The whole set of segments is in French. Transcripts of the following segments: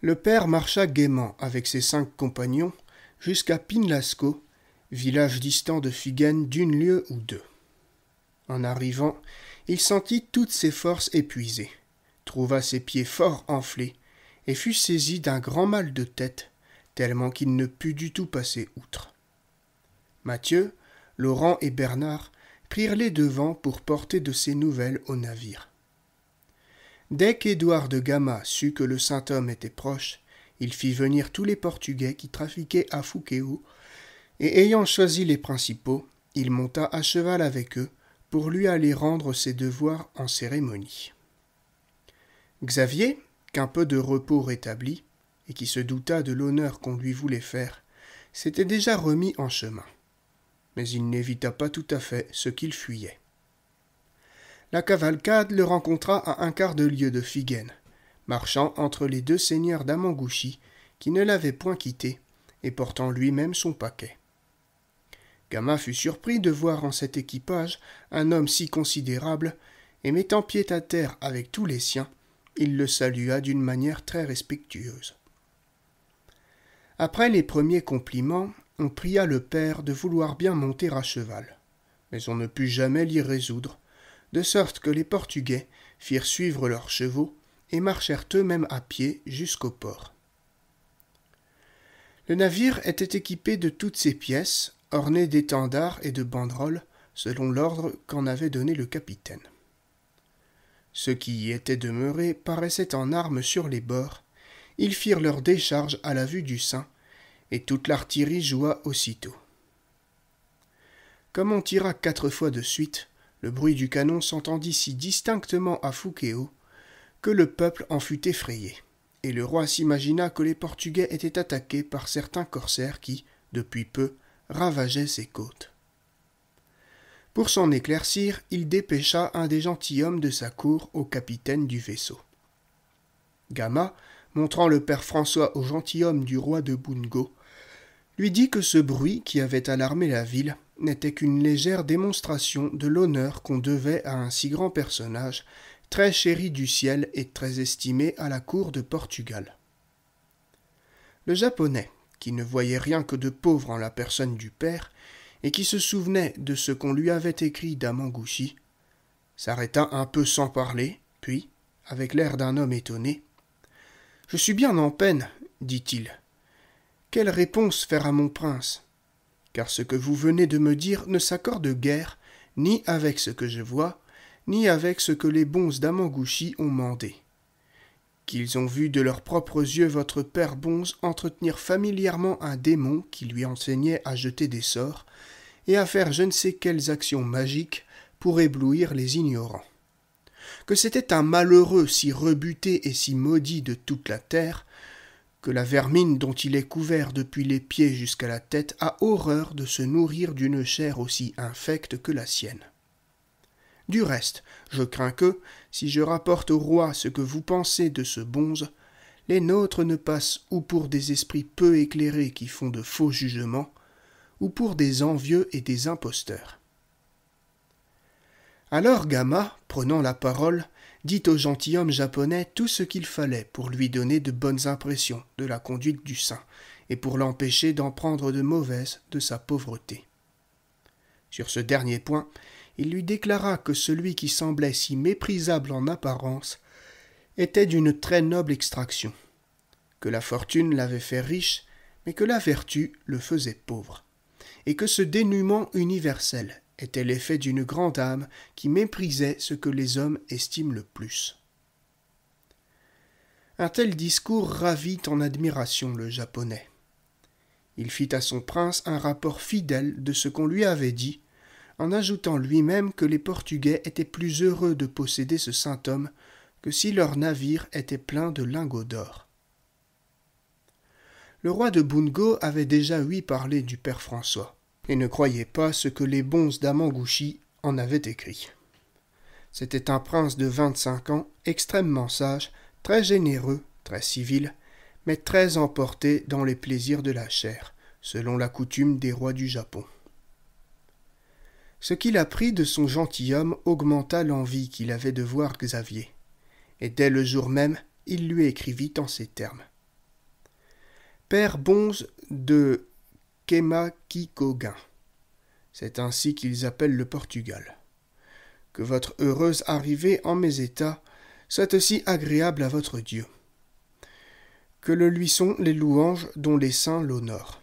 Le père marcha gaiement avec ses cinq compagnons jusqu'à Pinlasco, village distant de figuen d'une lieue ou deux. En arrivant, il sentit toutes ses forces épuisées, trouva ses pieds fort enflés, et fut saisi d'un grand mal de tête, tellement qu'il ne put du tout passer outre. Mathieu, Laurent et Bernard prirent les devants pour porter de ses nouvelles au navire. Dès qu'Édouard de Gama sut que le saint homme était proche, il fit venir tous les Portugais qui trafiquaient à Fouquéo, et ayant choisi les principaux, il monta à cheval avec eux pour lui aller rendre ses devoirs en cérémonie. Xavier, qu'un peu de repos rétablit et qui se douta de l'honneur qu'on lui voulait faire, s'était déjà remis en chemin. Mais il n'évita pas tout à fait ce qu'il fuyait la cavalcade le rencontra à un quart de lieue de Figen, marchant entre les deux seigneurs d'Amangouchi, qui ne l'avaient point quitté, et portant lui-même son paquet. Gama fut surpris de voir en cet équipage un homme si considérable, et mettant pied à terre avec tous les siens, il le salua d'une manière très respectueuse. Après les premiers compliments, on pria le père de vouloir bien monter à cheval, mais on ne put jamais l'y résoudre, de sorte que les Portugais firent suivre leurs chevaux et marchèrent eux-mêmes à pied jusqu'au port. Le navire était équipé de toutes ses pièces, orné d'étendards et de banderoles, selon l'ordre qu'en avait donné le capitaine. Ceux qui y étaient demeurés paraissaient en armes sur les bords, ils firent leur décharge à la vue du saint, et toute l'artillerie joua aussitôt. Comme on tira quatre fois de suite, le bruit du canon s'entendit si distinctement à Fouquéo que le peuple en fut effrayé, et le roi s'imagina que les Portugais étaient attaqués par certains corsaires qui, depuis peu, ravageaient ses côtes. Pour s'en éclaircir, il dépêcha un des gentilshommes de sa cour au capitaine du vaisseau. Gama, montrant le père François au gentilhomme du roi de Bungo, lui dit que ce bruit qui avait alarmé la ville n'était qu'une légère démonstration de l'honneur qu'on devait à un si grand personnage, très chéri du ciel et très estimé à la cour de Portugal. Le Japonais, qui ne voyait rien que de pauvre en la personne du père, et qui se souvenait de ce qu'on lui avait écrit d'Amangushi, s'arrêta un peu sans parler, puis, avec l'air d'un homme étonné, Je suis bien en peine, dit-il, quelle réponse faire à mon prince Car ce que vous venez de me dire ne s'accorde guère, ni avec ce que je vois, ni avec ce que les bonzes d'Amangouchi ont mandé. Qu'ils ont vu de leurs propres yeux votre père bonze entretenir familièrement un démon qui lui enseignait à jeter des sorts, et à faire je ne sais quelles actions magiques pour éblouir les ignorants. Que c'était un malheureux si rebuté et si maudit de toute la terre, que la vermine dont il est couvert depuis les pieds jusqu'à la tête a horreur de se nourrir d'une chair aussi infecte que la sienne. Du reste, je crains que, si je rapporte au roi ce que vous pensez de ce bonze, les nôtres ne passent ou pour des esprits peu éclairés qui font de faux jugements, ou pour des envieux et des imposteurs. Alors Gama, prenant la parole, dit au gentilhomme japonais tout ce qu'il fallait pour lui donner de bonnes impressions de la conduite du saint, et pour l'empêcher d'en prendre de mauvaises de sa pauvreté. Sur ce dernier point, il lui déclara que celui qui semblait si méprisable en apparence était d'une très noble extraction, que la fortune l'avait fait riche, mais que la vertu le faisait pauvre, et que ce dénuement universel était l'effet d'une grande âme qui méprisait ce que les hommes estiment le plus. Un tel discours ravit en admiration le japonais. Il fit à son prince un rapport fidèle de ce qu'on lui avait dit, en ajoutant lui-même que les Portugais étaient plus heureux de posséder ce saint homme que si leur navire était plein de lingots d'or. Le roi de Bungo avait déjà ouï parler du père François et ne croyait pas ce que les bonzes d'Amangouchi en avaient écrit. C'était un prince de vingt-cinq ans, extrêmement sage, très généreux, très civil, mais très emporté dans les plaisirs de la chair, selon la coutume des rois du Japon. Ce qu'il apprit de son gentilhomme augmenta l'envie qu'il avait de voir Xavier, et dès le jour même, il lui écrivit en ces termes. Père Bonze de c'est ainsi qu'ils appellent le Portugal. Que votre heureuse arrivée en mes états soit aussi agréable à votre Dieu. Que le lui sont les louanges dont les saints l'honorent.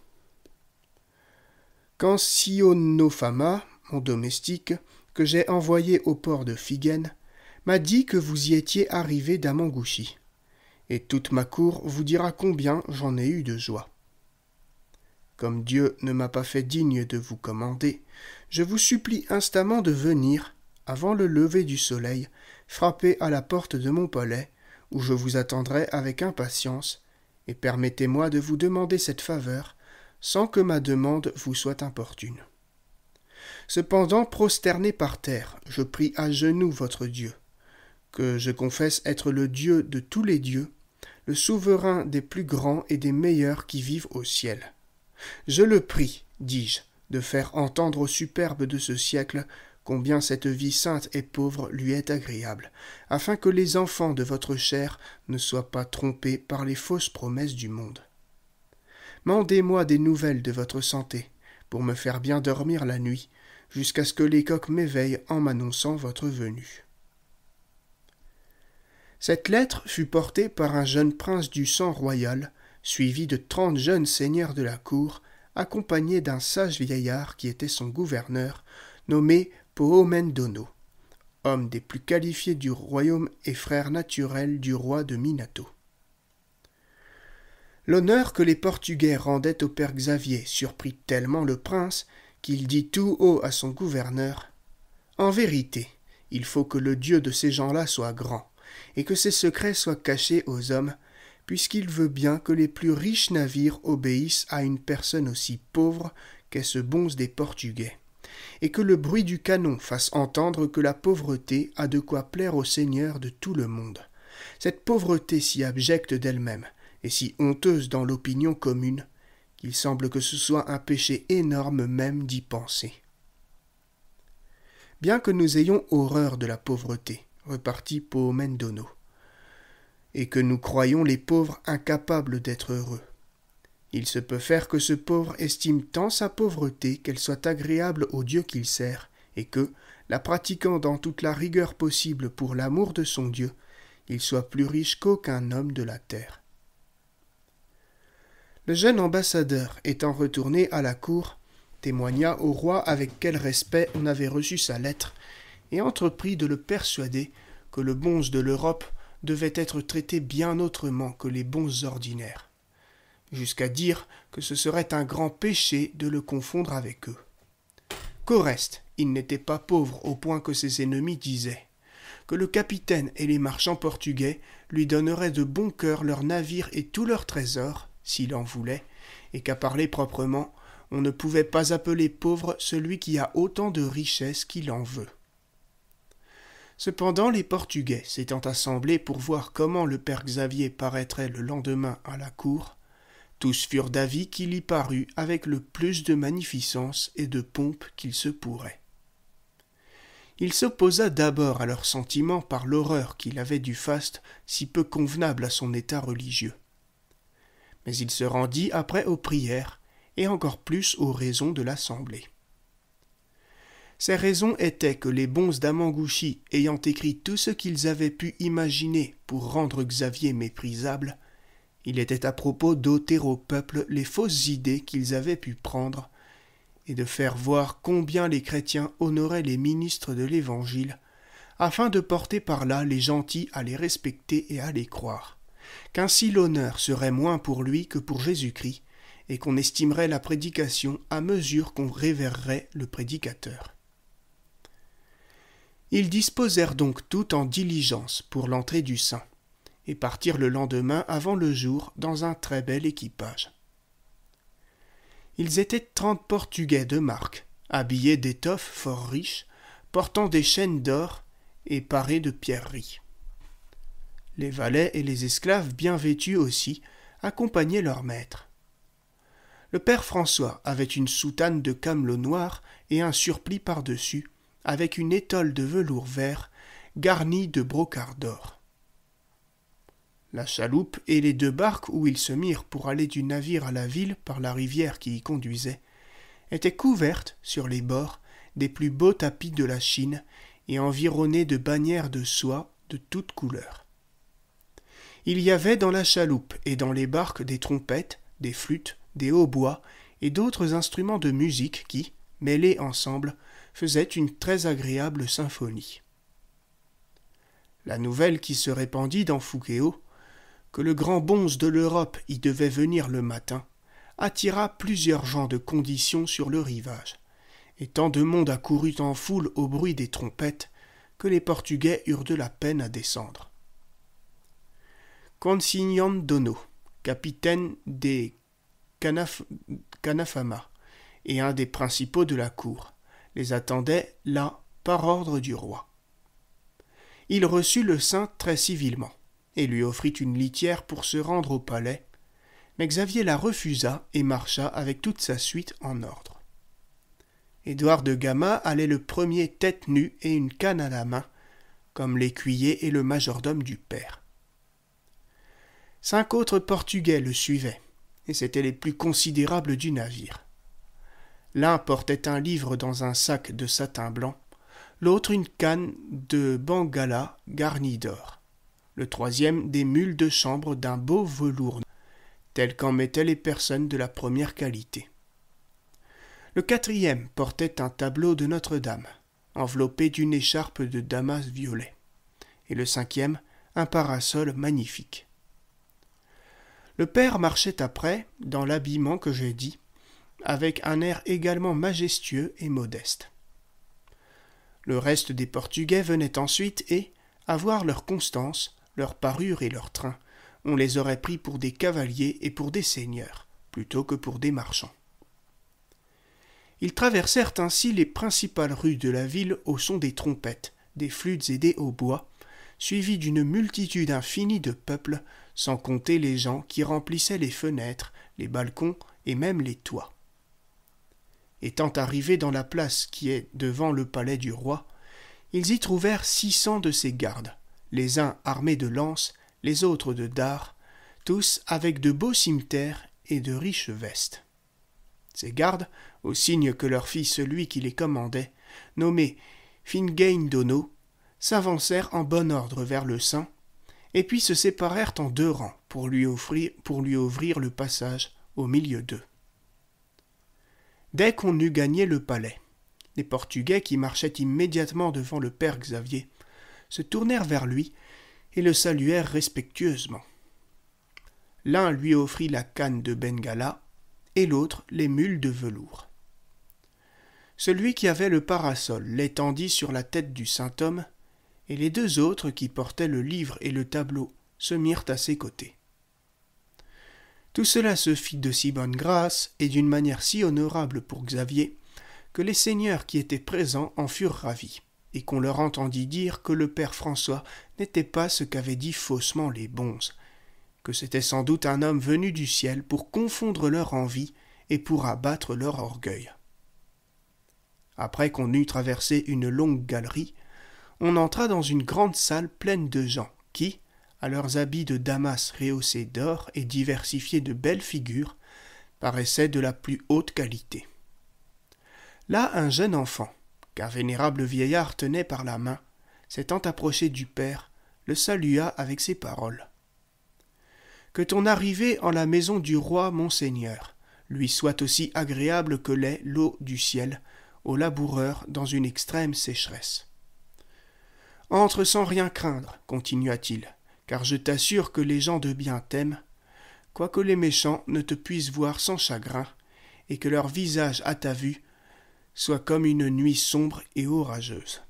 Quand Sionofama, mon domestique, que j'ai envoyé au port de Figen, m'a dit que vous y étiez arrivé d'Amangouchi, et toute ma cour vous dira combien j'en ai eu de joie. Comme Dieu ne m'a pas fait digne de vous commander, je vous supplie instamment de venir, avant le lever du soleil, frapper à la porte de mon palais, où je vous attendrai avec impatience, et permettez-moi de vous demander cette faveur, sans que ma demande vous soit importune. Cependant, prosterné par terre, je prie à genoux votre Dieu, que je confesse être le Dieu de tous les dieux, le souverain des plus grands et des meilleurs qui vivent au ciel. Je le prie, dis-je, de faire entendre au superbe de ce siècle combien cette vie sainte et pauvre lui est agréable, afin que les enfants de votre chair ne soient pas trompés par les fausses promesses du monde. Mandez-moi des nouvelles de votre santé, pour me faire bien dormir la nuit, jusqu'à ce que les coqs m'éveillent en m'annonçant votre venue. Cette lettre fut portée par un jeune prince du sang royal, suivi de trente jeunes seigneurs de la cour, accompagnés d'un sage vieillard qui était son gouverneur, nommé Poomendono, homme des plus qualifiés du royaume et frère naturel du roi de Minato. L'honneur que les Portugais rendaient au père Xavier surprit tellement le prince qu'il dit tout haut à son gouverneur En vérité, il faut que le Dieu de ces gens-là soit grand, et que ses secrets soient cachés aux hommes, puisqu'il veut bien que les plus riches navires obéissent à une personne aussi pauvre qu'est ce bonze des Portugais, et que le bruit du canon fasse entendre que la pauvreté a de quoi plaire au Seigneur de tout le monde. Cette pauvreté si abjecte d'elle-même, et si honteuse dans l'opinion commune, qu'il semble que ce soit un péché énorme même d'y penser. Bien que nous ayons horreur de la pauvreté, repartit et que nous croyons les pauvres incapables d'être heureux. Il se peut faire que ce pauvre estime tant sa pauvreté qu'elle soit agréable au Dieu qu'il sert, et que, la pratiquant dans toute la rigueur possible pour l'amour de son Dieu, il soit plus riche qu'aucun homme de la terre. Le jeune ambassadeur, étant retourné à la cour, témoigna au roi avec quel respect on avait reçu sa lettre, et entreprit de le persuader que le bonze de l'Europe devait être traité bien autrement que les bons ordinaires, jusqu'à dire que ce serait un grand péché de le confondre avec eux. Qu'au reste, il n'était pas pauvre au point que ses ennemis disaient que le capitaine et les marchands portugais lui donneraient de bon cœur leurs navires et tous leurs trésors, s'il en voulait, et qu'à parler proprement, on ne pouvait pas appeler pauvre celui qui a autant de richesses qu'il en veut. Cependant, les Portugais s'étant assemblés pour voir comment le père Xavier paraîtrait le lendemain à la cour, tous furent d'avis qu'il y parut avec le plus de magnificence et de pompe qu'il se pourrait. Il s'opposa d'abord à leurs sentiments par l'horreur qu'il avait du faste si peu convenable à son état religieux. Mais il se rendit après aux prières et encore plus aux raisons de l'assemblée. Ces raisons étaient que les bons Damangouchi, ayant écrit tout ce qu'ils avaient pu imaginer pour rendre Xavier méprisable, il était à propos d'ôter au peuple les fausses idées qu'ils avaient pu prendre, et de faire voir combien les chrétiens honoraient les ministres de l'Évangile, afin de porter par là les gentils à les respecter et à les croire, qu'ainsi l'honneur serait moins pour lui que pour Jésus-Christ, et qu'on estimerait la prédication à mesure qu'on révérerait le prédicateur. Ils disposèrent donc tout en diligence pour l'entrée du saint, et partirent le lendemain avant le jour dans un très bel équipage. Ils étaient trente Portugais de marque, habillés d'étoffes fort riches, portant des chaînes d'or et parés de pierreries. Les valets et les esclaves bien vêtus aussi accompagnaient leur maître. Le père François avait une soutane de camelot noir et un surplis par-dessus, avec une étole de velours vert garnie de brocart d'or. La chaloupe et les deux barques où ils se mirent pour aller du navire à la ville par la rivière qui y conduisait étaient couvertes, sur les bords, des plus beaux tapis de la Chine et environnées de bannières de soie de toutes couleurs. Il y avait dans la chaloupe et dans les barques des trompettes, des flûtes, des hautbois et d'autres instruments de musique qui, mêlés ensemble, faisait une très agréable symphonie. La nouvelle qui se répandit dans Fouquéo, que le grand bonze de l'Europe y devait venir le matin, attira plusieurs gens de condition sur le rivage, et tant de monde accourut en foule au bruit des trompettes que les Portugais eurent de la peine à descendre. Consignan Dono, capitaine des Canafama et un des principaux de la cour, les attendait là par ordre du roi. Il reçut le saint très civilement et lui offrit une litière pour se rendre au palais, mais Xavier la refusa et marcha avec toute sa suite en ordre. Édouard de Gama allait le premier tête nue et une canne à la main, comme l'écuyer et le majordome du père. Cinq autres Portugais le suivaient, et c'étaient les plus considérables du navire. L'un portait un livre dans un sac de satin blanc, l'autre une canne de bangala garnie d'or, le troisième des mules de chambre d'un beau velours, tel qu'en mettaient les personnes de la première qualité. Le quatrième portait un tableau de Notre-Dame, enveloppé d'une écharpe de damas violet, et le cinquième un parasol magnifique. Le père marchait après, dans l'habillement que j'ai dit, avec un air également majestueux et modeste. Le reste des Portugais venait ensuite et, à voir leur constance, leur parure et leur train, on les aurait pris pour des cavaliers et pour des seigneurs, plutôt que pour des marchands. Ils traversèrent ainsi les principales rues de la ville au son des trompettes, des flûtes et des hautbois, suivis d'une multitude infinie de peuples, sans compter les gens qui remplissaient les fenêtres, les balcons et même les toits. Étant arrivés dans la place qui est devant le palais du roi, ils y trouvèrent six cents de ses gardes, les uns armés de lances, les autres de dards, tous avec de beaux cimetères et de riches vestes. Ces gardes, au signe que leur fit celui qui les commandait, nommé Fingain Dono, s'avancèrent en bon ordre vers le saint, et puis se séparèrent en deux rangs pour lui offrir, pour lui ouvrir le passage au milieu d'eux dès qu'on eut gagné le palais. Les Portugais, qui marchaient immédiatement devant le père Xavier, se tournèrent vers lui et le saluèrent respectueusement. L'un lui offrit la canne de Bengala et l'autre les mules de velours. Celui qui avait le parasol l'étendit sur la tête du saint homme, et les deux autres qui portaient le livre et le tableau se mirent à ses côtés. Tout cela se fit de si bonne grâce et d'une manière si honorable pour Xavier, que les seigneurs qui étaient présents en furent ravis, et qu'on leur entendit dire que le père François n'était pas ce qu'avaient dit faussement les bonzes, que c'était sans doute un homme venu du ciel pour confondre leur envie et pour abattre leur orgueil. Après qu'on eut traversé une longue galerie, on entra dans une grande salle pleine de gens qui, à leurs habits de damas rehaussés d'or et diversifiés de belles figures, paraissaient de la plus haute qualité. Là un jeune enfant, qu'un vénérable vieillard tenait par la main, s'étant approché du père, le salua avec ces paroles. Que ton arrivée en la maison du roi monseigneur, lui soit aussi agréable que l'est l'eau du ciel au laboureur dans une extrême sécheresse. Entre sans rien craindre, continua-t-il, car je t'assure que les gens de bien t'aiment, quoique les méchants ne te puissent voir sans chagrin, et que leur visage à ta vue soit comme une nuit sombre et orageuse.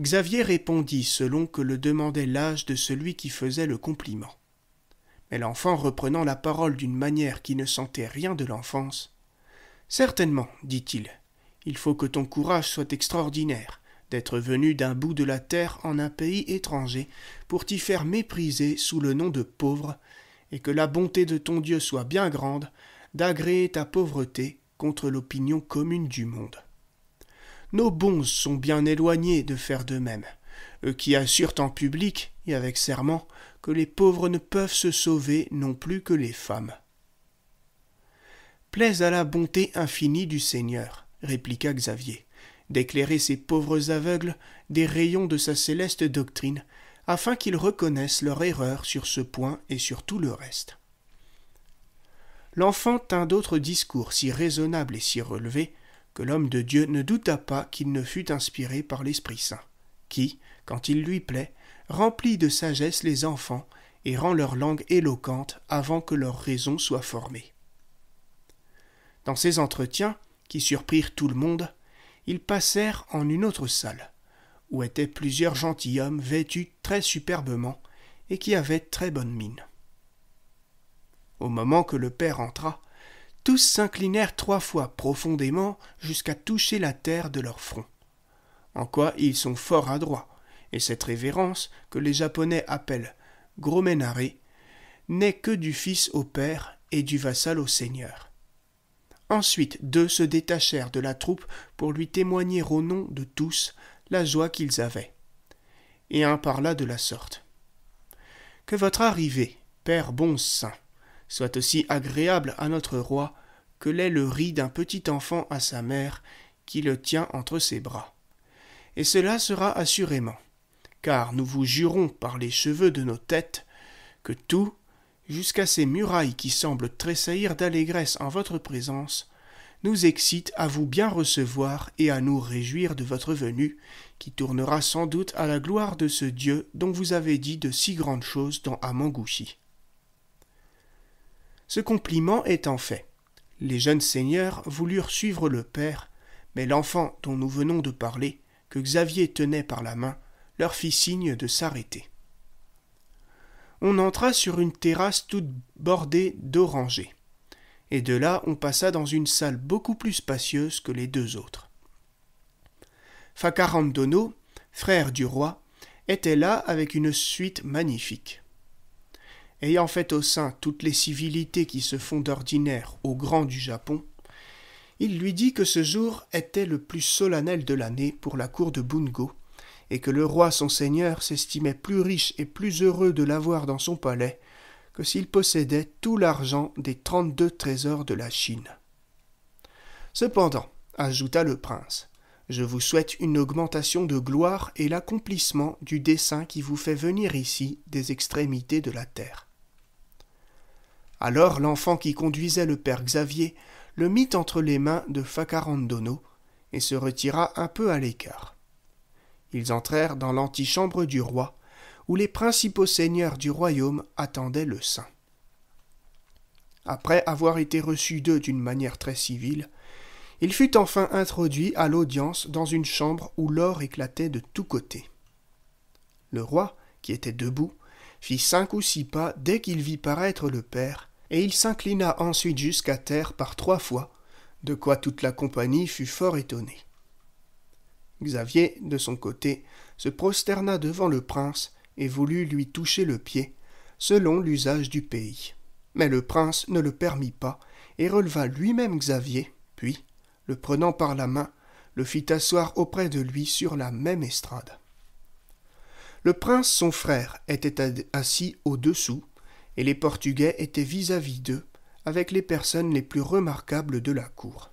Xavier répondit selon que le demandait l'âge de celui qui faisait le compliment. Mais l'enfant reprenant la parole d'une manière qui ne sentait rien de l'enfance. Certainement, dit il, il faut que ton courage soit extraordinaire d'être venu d'un bout de la terre en un pays étranger pour t'y faire mépriser sous le nom de pauvre, et que la bonté de ton Dieu soit bien grande, d'agréer ta pauvreté contre l'opinion commune du monde. Nos bons sont bien éloignés de faire de même, eux qui assurent en public, et avec serment, que les pauvres ne peuvent se sauver non plus que les femmes. Plaise à la bonté infinie du Seigneur, répliqua Xavier d'éclairer ces pauvres aveugles des rayons de sa céleste doctrine, afin qu'ils reconnaissent leur erreur sur ce point et sur tout le reste. L'enfant tint d'autres discours si raisonnables et si relevés que l'homme de Dieu ne douta pas qu'il ne fût inspiré par l'Esprit Saint, qui, quand il lui plaît, remplit de sagesse les enfants et rend leur langue éloquente avant que leur raison soit formée. Dans ces entretiens, qui surprirent tout le monde, ils passèrent en une autre salle, où étaient plusieurs gentilshommes vêtus très superbement et qui avaient très bonne mine. Au moment que le père entra, tous s'inclinèrent trois fois profondément jusqu'à toucher la terre de leur front. En quoi ils sont fort adroits, et cette révérence que les Japonais appellent gromenare n'est que du fils au père et du vassal au seigneur. Ensuite deux se détachèrent de la troupe pour lui témoigner au nom de tous la joie qu'ils avaient. Et un parla de la sorte. Que votre arrivée, Père bon saint, soit aussi agréable à notre roi que l'est le riz d'un petit enfant à sa mère qui le tient entre ses bras. Et cela sera assurément, car nous vous jurons par les cheveux de nos têtes que tout jusqu'à ces murailles qui semblent tressaillir d'allégresse en votre présence, nous excite à vous bien recevoir et à nous réjouir de votre venue, qui tournera sans doute à la gloire de ce Dieu dont vous avez dit de si grandes choses dans Amangouchi. Ce compliment étant fait, les jeunes seigneurs voulurent suivre le père, mais l'enfant dont nous venons de parler, que Xavier tenait par la main, leur fit signe de s'arrêter on entra sur une terrasse toute bordée d'orangers, et de là on passa dans une salle beaucoup plus spacieuse que les deux autres. Fakarandono, frère du roi, était là avec une suite magnifique. Ayant fait au sein toutes les civilités qui se font d'ordinaire aux grands du Japon, il lui dit que ce jour était le plus solennel de l'année pour la cour de Bungo, et que le roi son seigneur s'estimait plus riche et plus heureux de l'avoir dans son palais que s'il possédait tout l'argent des trente-deux trésors de la Chine. Cependant, ajouta le prince, je vous souhaite une augmentation de gloire et l'accomplissement du dessein qui vous fait venir ici des extrémités de la terre. Alors l'enfant qui conduisait le père Xavier le mit entre les mains de Facarandono et se retira un peu à l'écart. Ils entrèrent dans l'antichambre du roi, où les principaux seigneurs du royaume attendaient le saint. Après avoir été reçu d'eux d'une manière très civile, il fut enfin introduit à l'audience dans une chambre où l'or éclatait de tous côtés. Le roi, qui était debout, fit cinq ou six pas dès qu'il vit paraître le père, et il s'inclina ensuite jusqu'à terre par trois fois, de quoi toute la compagnie fut fort étonnée. Xavier, de son côté, se prosterna devant le prince et voulut lui toucher le pied, selon l'usage du pays. Mais le prince ne le permit pas et releva lui-même Xavier, puis, le prenant par la main, le fit asseoir auprès de lui sur la même estrade. Le prince, son frère, était assis au-dessous, et les Portugais étaient vis-à-vis d'eux, avec les personnes les plus remarquables de la cour.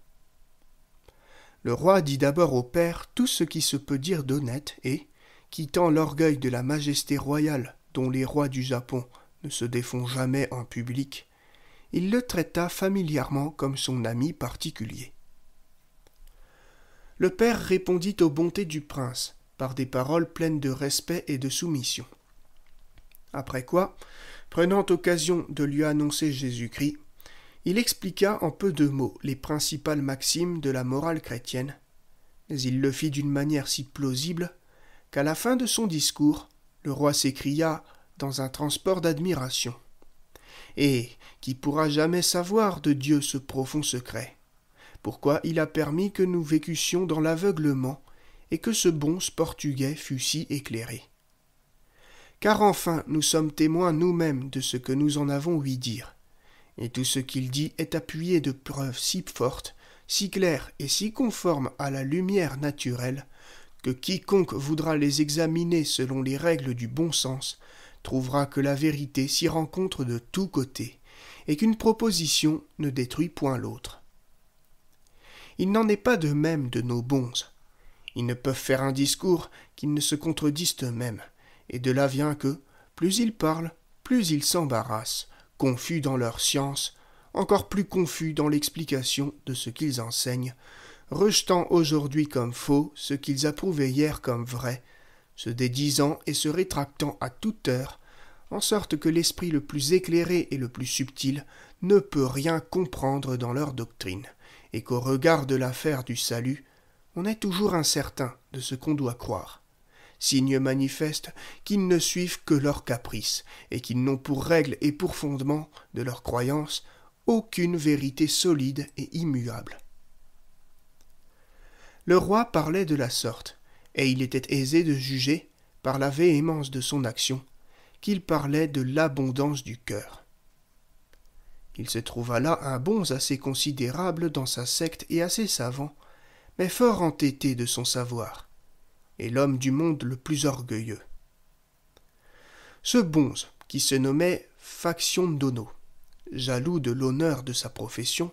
Le roi dit d'abord au père tout ce qui se peut dire d'honnête et, quittant l'orgueil de la majesté royale, dont les rois du Japon ne se défont jamais en public, il le traita familièrement comme son ami particulier. Le père répondit aux bontés du prince par des paroles pleines de respect et de soumission. Après quoi, prenant occasion de lui annoncer Jésus-Christ, il expliqua en peu de mots les principales maximes de la morale chrétienne, mais il le fit d'une manière si plausible qu'à la fin de son discours, le roi s'écria dans un transport d'admiration. Et qui pourra jamais savoir de Dieu ce profond secret Pourquoi il a permis que nous vécussions dans l'aveuglement et que ce bon portugais fût si éclairé Car enfin nous sommes témoins nous-mêmes de ce que nous en avons ouï dire, et tout ce qu'il dit est appuyé de preuves si fortes, si claires et si conformes à la lumière naturelle, que quiconque voudra les examiner selon les règles du bon sens trouvera que la vérité s'y rencontre de tous côtés, et qu'une proposition ne détruit point l'autre. Il n'en est pas de même de nos bons. Ils ne peuvent faire un discours qu'ils ne se contredisent eux-mêmes, et de là vient que, plus ils parlent, plus ils s'embarrassent, confus dans leur science, encore plus confus dans l'explication de ce qu'ils enseignent, rejetant aujourd'hui comme faux ce qu'ils approuvaient hier comme vrai, se dédisant et se rétractant à toute heure, en sorte que l'esprit le plus éclairé et le plus subtil ne peut rien comprendre dans leur doctrine, et qu'au regard de l'affaire du salut, on est toujours incertain de ce qu'on doit croire signe manifeste qu'ils ne suivent que leurs caprices, et qu'ils n'ont pour règle et pour fondement de leur croyance aucune vérité solide et immuable. Le roi parlait de la sorte, et il était aisé de juger, par la véhémence de son action, qu'il parlait de l'abondance du cœur. Il se trouva là un bon assez considérable dans sa secte et assez savant, mais fort entêté de son savoir, et l'homme du monde le plus orgueilleux. Ce bonze, qui se nommait Faction Dono, jaloux de l'honneur de sa profession,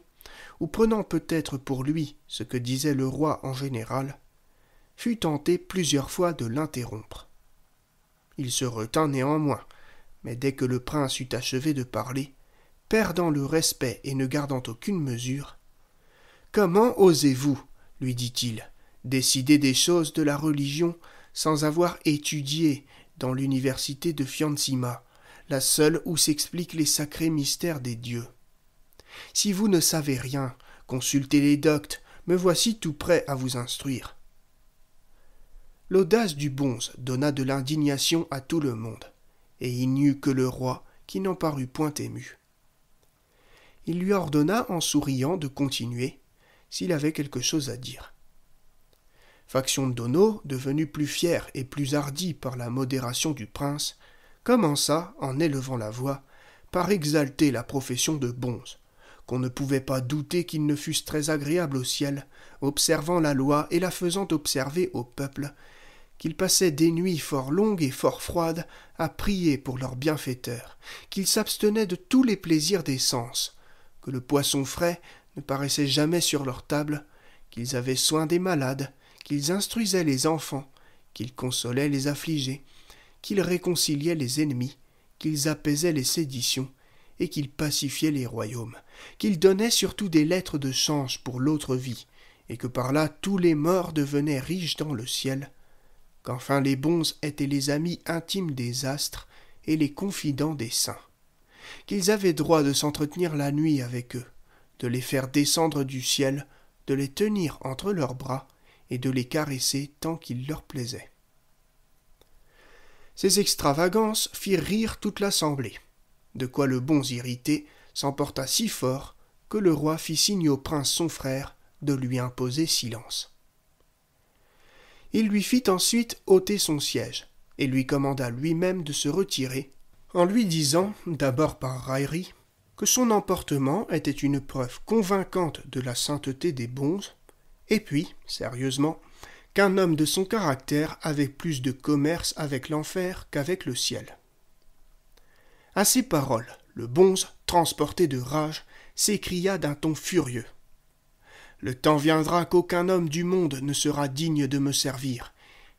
ou prenant peut-être pour lui ce que disait le roi en général, fut tenté plusieurs fois de l'interrompre. Il se retint néanmoins, mais dès que le prince eut achevé de parler, perdant le respect et ne gardant aucune mesure, Comment osez-vous lui dit-il décider des choses de la religion sans avoir étudié dans l'université de Fiancima, la seule où s'expliquent les sacrés mystères des dieux. Si vous ne savez rien, consultez les doctes, me voici tout prêt à vous instruire. L'audace du bonze donna de l'indignation à tout le monde, et il n'y eut que le roi qui n'en parut point ému. Il lui ordonna en souriant de continuer s'il avait quelque chose à dire faction d'Ono, devenue plus fière et plus hardie par la modération du prince, commença, en élevant la voix, par exalter la profession de Bonze, qu'on ne pouvait pas douter qu'ils ne fussent très agréables au ciel, observant la loi et la faisant observer au peuple, qu'ils passaient des nuits fort longues et fort froides à prier pour leurs bienfaiteurs, qu'ils s'abstenaient de tous les plaisirs des sens, que le poisson frais ne paraissait jamais sur leur table, qu'ils avaient soin des malades, qu'ils instruisaient les enfants, qu'ils consolaient les affligés, qu'ils réconciliaient les ennemis, qu'ils apaisaient les séditions, et qu'ils pacifiaient les royaumes, qu'ils donnaient surtout des lettres de change pour l'autre vie, et que par là tous les morts devenaient riches dans le ciel, qu'enfin les bons étaient les amis intimes des astres et les confidents des saints, qu'ils avaient droit de s'entretenir la nuit avec eux, de les faire descendre du ciel, de les tenir entre leurs bras, et de les caresser tant qu'il leur plaisait. Ces extravagances firent rire toute l'assemblée, de quoi le bon irrité s'emporta si fort que le roi fit signe au prince son frère de lui imposer silence. Il lui fit ensuite ôter son siège, et lui commanda lui-même de se retirer, en lui disant, d'abord par raillerie, que son emportement était une preuve convaincante de la sainteté des bons. Et puis, sérieusement, qu'un homme de son caractère avait plus de commerce avec l'enfer qu'avec le ciel. À ces paroles, le bonze, transporté de rage, s'écria d'un ton furieux. Le temps viendra qu'aucun homme du monde ne sera digne de me servir,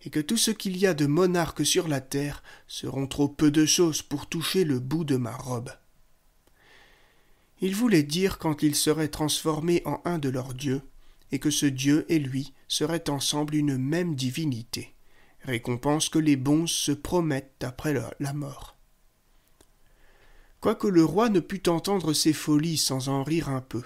et que tout ce qu'il y a de monarques sur la terre seront trop peu de choses pour toucher le bout de ma robe. Il voulait dire quand il serait transformé en un de leurs dieux, et que ce Dieu et lui seraient ensemble une même divinité, récompense que les bons se promettent après la mort. Quoique le roi ne pût entendre ces folies sans en rire un peu,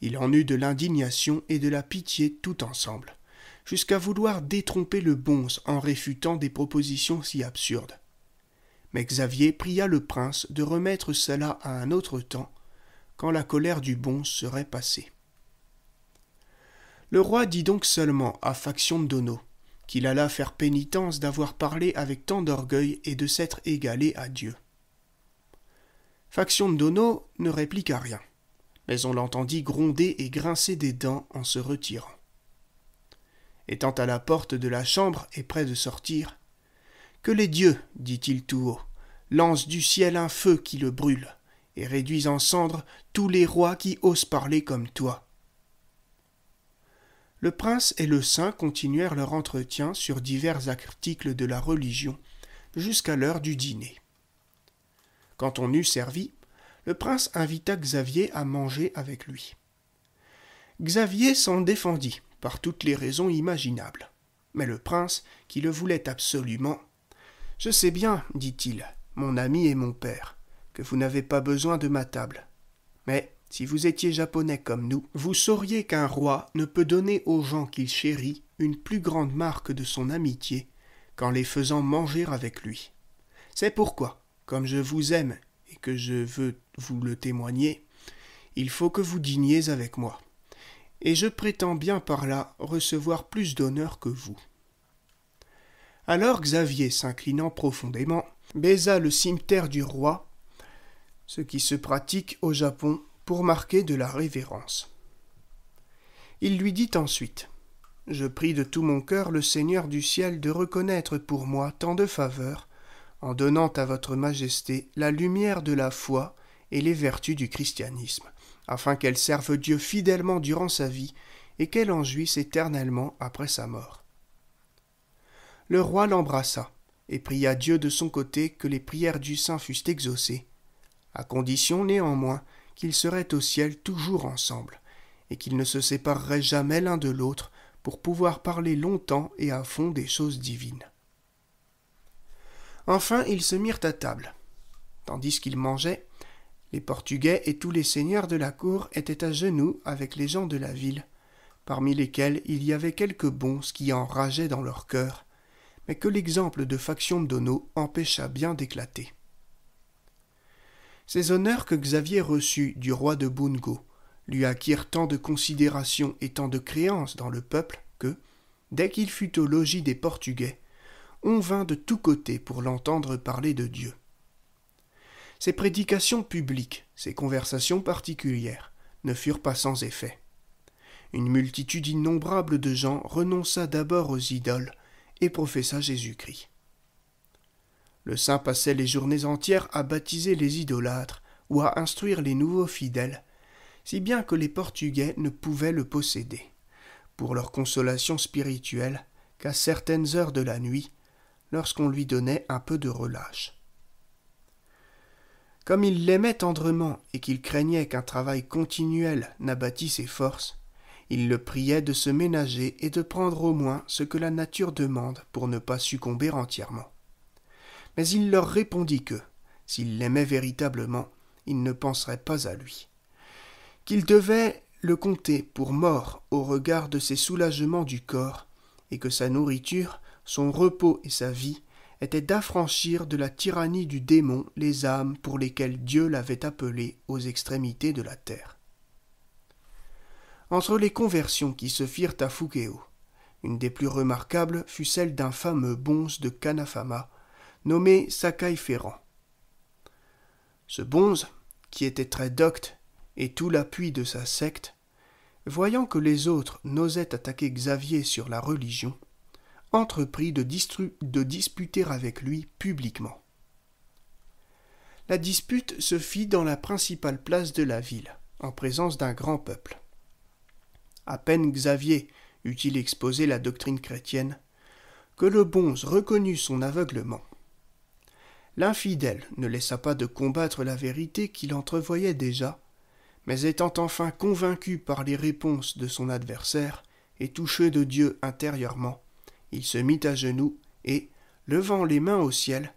il en eut de l'indignation et de la pitié tout ensemble, jusqu'à vouloir détromper le bonze en réfutant des propositions si absurdes. Mais Xavier pria le prince de remettre cela à un autre temps, quand la colère du bonze serait passée. Le roi dit donc seulement à Faction Dono qu'il alla faire pénitence d'avoir parlé avec tant d'orgueil et de s'être égalé à Dieu. Faction Dono ne répliqua rien, mais on l'entendit gronder et grincer des dents en se retirant. Étant à la porte de la chambre et près de sortir, Que les dieux, dit-il tout haut, lancent du ciel un feu qui le brûle, et réduisent en cendres tous les rois qui osent parler comme toi. Le prince et le saint continuèrent leur entretien sur divers articles de la religion jusqu'à l'heure du dîner. Quand on eut servi, le prince invita Xavier à manger avec lui. Xavier s'en défendit par toutes les raisons imaginables. Mais le prince, qui le voulait absolument, Je sais bien, dit-il, mon ami et mon père, que vous n'avez pas besoin de ma table. Mais si vous étiez japonais comme nous, vous sauriez qu'un roi ne peut donner aux gens qu'il chérit une plus grande marque de son amitié qu'en les faisant manger avec lui. C'est pourquoi, comme je vous aime et que je veux vous le témoigner, il faut que vous dîniez avec moi. Et je prétends bien par là recevoir plus d'honneur que vous. Alors Xavier, s'inclinant profondément, baisa le cimetière du roi, ce qui se pratique au Japon pour marquer de la révérence. Il lui dit ensuite Je prie de tout mon cœur le Seigneur du ciel de reconnaître pour moi tant de faveurs, en donnant à votre Majesté la lumière de la foi et les vertus du christianisme, afin qu'elle serve Dieu fidèlement durant sa vie et qu'elle en jouisse éternellement après sa mort. Le roi l'embrassa et pria Dieu de son côté que les prières du saint fussent exaucées, à condition néanmoins qu'ils seraient au ciel toujours ensemble, et qu'ils ne se sépareraient jamais l'un de l'autre pour pouvoir parler longtemps et à fond des choses divines. Enfin, ils se mirent à table. Tandis qu'ils mangeaient, les Portugais et tous les seigneurs de la cour étaient à genoux avec les gens de la ville, parmi lesquels il y avait quelques bons qui enrageaient dans leur cœur, mais que l'exemple de Faction Dono empêcha bien d'éclater. Ces honneurs que Xavier reçut du roi de Bungo lui acquirent tant de considération et tant de créance dans le peuple que, dès qu'il fut au logis des Portugais, on vint de tous côtés pour l'entendre parler de Dieu. Ses prédications publiques, ses conversations particulières, ne furent pas sans effet. Une multitude innombrable de gens renonça d'abord aux idoles et professa Jésus-Christ. Le saint passait les journées entières à baptiser les idolâtres ou à instruire les nouveaux fidèles, si bien que les Portugais ne pouvaient le posséder. Pour leur consolation spirituelle, qu'à certaines heures de la nuit, lorsqu'on lui donnait un peu de relâche. Comme il l'aimait tendrement et qu'il craignait qu'un travail continuel n'abattît ses forces, il le priait de se ménager et de prendre au moins ce que la nature demande pour ne pas succomber entièrement mais il leur répondit que, s'il l'aimait véritablement, il ne penserait pas à lui. Qu'il devait le compter pour mort au regard de ses soulagements du corps, et que sa nourriture, son repos et sa vie étaient d'affranchir de la tyrannie du démon les âmes pour lesquelles Dieu l'avait appelé aux extrémités de la terre. Entre les conversions qui se firent à Fouquéo, une des plus remarquables fut celle d'un fameux bonze de Canafama nommé Sakai Ferrand. Ce bonze, qui était très docte et tout l'appui de sa secte, voyant que les autres n'osaient attaquer Xavier sur la religion, entreprit de, de, disputer avec lui publiquement. La dispute se fit dans la principale place de la ville, en présence d'un grand peuple. À peine Xavier eut-il exposé la doctrine chrétienne, que le bonze reconnut son aveuglement L'infidèle ne laissa pas de combattre la vérité qu'il entrevoyait déjà, mais étant enfin convaincu par les réponses de son adversaire, et touché de Dieu intérieurement, il se mit à genoux, et, levant les mains au ciel,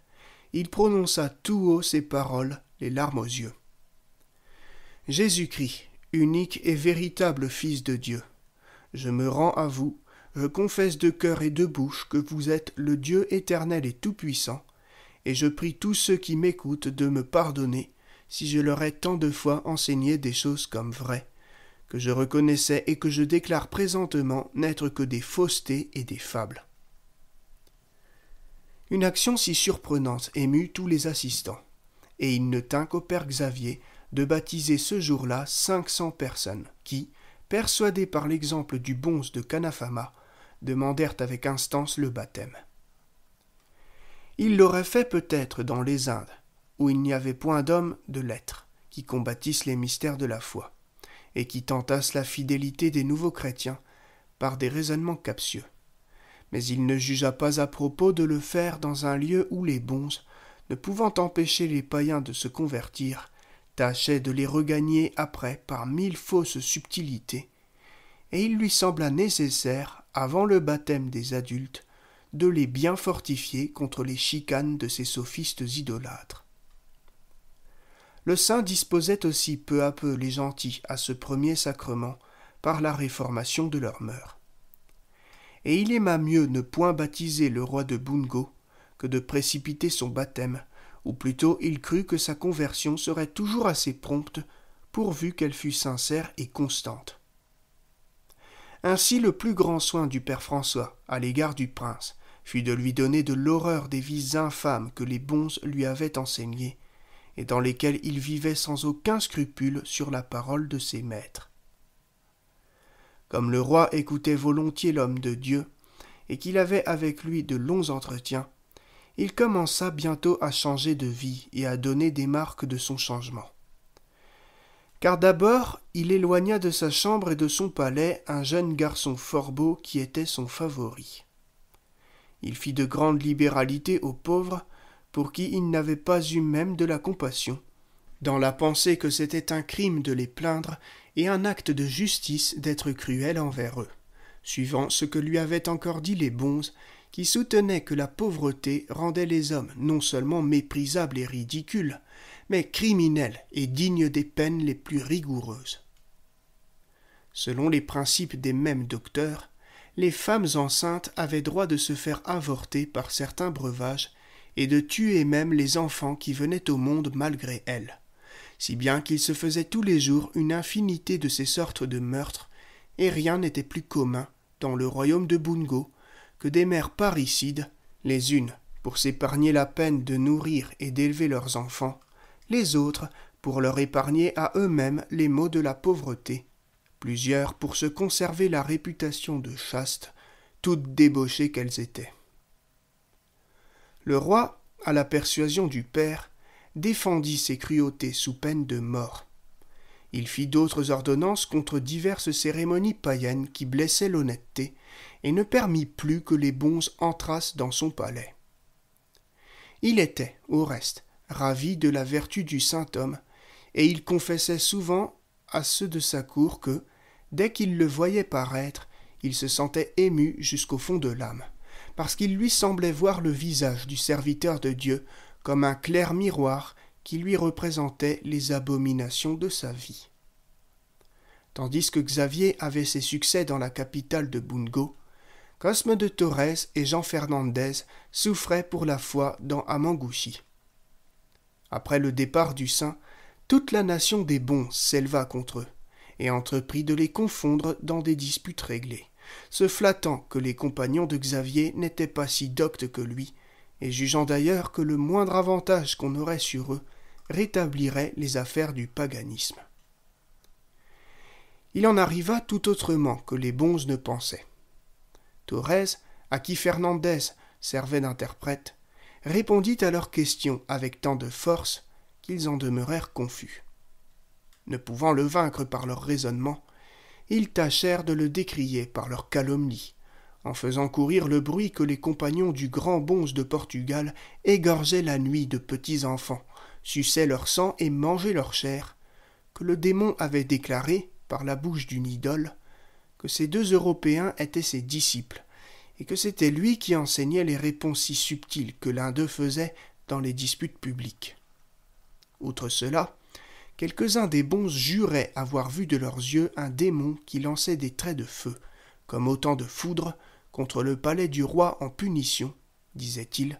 il prononça tout haut ces paroles, les larmes aux yeux. Jésus-Christ, unique et véritable Fils de Dieu, je me rends à vous, je confesse de cœur et de bouche que vous êtes le Dieu éternel et tout-puissant, et je prie tous ceux qui m'écoutent de me pardonner si je leur ai tant de fois enseigné des choses comme vraies, que je reconnaissais et que je déclare présentement n'être que des faussetés et des fables. Une action si surprenante émut tous les assistants, et il ne tint qu'au père Xavier de baptiser ce jour-là cinq cents personnes, qui, persuadées par l'exemple du bonze de Canafama, demandèrent avec instance le baptême. Il l'aurait fait peut-être dans les Indes, où il n'y avait point d'hommes de lettres qui combattissent les mystères de la foi, et qui tentassent la fidélité des nouveaux chrétiens par des raisonnements captieux. Mais il ne jugea pas à propos de le faire dans un lieu où les bons, ne pouvant empêcher les païens de se convertir, tâchaient de les regagner après par mille fausses subtilités, et il lui sembla nécessaire, avant le baptême des adultes, de les bien fortifier contre les chicanes de ces sophistes idolâtres. Le saint disposait aussi peu à peu les gentils à ce premier sacrement par la réformation de leurs mœurs. Et il aima mieux ne point baptiser le roi de Bungo que de précipiter son baptême, ou plutôt il crut que sa conversion serait toujours assez prompte pourvu qu'elle fût sincère et constante. Ainsi le plus grand soin du père François à l'égard du prince fut de lui donner de l'horreur des vies infâmes que les bons lui avaient enseignées, et dans lesquelles il vivait sans aucun scrupule sur la parole de ses maîtres. Comme le roi écoutait volontiers l'homme de Dieu, et qu'il avait avec lui de longs entretiens, il commença bientôt à changer de vie et à donner des marques de son changement. Car d'abord, il éloigna de sa chambre et de son palais un jeune garçon fort beau qui était son favori. Il fit de grandes libéralités aux pauvres, pour qui il n'avait pas eu même de la compassion, dans la pensée que c'était un crime de les plaindre et un acte de justice d'être cruel envers eux, suivant ce que lui avaient encore dit les bons qui soutenaient que la pauvreté rendait les hommes non seulement méprisables et ridicules, mais criminels et dignes des peines les plus rigoureuses. Selon les principes des mêmes docteurs, les femmes enceintes avaient droit de se faire avorter par certains breuvages et de tuer même les enfants qui venaient au monde malgré elles, si bien qu'il se faisait tous les jours une infinité de ces sortes de meurtres, et rien n'était plus commun, dans le royaume de Bungo, que des mères parricides, les unes pour s'épargner la peine de nourrir et d'élever leurs enfants, les autres pour leur épargner à eux-mêmes les maux de la pauvreté, plusieurs pour se conserver la réputation de chaste, toutes débauchées qu'elles étaient. Le roi, à la persuasion du père, défendit ses cruautés sous peine de mort. Il fit d'autres ordonnances contre diverses cérémonies païennes qui blessaient l'honnêteté, et ne permit plus que les bons entrassent dans son palais. Il était, au reste, ravi de la vertu du saint homme, et il confessait souvent à ceux de sa cour que, Dès qu'il le voyait paraître, il se sentait ému jusqu'au fond de l'âme, parce qu'il lui semblait voir le visage du serviteur de Dieu comme un clair miroir qui lui représentait les abominations de sa vie. Tandis que Xavier avait ses succès dans la capitale de Bungo, Cosme de Torres et Jean Fernandez souffraient pour la foi dans Amangushi. Après le départ du saint, toute la nation des bons s'éleva contre eux et entreprit de les confondre dans des disputes réglées, se flattant que les compagnons de Xavier n'étaient pas si doctes que lui, et jugeant d'ailleurs que le moindre avantage qu'on aurait sur eux rétablirait les affaires du paganisme. Il en arriva tout autrement que les bons ne pensaient. Torres, à qui Fernandez servait d'interprète, répondit à leurs questions avec tant de force qu'ils en demeurèrent confus. Ne pouvant le vaincre par leur raisonnement, ils tâchèrent de le décrier par leur calomnie, en faisant courir le bruit que les compagnons du grand bonze de Portugal égorgeaient la nuit de petits enfants, suçaient leur sang et mangeaient leur chair, que le démon avait déclaré, par la bouche d'une idole, que ces deux Européens étaient ses disciples, et que c'était lui qui enseignait les réponses si subtiles que l'un d'eux faisait dans les disputes publiques. Outre cela, quelques-uns des bons juraient avoir vu de leurs yeux un démon qui lançait des traits de feu, comme autant de foudres, contre le palais du roi en punition, disait-il,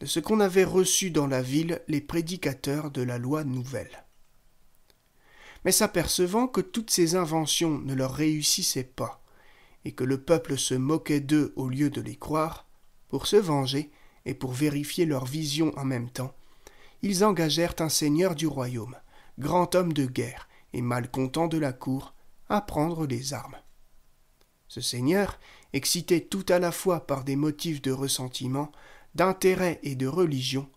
de ce qu'on avait reçu dans la ville les prédicateurs de la loi nouvelle. Mais s'apercevant que toutes ces inventions ne leur réussissaient pas, et que le peuple se moquait d'eux au lieu de les croire, pour se venger et pour vérifier leur vision en même temps, ils engagèrent un seigneur du royaume, grand homme de guerre et malcontent de la cour, à prendre les armes. Ce seigneur, excité tout à la fois par des motifs de ressentiment, d'intérêt et de religion,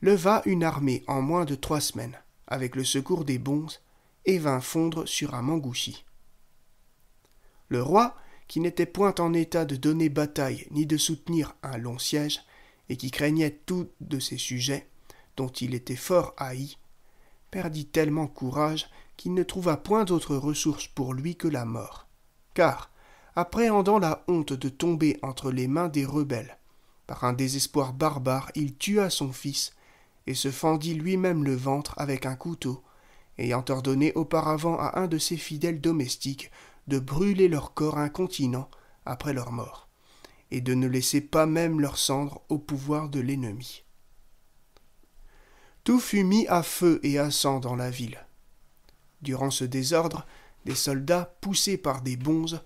leva une armée en moins de trois semaines, avec le secours des bons et vint fondre sur un mangouchi. Le roi, qui n'était point en état de donner bataille ni de soutenir un long siège, et qui craignait tout de ses sujets, dont il était fort haï, perdit tellement courage qu'il ne trouva point d'autre ressource pour lui que la mort. Car, appréhendant la honte de tomber entre les mains des rebelles, par un désespoir barbare, il tua son fils et se fendit lui-même le ventre avec un couteau, ayant ordonné auparavant à un de ses fidèles domestiques de brûler leur corps incontinent après leur mort, et de ne laisser pas même leur cendre au pouvoir de l'ennemi tout fut mis à feu et à sang dans la ville. Durant ce désordre, des soldats, poussés par des bonzes,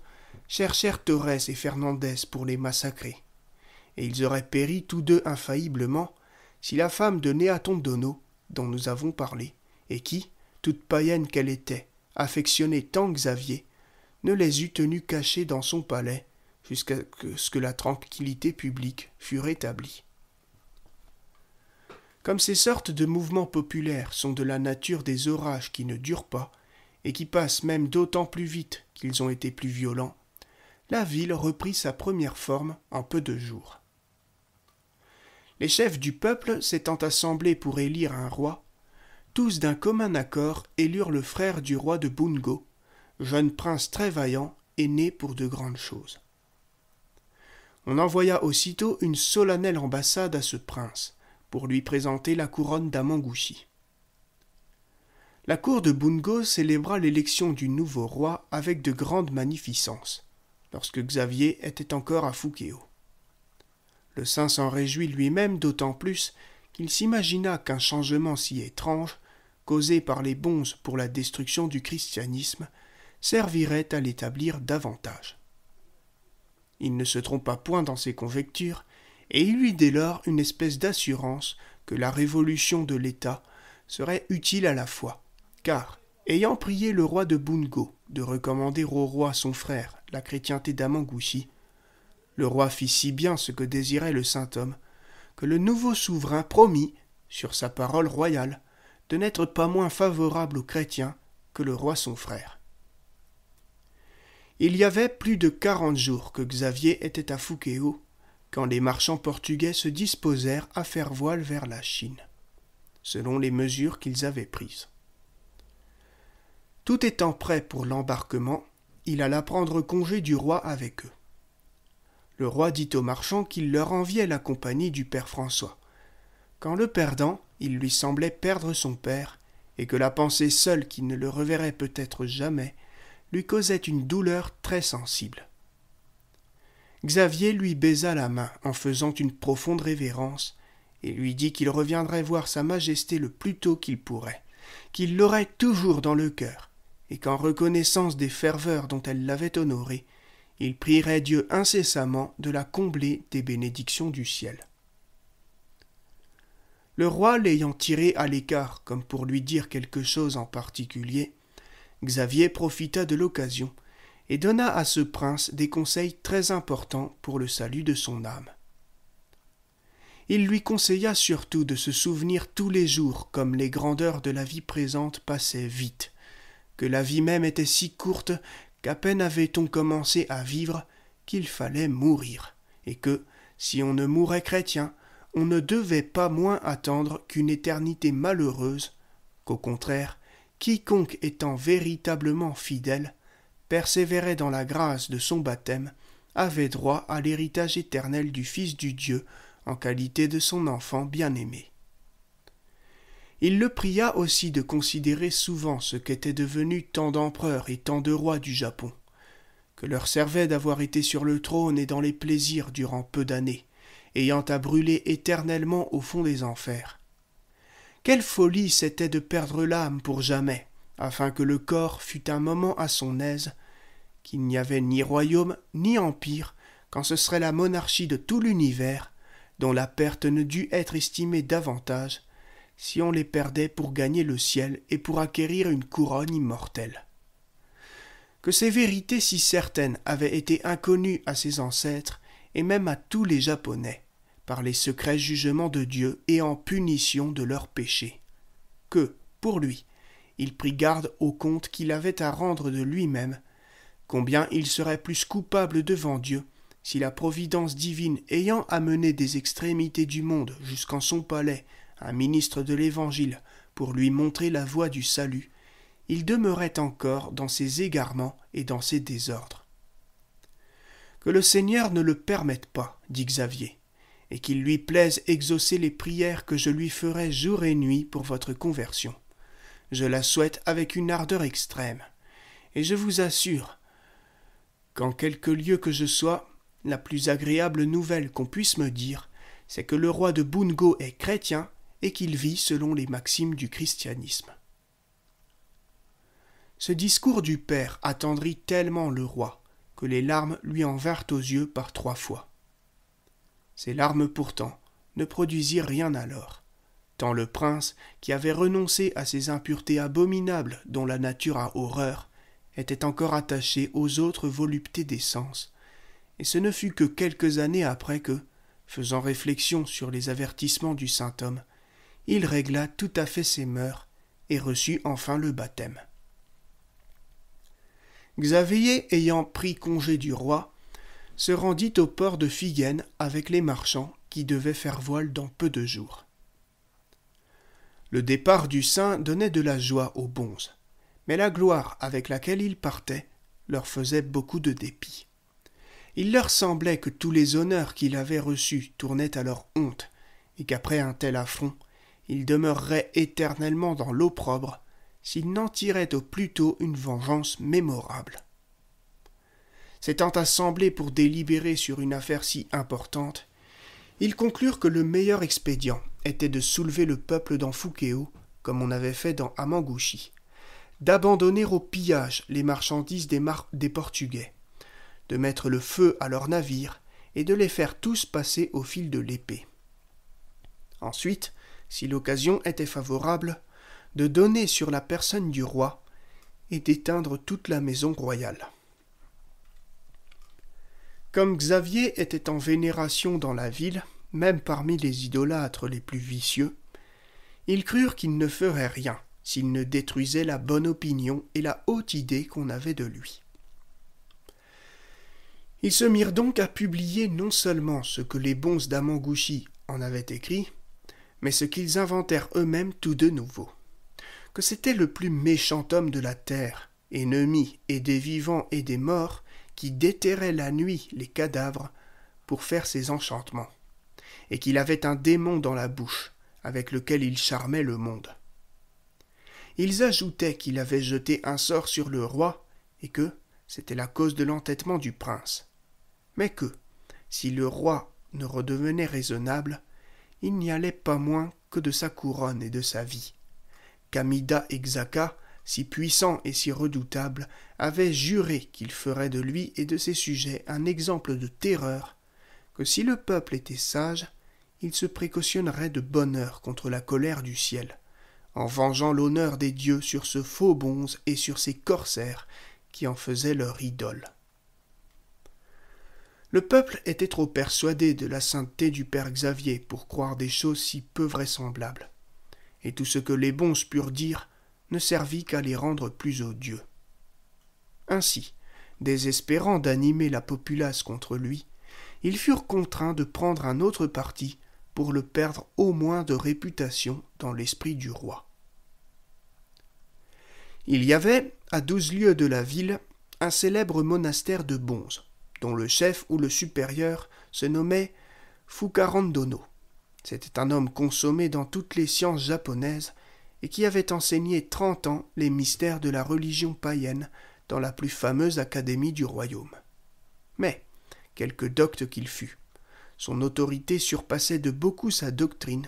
cherchèrent Torres et Fernandez pour les massacrer, et ils auraient péri tous deux infailliblement si la femme de Néaton Dono, dont nous avons parlé, et qui, toute païenne qu'elle était, affectionnait tant Xavier, ne les eût tenus cachés dans son palais jusqu'à ce que la tranquillité publique fût rétablie. Comme ces sortes de mouvements populaires sont de la nature des orages qui ne durent pas, et qui passent même d'autant plus vite qu'ils ont été plus violents, la ville reprit sa première forme en peu de jours. Les chefs du peuple s'étant assemblés pour élire un roi, tous d'un commun accord élurent le frère du roi de Bungo, jeune prince très vaillant et né pour de grandes choses. On envoya aussitôt une solennelle ambassade à ce prince, pour lui présenter la couronne d'Amangushi. La cour de Bungo célébra l'élection du nouveau roi avec de grandes magnificences, lorsque Xavier était encore à Foukeo. Le saint s'en réjouit lui-même d'autant plus qu'il s'imagina qu'un changement si étrange, causé par les bonzes pour la destruction du christianisme, servirait à l'établir davantage. Il ne se trompa point dans ses conjectures, et il eut dès lors une espèce d'assurance que la révolution de l'État serait utile à la fois, car, ayant prié le roi de Bungo de recommander au roi son frère, la chrétienté d'Amangushi, le roi fit si bien ce que désirait le saint homme, que le nouveau souverain promit, sur sa parole royale, de n'être pas moins favorable aux chrétiens que le roi son frère. Il y avait plus de quarante jours que Xavier était à Foukeo quand les marchands portugais se disposèrent à faire voile vers la Chine, selon les mesures qu'ils avaient prises. Tout étant prêt pour l'embarquement, il alla prendre congé du roi avec eux. Le roi dit aux marchands qu'il leur enviait la compagnie du père François, qu'en le perdant, il lui semblait perdre son père, et que la pensée seule qu'il ne le reverrait peut-être jamais lui causait une douleur très sensible. Xavier lui baisa la main en faisant une profonde révérence, et lui dit qu'il reviendrait voir Sa Majesté le plus tôt qu'il pourrait, qu'il l'aurait toujours dans le cœur, et qu'en reconnaissance des ferveurs dont elle l'avait honoré, il prierait Dieu incessamment de la combler des bénédictions du ciel. Le roi l'ayant tiré à l'écart comme pour lui dire quelque chose en particulier, Xavier profita de l'occasion et donna à ce prince des conseils très importants pour le salut de son âme. Il lui conseilla surtout de se souvenir tous les jours comme les grandeurs de la vie présente passaient vite, que la vie même était si courte qu'à peine avait-on commencé à vivre qu'il fallait mourir, et que, si on ne mourait chrétien, on ne devait pas moins attendre qu'une éternité malheureuse, qu'au contraire, quiconque étant véritablement fidèle persévérait dans la grâce de son baptême, avait droit à l'héritage éternel du Fils du Dieu en qualité de son enfant bien-aimé. Il le pria aussi de considérer souvent ce qu'étaient devenus tant d'empereurs et tant de rois du Japon, que leur servait d'avoir été sur le trône et dans les plaisirs durant peu d'années, ayant à brûler éternellement au fond des enfers. Quelle folie c'était de perdre l'âme pour jamais, afin que le corps fût un moment à son aise, qu'il n'y avait ni royaume ni empire, quand ce serait la monarchie de tout l'univers, dont la perte ne dût être estimée davantage, si on les perdait pour gagner le ciel et pour acquérir une couronne immortelle. Que ces vérités si certaines avaient été inconnues à ses ancêtres et même à tous les Japonais, par les secrets jugements de Dieu et en punition de leurs péchés. Que, pour lui, il prit garde au compte qu'il avait à rendre de lui-même, combien il serait plus coupable devant Dieu si la providence divine ayant amené des extrémités du monde jusqu'en son palais un ministre de l'Évangile pour lui montrer la voie du salut, il demeurait encore dans ses égarements et dans ses désordres. Que le Seigneur ne le permette pas, dit Xavier, et qu'il lui plaise exaucer les prières que je lui ferai jour et nuit pour votre conversion je la souhaite avec une ardeur extrême, et je vous assure qu'en quelque lieu que je sois, la plus agréable nouvelle qu'on puisse me dire, c'est que le roi de Bungo est chrétien et qu'il vit selon les maximes du christianisme. Ce discours du père attendrit tellement le roi que les larmes lui en vinrent aux yeux par trois fois. Ces larmes pourtant ne produisirent rien alors, tant le prince, qui avait renoncé à ces impuretés abominables dont la nature a horreur, était encore attaché aux autres voluptés des sens. Et ce ne fut que quelques années après que, faisant réflexion sur les avertissements du saint homme, il régla tout à fait ses mœurs et reçut enfin le baptême. Xavier ayant pris congé du roi, se rendit au port de Figenne avec les marchands qui devaient faire voile dans peu de jours. Le départ du saint donnait de la joie aux bonzes, mais la gloire avec laquelle ils partaient leur faisait beaucoup de dépit. Il leur semblait que tous les honneurs qu'il avait reçus tournaient à leur honte, et qu'après un tel affront, ils demeuraient éternellement dans l'opprobre s'ils n'en tiraient au plus tôt une vengeance mémorable. S'étant assemblés pour délibérer sur une affaire si importante, ils conclurent que le meilleur expédient était de soulever le peuple dans Fukeo, comme on avait fait dans Amangouchi... d'abandonner au pillage les marchandises des Portugais, de mettre le feu à leurs navires et de les faire tous passer au fil de l'épée. Ensuite, si l'occasion était favorable, de donner sur la personne du roi et d'éteindre toute la maison royale. Comme Xavier était en vénération dans la ville, même parmi les idolâtres les plus vicieux, ils crurent qu'ils ne feraient rien s'ils ne détruisaient la bonne opinion et la haute idée qu'on avait de lui. Ils se mirent donc à publier non seulement ce que les bons d'Amangouchi en avaient écrit, mais ce qu'ils inventèrent eux-mêmes tout de nouveau. Que c'était le plus méchant homme de la terre, ennemi et des vivants et des morts, qui déterrait la nuit les cadavres pour faire ses enchantements et qu'il avait un démon dans la bouche, avec lequel il charmait le monde. Ils ajoutaient qu'il avait jeté un sort sur le roi, et que c'était la cause de l'entêtement du prince. Mais que, si le roi ne redevenait raisonnable, il n'y allait pas moins que de sa couronne et de sa vie. Kamida Exaka, si puissant et si redoutable, avait juré qu'il ferait de lui et de ses sujets un exemple de terreur que si le peuple était sage, il se précautionnerait de bonne heure contre la colère du ciel, en vengeant l'honneur des dieux sur ce faux bonze et sur ces corsaires qui en faisaient leur idole. Le peuple était trop persuadé de la sainteté du père Xavier pour croire des choses si peu vraisemblables, et tout ce que les bonzes purent dire ne servit qu'à les rendre plus odieux. Ainsi, désespérant d'animer la populace contre lui, ils furent contraints de prendre un autre parti pour le perdre au moins de réputation dans l'esprit du roi. Il y avait, à douze lieues de la ville, un célèbre monastère de Bonze, dont le chef ou le supérieur se nommait Fukarandono. C'était un homme consommé dans toutes les sciences japonaises et qui avait enseigné trente ans les mystères de la religion païenne dans la plus fameuse académie du royaume. Mais, quelque docte qu'il fût. Son autorité surpassait de beaucoup sa doctrine.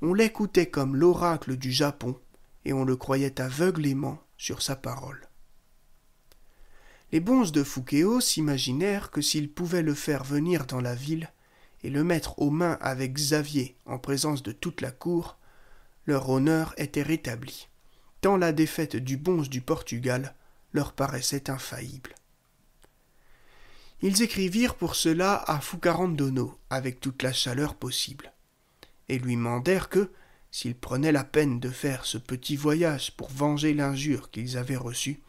On l'écoutait comme l'oracle du Japon, et on le croyait aveuglément sur sa parole. Les bonzes de Fouquéo s'imaginèrent que s'ils pouvaient le faire venir dans la ville et le mettre aux mains avec Xavier en présence de toute la cour, leur honneur était rétabli, tant la défaite du bonze du Portugal leur paraissait infaillible. Ils écrivirent pour cela à Foucarandono avec toute la chaleur possible, et lui mandèrent que, s'il prenait la peine de faire ce petit voyage pour venger l'injure qu'ils avaient reçue,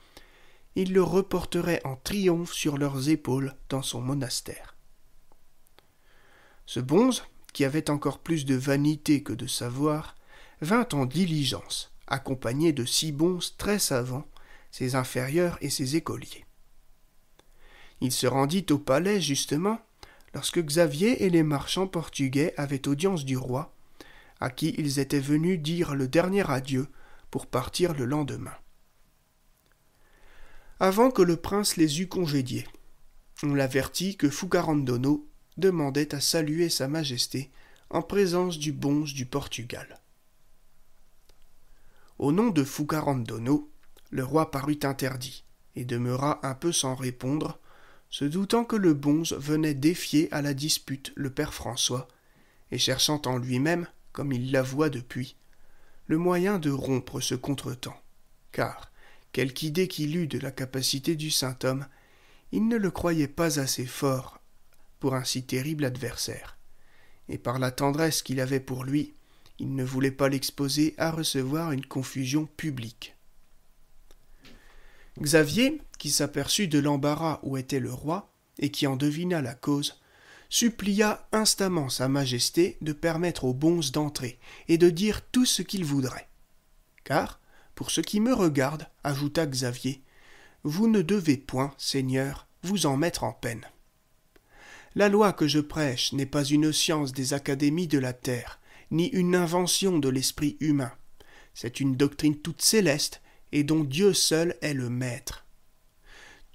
ils le reporteraient en triomphe sur leurs épaules dans son monastère. Ce bonze, qui avait encore plus de vanité que de savoir, vint en diligence, accompagné de six bonzes très savants, ses inférieurs et ses écoliers. Il se rendit au palais, justement, lorsque Xavier et les marchands portugais avaient audience du roi, à qui ils étaient venus dire le dernier adieu pour partir le lendemain. Avant que le prince les eût congédiés, on l'avertit que Fucarandono demandait à saluer Sa Majesté en présence du bonge du Portugal. Au nom de Fucarandono, le roi parut interdit et demeura un peu sans répondre se doutant que le bonze venait défier à la dispute le père François, et cherchant en lui-même, comme il l'avoua depuis, le moyen de rompre ce contretemps. Car, quelque idée qu'il eût de la capacité du saint homme, il ne le croyait pas assez fort pour un si terrible adversaire. Et par la tendresse qu'il avait pour lui, il ne voulait pas l'exposer à recevoir une confusion publique. Xavier, qui s'aperçut de l'embarras où était le roi, et qui en devina la cause, supplia instamment Sa Majesté de permettre aux bons d'entrer et de dire tout ce qu'ils voudraient. Car, pour ce qui me regarde, ajouta Xavier, vous ne devez point, Seigneur, vous en mettre en peine. La loi que je prêche n'est pas une science des académies de la terre, ni une invention de l'esprit humain. C'est une doctrine toute céleste et dont Dieu seul est le maître.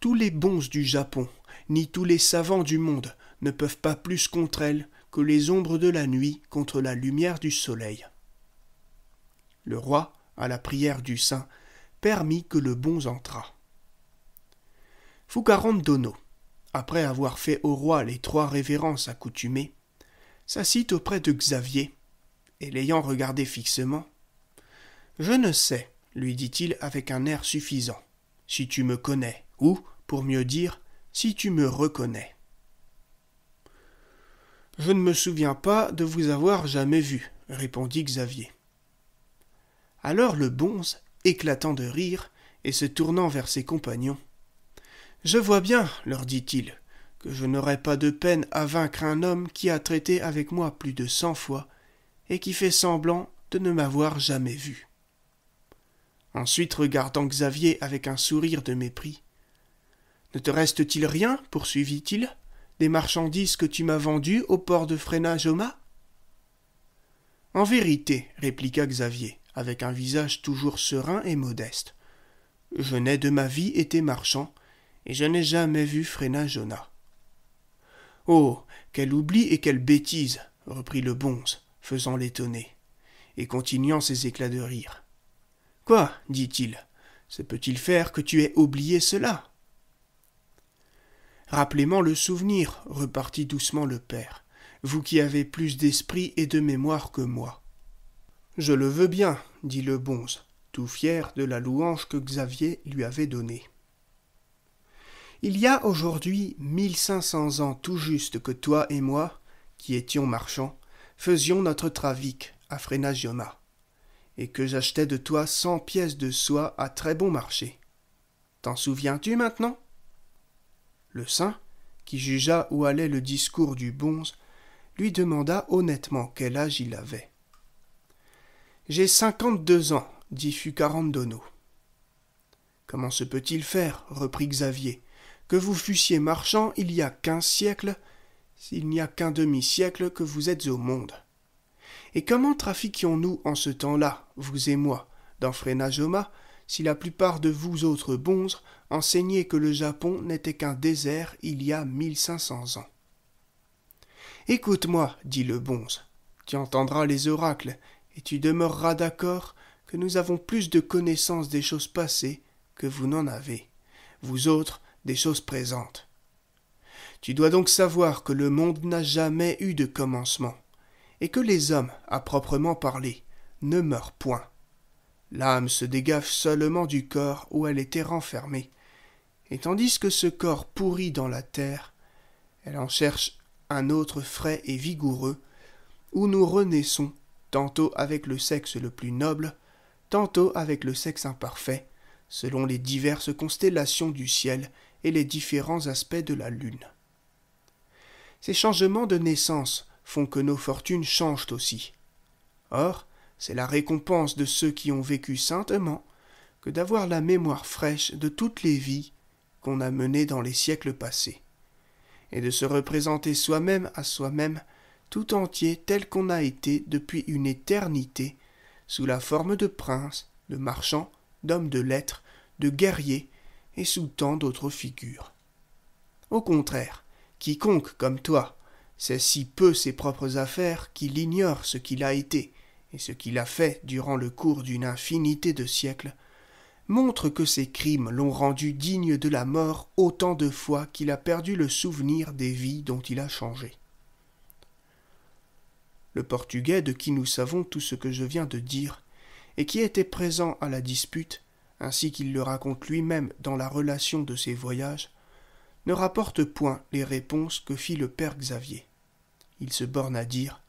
Tous les bons du Japon, ni tous les savants du monde, ne peuvent pas plus contre elle que les ombres de la nuit contre la lumière du soleil. Le roi, à la prière du saint, permit que le bon entrât. Foucaron Dono, après avoir fait au roi les trois révérences accoutumées, s'assit auprès de Xavier, et l'ayant regardé fixement. Je ne sais, lui dit-il avec un air suffisant, si tu me connais, ou, pour mieux dire, si tu me reconnais. Je ne me souviens pas de vous avoir jamais vu, répondit Xavier. Alors le bonze, éclatant de rire et se tournant vers ses compagnons. Je vois bien, leur dit-il, que je n'aurai pas de peine à vaincre un homme qui a traité avec moi plus de cent fois et qui fait semblant de ne m'avoir jamais vu. Ensuite, regardant Xavier avec un sourire de mépris. Ne te reste-t-il rien, poursuivit-il, des marchandises que tu m'as vendues au port de Joma. En vérité, répliqua Xavier, avec un visage toujours serein et modeste. Je n'ai de ma vie été marchand, et je n'ai jamais vu Jona. Oh, quel oubli et quelle bêtise reprit le bonze, faisant l'étonné, et continuant ses éclats de rire. Quoi dit-il, se peut-il faire que tu aies oublié cela Rappelez-moi le souvenir, repartit doucement le père, vous qui avez plus d'esprit et de mémoire que moi. Je le veux bien, dit le bonze, tout fier de la louange que Xavier lui avait donnée. Il y a aujourd'hui mille cinq cents ans tout juste que toi et moi, qui étions marchands, faisions notre trafic à et que j'achetais de toi cent pièces de soie à très bon marché. T'en souviens-tu maintenant Le saint, qui jugea où allait le discours du bonze, lui demanda honnêtement quel âge il avait. J'ai cinquante-deux ans, dit Fucarandono. Comment se peut-il faire, reprit Xavier, que vous fussiez marchand il y a quinze siècles, s'il n'y a qu'un demi-siècle que vous êtes au monde et comment trafiquions-nous en ce temps-là, vous et moi, dans Frenajoma, si la plupart de vous autres bonzes enseignaient que le Japon n'était qu'un désert il y a mille cinq cents ans Écoute-moi, dit le bonze, tu entendras les oracles, et tu demeureras d'accord que nous avons plus de connaissances des choses passées que vous n'en avez, vous autres des choses présentes. Tu dois donc savoir que le monde n'a jamais eu de commencement, et que les hommes, à proprement parler, ne meurent point. L'âme se dégage seulement du corps où elle était renfermée, et tandis que ce corps pourrit dans la terre, elle en cherche un autre frais et vigoureux, où nous renaissons, tantôt avec le sexe le plus noble, tantôt avec le sexe imparfait, selon les diverses constellations du ciel et les différents aspects de la lune. Ces changements de naissance font que nos fortunes changent aussi. Or, c'est la récompense de ceux qui ont vécu saintement que d'avoir la mémoire fraîche de toutes les vies qu'on a menées dans les siècles passés, et de se représenter soi-même à soi-même tout entier tel qu'on a été depuis une éternité, sous la forme de prince, de marchands, d'hommes de lettres, de guerriers, et sous tant d'autres figures. Au contraire, quiconque, comme toi, c'est si peu ses propres affaires qu'il ignore ce qu'il a été et ce qu'il a fait durant le cours d'une infinité de siècles, montre que ses crimes l'ont rendu digne de la mort autant de fois qu'il a perdu le souvenir des vies dont il a changé. Le Portugais, de qui nous savons tout ce que je viens de dire, et qui était présent à la dispute, ainsi qu'il le raconte lui-même dans la relation de ses voyages, ne rapporte point les réponses que fit le père Xavier il se borne à dire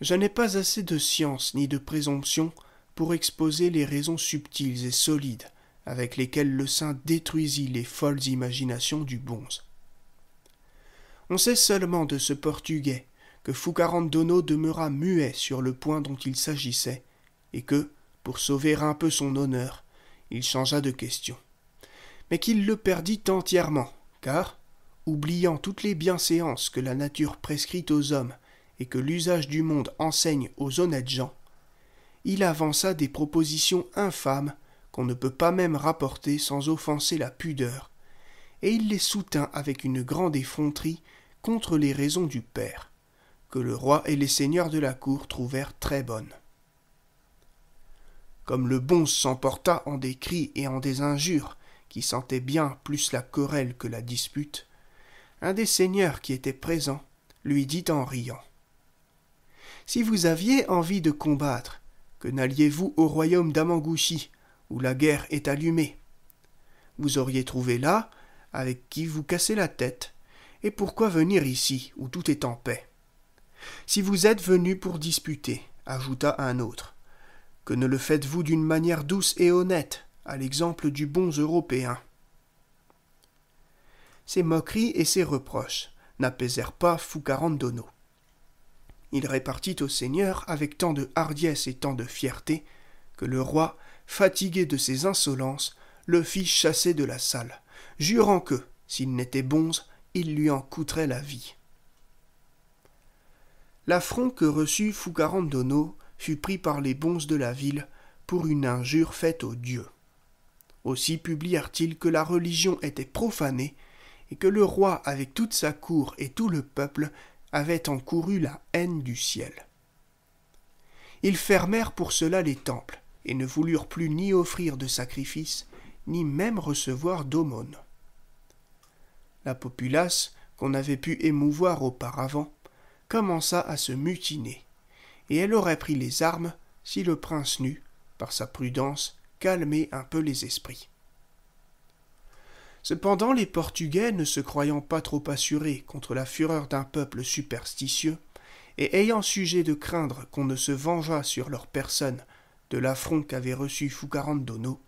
Je n'ai pas assez de science ni de présomption pour exposer les raisons subtiles et solides avec lesquelles le saint détruisit les folles imaginations du bonze. On sait seulement de ce Portugais que Foucarandono demeura muet sur le point dont il s'agissait, et que, pour sauver un peu son honneur, il changea de question. Mais qu'il le perdit entièrement, car, oubliant toutes les bienséances que la nature prescrit aux hommes et que l'usage du monde enseigne aux honnêtes gens, il avança des propositions infâmes qu'on ne peut pas même rapporter sans offenser la pudeur, et il les soutint avec une grande effronterie contre les raisons du père, que le roi et les seigneurs de la cour trouvèrent très bonnes. Comme le bon s'emporta en des cris et en des injures, qui sentaient bien plus la querelle que la dispute, un des seigneurs qui était présent, lui dit en riant Si vous aviez envie de combattre, que n'alliez-vous au royaume d'Amangouchi, où la guerre est allumée Vous auriez trouvé là, avec qui vous cassez la tête, et pourquoi venir ici, où tout est en paix Si vous êtes venu pour disputer, ajouta un autre, que ne le faites-vous d'une manière douce et honnête, à l'exemple du bon Européen ses moqueries et ses reproches n'apaisèrent pas Foucarandono. Il répartit au seigneur avec tant de hardiesse et tant de fierté que le roi, fatigué de ses insolences, le fit chasser de la salle, jurant que, s'il n'était bonze, il lui en coûterait la vie. L'affront que reçut Foucarandono fut pris par les bonzes de la ville pour une injure faite aux dieux. Aussi publièrent-ils que la religion était profanée et que le roi avec toute sa cour et tout le peuple avait encouru la haine du ciel. Ils fermèrent pour cela les temples, et ne voulurent plus ni offrir de sacrifices, ni même recevoir d'aumônes. La populace, qu'on avait pu émouvoir auparavant, commença à se mutiner, et elle aurait pris les armes si le prince n'eût, par sa prudence, calmé un peu les esprits. Cependant les Portugais, ne se croyant pas trop assurés contre la fureur d'un peuple superstitieux, et ayant sujet de craindre qu'on ne se vengeât sur leur personne de l'affront qu'avait reçu Fucarandono,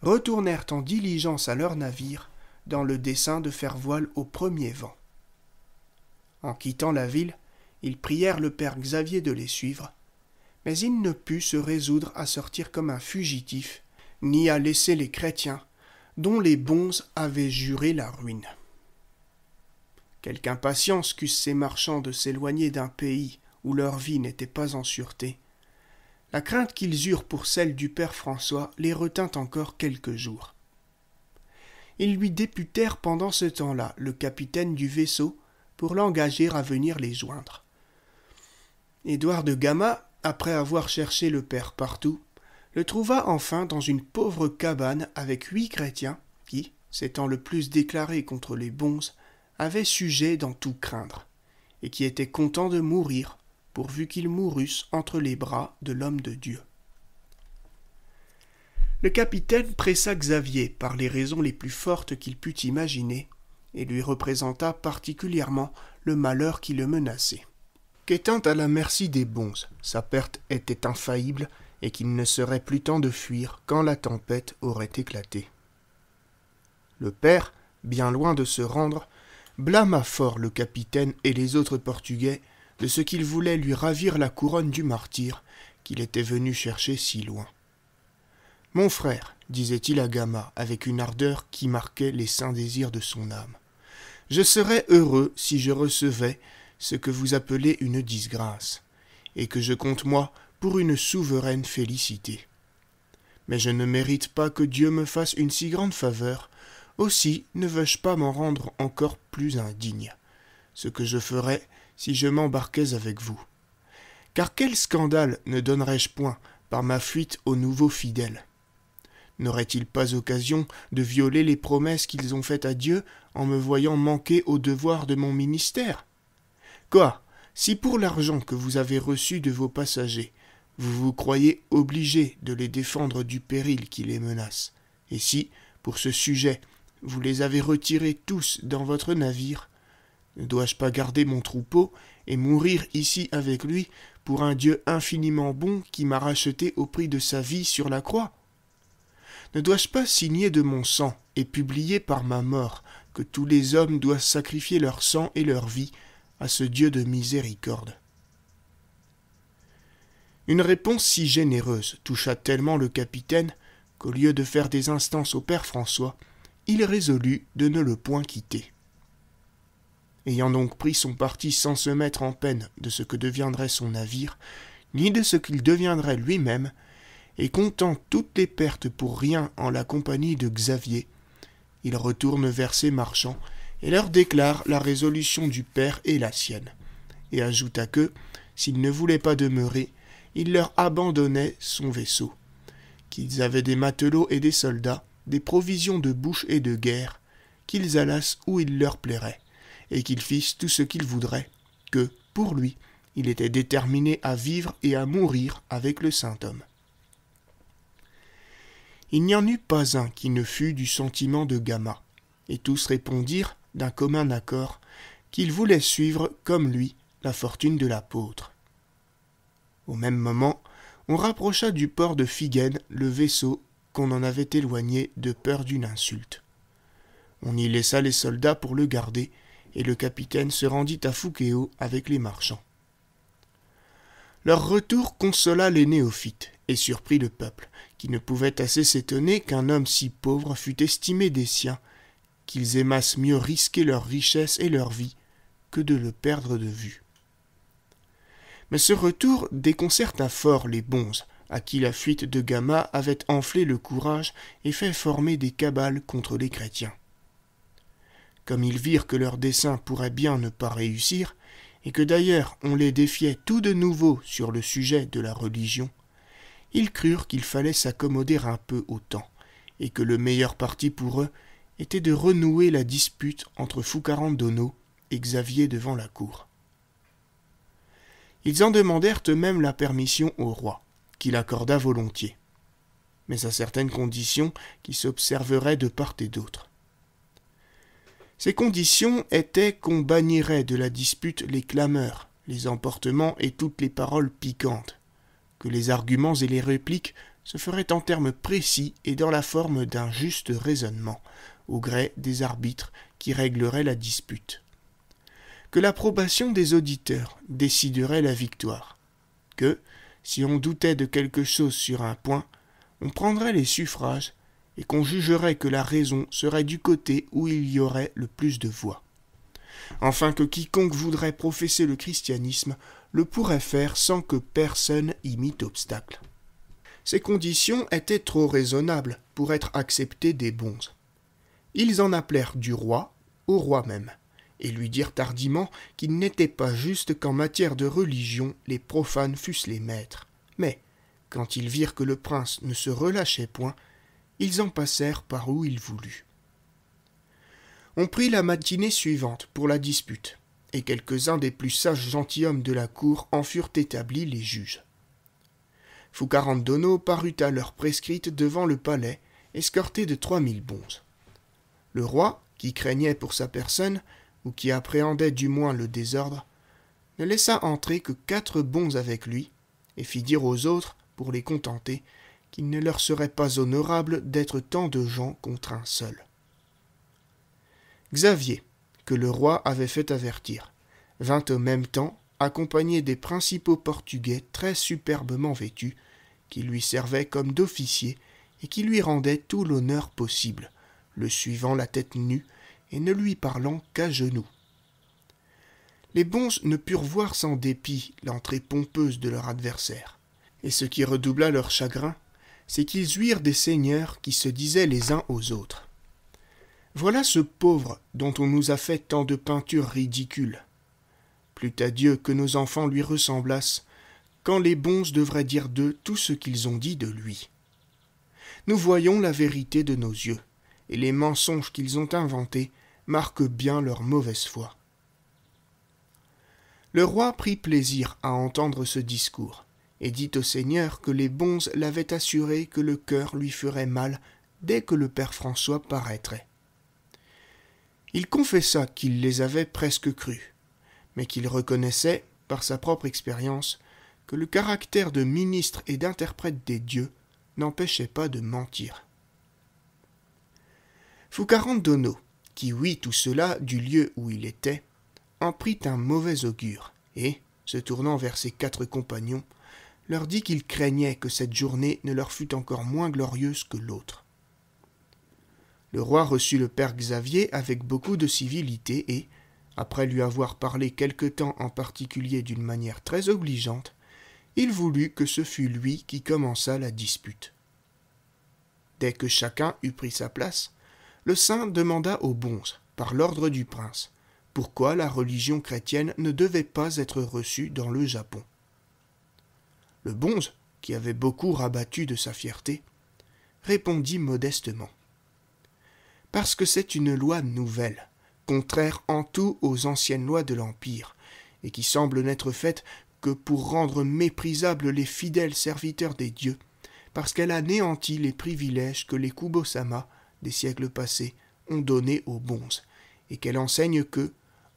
retournèrent en diligence à leur navire, dans le dessein de faire voile au premier vent. En quittant la ville, ils prièrent le père Xavier de les suivre, mais il ne put se résoudre à sortir comme un fugitif, ni à laisser les chrétiens dont les bons avaient juré la ruine. Quelque impatience qu'eussent ces marchands de s'éloigner d'un pays où leur vie n'était pas en sûreté, la crainte qu'ils eurent pour celle du père François les retint encore quelques jours. Ils lui députèrent pendant ce temps-là le capitaine du vaisseau pour l'engager à venir les joindre. Édouard de Gama, après avoir cherché le père partout, le trouva enfin dans une pauvre cabane avec huit chrétiens qui, s'étant le plus déclarés contre les bonzes, avaient sujet d'en tout craindre, et qui étaient contents de mourir, pourvu qu'ils mourussent entre les bras de l'homme de Dieu. Le capitaine pressa Xavier par les raisons les plus fortes qu'il put imaginer, et lui représenta particulièrement le malheur qui le menaçait. Qu'étant à la merci des bonzes, sa perte était infaillible et qu'il ne serait plus temps de fuir quand la tempête aurait éclaté. Le père, bien loin de se rendre, blâma fort le capitaine et les autres Portugais de ce qu'ils voulaient lui ravir la couronne du martyr qu'il était venu chercher si loin. Mon frère, disait-il à Gama avec une ardeur qui marquait les saints désirs de son âme, je serais heureux si je recevais ce que vous appelez une disgrâce, et que je compte moi pour une souveraine félicité. Mais je ne mérite pas que Dieu me fasse une si grande faveur, aussi ne veux-je pas m'en rendre encore plus indigne, ce que je ferais si je m'embarquais avec vous. Car quel scandale ne donnerais-je point par ma fuite aux nouveaux fidèles N'aurait-il pas occasion de violer les promesses qu'ils ont faites à Dieu en me voyant manquer au devoir de mon ministère Quoi Si pour l'argent que vous avez reçu de vos passagers, vous vous croyez obligé de les défendre du péril qui les menace. Et si, pour ce sujet, vous les avez retirés tous dans votre navire, ne dois-je pas garder mon troupeau et mourir ici avec lui pour un Dieu infiniment bon qui m'a racheté au prix de sa vie sur la croix Ne dois-je pas signer de mon sang et publier par ma mort que tous les hommes doivent sacrifier leur sang et leur vie à ce Dieu de miséricorde une réponse si généreuse toucha tellement le capitaine qu'au lieu de faire des instances au père François, il résolut de ne le point quitter. Ayant donc pris son parti sans se mettre en peine de ce que deviendrait son navire, ni de ce qu'il deviendrait lui-même, et comptant toutes les pertes pour rien en la compagnie de Xavier, il retourne vers ses marchands et leur déclare la résolution du père et la sienne, et ajouta que, s'il ne voulait pas demeurer, il leur abandonnait son vaisseau. Qu'ils avaient des matelots et des soldats, des provisions de bouche et de guerre, qu'ils allassent où il leur plairait, et qu'ils fissent tout ce qu'ils voudraient, que, pour lui, il était déterminé à vivre et à mourir avec le saint homme. Il n'y en eut pas un qui ne fût du sentiment de Gamma, et tous répondirent, d'un commun accord, qu'ils voulaient suivre, comme lui, la fortune de l'apôtre. Au même moment, on rapprocha du port de Figen le vaisseau qu'on en avait éloigné de peur d'une insulte. On y laissa les soldats pour le garder, et le capitaine se rendit à Fouquéo avec les marchands. Leur retour consola les néophytes et surprit le peuple, qui ne pouvait assez s'étonner qu'un homme si pauvre fût estimé des siens, qu'ils aimassent mieux risquer leur richesse et leur vie que de le perdre de vue. Mais ce retour déconcerta fort les bonzes, à qui la fuite de Gama avait enflé le courage et fait former des cabales contre les chrétiens. Comme ils virent que leur dessein pourrait bien ne pas réussir, et que d'ailleurs on les défiait tout de nouveau sur le sujet de la religion, ils crurent qu'il fallait s'accommoder un peu au temps, et que le meilleur parti pour eux était de renouer la dispute entre Foucarandono et Xavier devant la cour. Ils en demandèrent eux-mêmes la permission au roi, qui l'accorda volontiers, mais à certaines conditions qui s'observeraient de part et d'autre. Ces conditions étaient qu'on bannirait de la dispute les clameurs, les emportements et toutes les paroles piquantes, que les arguments et les répliques se feraient en termes précis et dans la forme d'un juste raisonnement, au gré des arbitres qui régleraient la dispute que l'approbation des auditeurs déciderait la victoire, que, si on doutait de quelque chose sur un point, on prendrait les suffrages et qu'on jugerait que la raison serait du côté où il y aurait le plus de voix. Enfin que quiconque voudrait professer le christianisme le pourrait faire sans que personne y mit obstacle. Ces conditions étaient trop raisonnables pour être acceptées des bons. Ils en appelèrent du roi au roi même, et lui dirent tardiment qu'il n'était pas juste qu'en matière de religion les profanes fussent les maîtres. Mais, quand ils virent que le prince ne se relâchait point, ils en passèrent par où il voulut. On prit la matinée suivante pour la dispute, et quelques-uns des plus sages gentilshommes de la cour en furent établis les juges. Foucarandono parut à l'heure prescrite devant le palais, escorté de trois mille bonzes. Le roi, qui craignait pour sa personne, ou qui appréhendait du moins le désordre, ne laissa entrer que quatre bons avec lui, et fit dire aux autres, pour les contenter, qu'il ne leur serait pas honorable d'être tant de gens contre un seul. Xavier, que le roi avait fait avertir, vint au même temps, accompagné des principaux portugais très superbement vêtus, qui lui servaient comme d'officiers et qui lui rendaient tout l'honneur possible, le suivant la tête nue et ne lui parlant qu'à genoux. Les bonzes ne purent voir sans dépit l'entrée pompeuse de leur adversaire, et ce qui redoubla leur chagrin, c'est qu'ils huirent des seigneurs qui se disaient les uns aux autres. Voilà ce pauvre dont on nous a fait tant de peintures ridicules. Plût à Dieu que nos enfants lui ressemblassent, quand les bons devraient dire d'eux tout ce qu'ils ont dit de lui. Nous voyons la vérité de nos yeux, et les mensonges qu'ils ont inventés marque bien leur mauvaise foi. Le roi prit plaisir à entendre ce discours, et dit au seigneur que les bons l'avaient assuré que le cœur lui ferait mal dès que le père François paraîtrait. Il confessa qu'il les avait presque crus, mais qu'il reconnaissait, par sa propre expérience, que le caractère de ministre et d'interprète des dieux n'empêchait pas de mentir. Foucarandonneau, qui vit tout cela du lieu où il était, en prit un mauvais augure, et, se tournant vers ses quatre compagnons, leur dit qu'il craignait que cette journée ne leur fût encore moins glorieuse que l'autre. Le roi reçut le père Xavier avec beaucoup de civilité et, après lui avoir parlé quelque temps en particulier d'une manière très obligeante, il voulut que ce fût lui qui commençât la dispute. Dès que chacun eut pris sa place, le saint demanda au bonze, par l'ordre du prince, pourquoi la religion chrétienne ne devait pas être reçue dans le Japon. Le bonze, qui avait beaucoup rabattu de sa fierté, répondit modestement. Parce que c'est une loi nouvelle, contraire en tout aux anciennes lois de l'Empire, et qui semble n'être faite que pour rendre méprisables les fidèles serviteurs des dieux, parce qu'elle anéantit les privilèges que les Kubosama des siècles passés ont donné aux bonzes, et qu'elle enseigne que,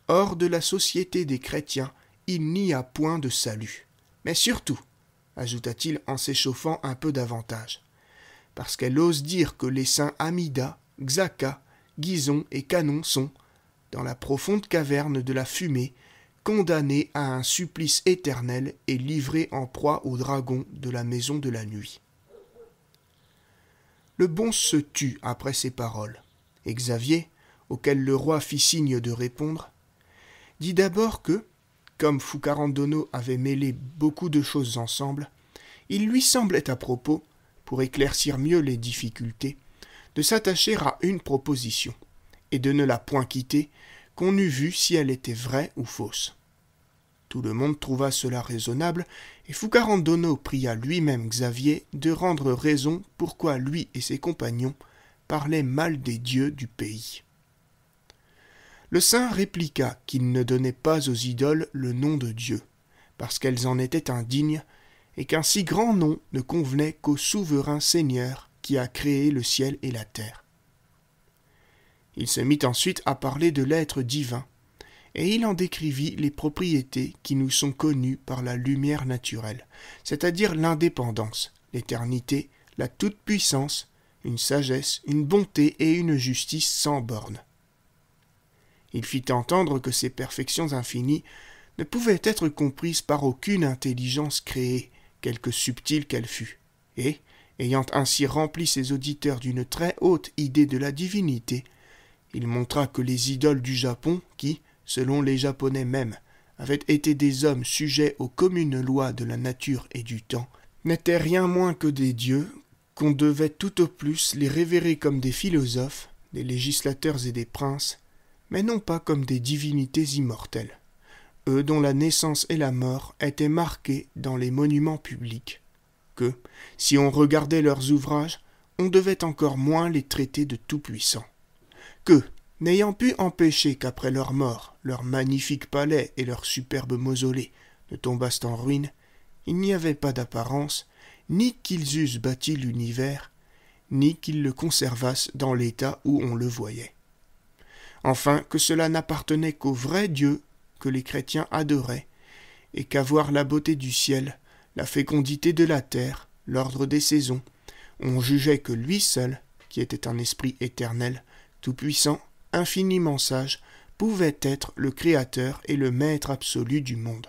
hors de la société des chrétiens, il n'y a point de salut. Mais surtout, ajouta-t-il en s'échauffant un peu davantage, parce qu'elle ose dire que les saints Amida, Xaka, Guison et Canon sont, dans la profonde caverne de la fumée, condamnés à un supplice éternel et livrés en proie aux dragons de la maison de la nuit. Le bon se tut après ces paroles. Et Xavier, auquel le roi fit signe de répondre, dit d'abord que, comme Foucarandono avait mêlé beaucoup de choses ensemble, il lui semblait à propos, pour éclaircir mieux les difficultés, de s'attacher à une proposition, et de ne la point quitter, qu'on eût vu si elle était vraie ou fausse. Tout le monde trouva cela raisonnable, et Foucarandono pria lui-même Xavier de rendre raison pourquoi lui et ses compagnons parlaient mal des dieux du pays. Le saint répliqua qu'il ne donnait pas aux idoles le nom de Dieu, parce qu'elles en étaient indignes, et qu'un si grand nom ne convenait qu'au souverain Seigneur qui a créé le ciel et la terre. Il se mit ensuite à parler de l'être divin, et il en décrivit les propriétés qui nous sont connues par la lumière naturelle, c'est-à-dire l'indépendance, l'éternité, la toute-puissance, une sagesse, une bonté et une justice sans bornes. Il fit entendre que ces perfections infinies ne pouvaient être comprises par aucune intelligence créée, quelque subtile qu'elle fût, et, ayant ainsi rempli ses auditeurs d'une très haute idée de la divinité, il montra que les idoles du Japon, qui, selon les Japonais même, avaient été des hommes sujets aux communes lois de la nature et du temps, n'étaient rien moins que des dieux, qu'on devait tout au plus les révérer comme des philosophes, des législateurs et des princes, mais non pas comme des divinités immortelles, eux dont la naissance et la mort étaient marquées dans les monuments publics, que, si on regardait leurs ouvrages, on devait encore moins les traiter de tout-puissants, que, n'ayant pu empêcher qu'après leur mort, leur magnifique palais et leur superbe mausolée ne tombassent en ruine, il n'y avait pas d'apparence, ni qu'ils eussent bâti l'univers, ni qu'ils le conservassent dans l'état où on le voyait. Enfin, que cela n'appartenait qu'au vrai Dieu que les chrétiens adoraient, et qu'avoir la beauté du ciel, la fécondité de la terre, l'ordre des saisons, on jugeait que lui seul, qui était un esprit éternel, tout-puissant infiniment sage, pouvait être le Créateur et le Maître absolu du monde.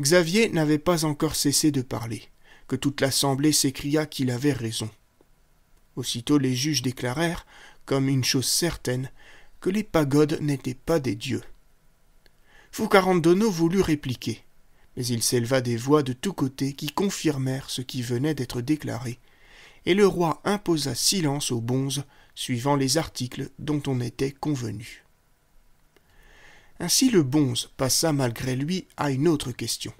Xavier n'avait pas encore cessé de parler, que toute l'assemblée s'écria qu'il avait raison. Aussitôt les juges déclarèrent, comme une chose certaine, que les pagodes n'étaient pas des dieux. Foucarandono voulut répliquer, mais il s'éleva des voix de tous côtés qui confirmèrent ce qui venait d'être déclaré, et le roi imposa silence aux bonzes suivant les articles dont on était convenu. Ainsi le bonze passa malgré lui à une autre question,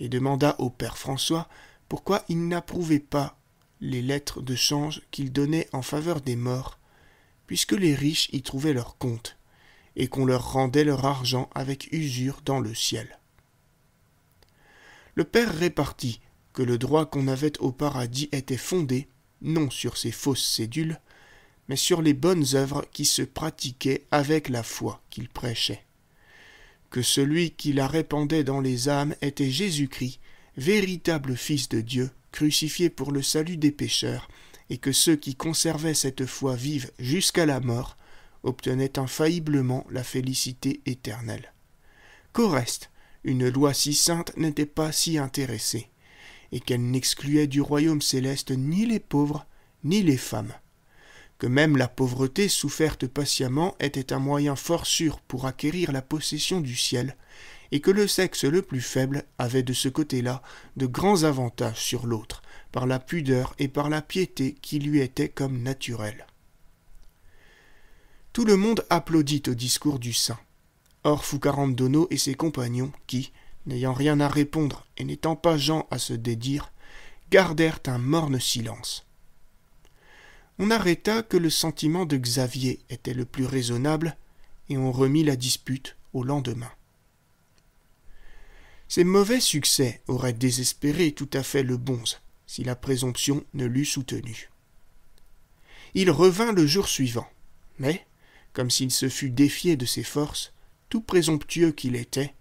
et demanda au père François pourquoi il n'approuvait pas les lettres de change qu'il donnait en faveur des morts, puisque les riches y trouvaient leur compte, et qu'on leur rendait leur argent avec usure dans le ciel. Le père répartit que le droit qu'on avait au paradis était fondé, non sur ces fausses cédules, mais sur les bonnes œuvres qui se pratiquaient avec la foi qu'il prêchait. Que celui qui la répandait dans les âmes était Jésus-Christ, véritable Fils de Dieu, crucifié pour le salut des pécheurs, et que ceux qui conservaient cette foi vive jusqu'à la mort obtenaient infailliblement la félicité éternelle. Qu'au reste, une loi si sainte n'était pas si intéressée, et qu'elle n'excluait du royaume céleste ni les pauvres, ni les femmes, que même la pauvreté soufferte patiemment était un moyen fort sûr pour acquérir la possession du ciel, et que le sexe le plus faible avait de ce côté-là de grands avantages sur l'autre, par la pudeur et par la piété qui lui étaient comme naturelles. Tout le monde applaudit au discours du saint. Or Foucarandono et ses compagnons, qui, n'ayant rien à répondre et n'étant pas gens à se dédire, gardèrent un morne silence on arrêta que le sentiment de Xavier était le plus raisonnable, et on remit la dispute au lendemain. Ces mauvais succès auraient désespéré tout à fait le bonze, si la présomption ne l'eût soutenu. Il revint le jour suivant, mais, comme s'il se fût défié de ses forces, tout présomptueux qu'il était,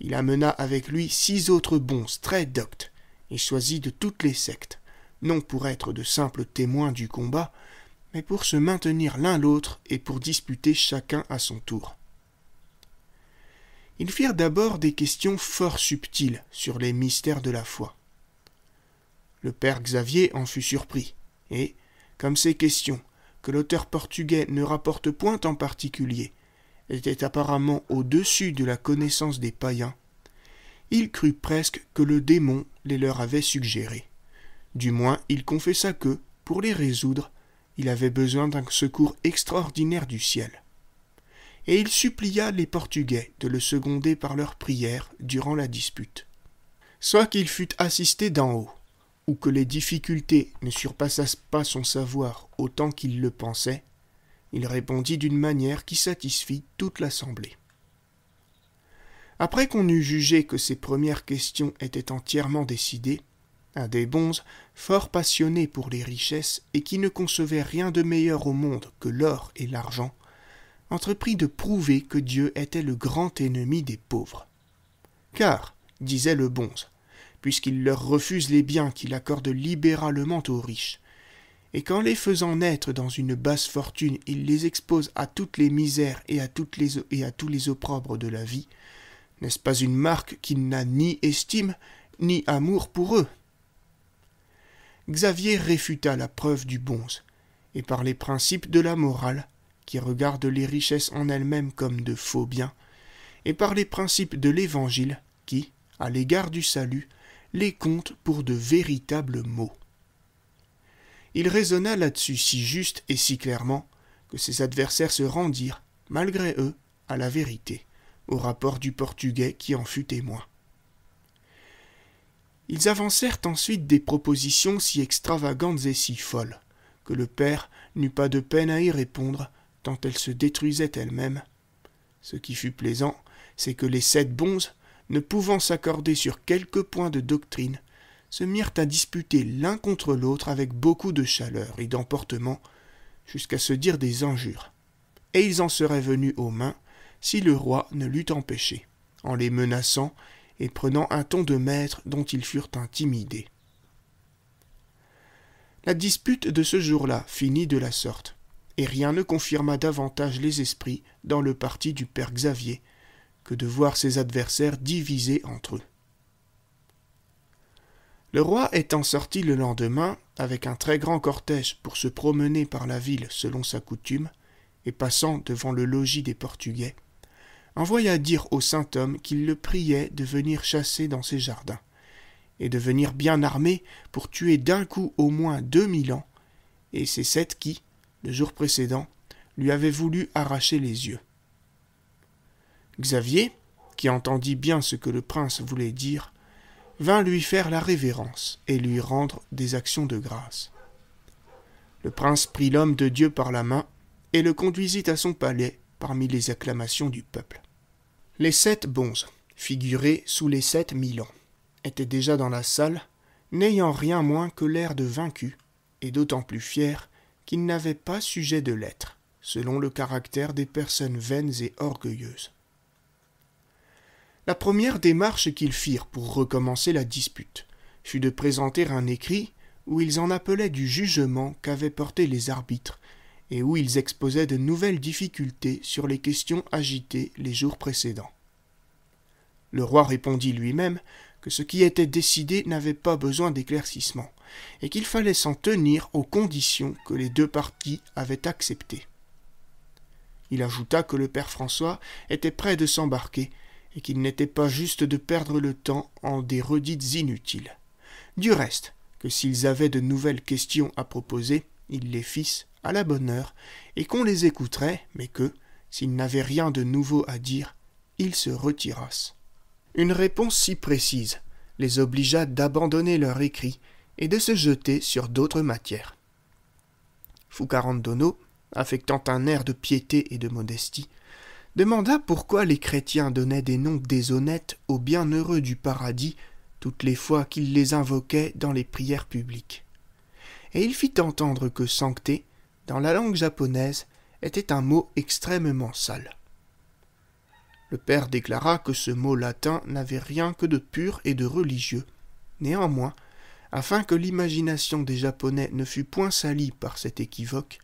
il amena avec lui six autres bonzes très doctes, et choisis de toutes les sectes, non pour être de simples témoins du combat, mais pour se maintenir l'un l'autre et pour disputer chacun à son tour. Ils firent d'abord des questions fort subtiles sur les mystères de la foi. Le père Xavier en fut surpris, et, comme ces questions, que l'auteur portugais ne rapporte point en particulier, étaient apparemment au-dessus de la connaissance des païens, il crut presque que le démon les leur avait suggérées. Du moins, il confessa que, pour les résoudre, il avait besoin d'un secours extraordinaire du ciel. Et il supplia les Portugais de le seconder par leurs prières durant la dispute. Soit qu'il fût assisté d'en haut, ou que les difficultés ne surpassassent pas son savoir autant qu'il le pensait, il répondit d'une manière qui satisfit toute l'assemblée. Après qu'on eut jugé que ces premières questions étaient entièrement décidées, un des bonzes fort passionné pour les richesses et qui ne concevait rien de meilleur au monde que l'or et l'argent, entreprit de prouver que Dieu était le grand ennemi des pauvres. Car, disait le bonze, puisqu'il leur refuse les biens qu'il accorde libéralement aux riches, et qu'en les faisant naître dans une basse fortune, il les expose à toutes les misères et à, et à tous les opprobres de la vie, n'est-ce pas une marque qu'il n'a ni estime ni amour pour eux Xavier réfuta la preuve du bonze, et par les principes de la morale, qui regarde les richesses en elles-mêmes comme de faux biens, et par les principes de l'Évangile, qui, à l'égard du salut, les compte pour de véritables maux. Il raisonna là-dessus si juste et si clairement que ses adversaires se rendirent, malgré eux, à la vérité, au rapport du Portugais qui en fut témoin. Ils avancèrent ensuite des propositions si extravagantes et si folles, que le père n'eut pas de peine à y répondre, tant elles se détruisaient elles-mêmes. Ce qui fut plaisant, c'est que les sept bonzes, ne pouvant s'accorder sur quelques points de doctrine, se mirent à disputer l'un contre l'autre avec beaucoup de chaleur et d'emportement, jusqu'à se dire des injures. Et ils en seraient venus aux mains si le roi ne l'eût empêché. En les menaçant, et prenant un ton de maître dont ils furent intimidés. La dispute de ce jour-là finit de la sorte, et rien ne confirma davantage les esprits dans le parti du père Xavier que de voir ses adversaires divisés entre eux. Le roi étant sorti le lendemain avec un très grand cortège pour se promener par la ville selon sa coutume, et passant devant le logis des Portugais, envoya dire au saint homme qu'il le priait de venir chasser dans ses jardins, et de venir bien armé pour tuer d'un coup au moins deux mille ans, et ces sept qui, le jour précédent, lui avait voulu arracher les yeux. Xavier, qui entendit bien ce que le prince voulait dire, vint lui faire la révérence et lui rendre des actions de grâce. Le prince prit l'homme de Dieu par la main et le conduisit à son palais parmi les acclamations du peuple. Les sept bonzes, figurés sous les sept mille ans, étaient déjà dans la salle, n'ayant rien moins que l'air de vaincus, et d'autant plus fiers qu'ils n'avaient pas sujet de l'être, selon le caractère des personnes vaines et orgueilleuses. La première démarche qu'ils firent pour recommencer la dispute fut de présenter un écrit où ils en appelaient du jugement qu'avaient porté les arbitres et où ils exposaient de nouvelles difficultés sur les questions agitées les jours précédents. Le roi répondit lui-même que ce qui était décidé n'avait pas besoin d'éclaircissement, et qu'il fallait s'en tenir aux conditions que les deux parties avaient acceptées. Il ajouta que le père François était prêt de s'embarquer, et qu'il n'était pas juste de perdre le temps en des redites inutiles. Du reste, que s'ils avaient de nouvelles questions à proposer, « Il les fissent à la bonne heure, et qu'on les écouterait, mais que, s'ils n'avaient rien de nouveau à dire, ils se retirassent. Une réponse si précise les obligea d'abandonner leur écrit et de se jeter sur d'autres matières. Foucarandono, affectant un air de piété et de modestie, demanda pourquoi les chrétiens donnaient des noms déshonnêtes aux bienheureux du paradis toutes les fois qu'ils les invoquaient dans les prières publiques et il fit entendre que sancté, dans la langue japonaise, était un mot extrêmement sale. Le père déclara que ce mot latin n'avait rien que de pur et de religieux. Néanmoins, afin que l'imagination des Japonais ne fût point salie par cet équivoque,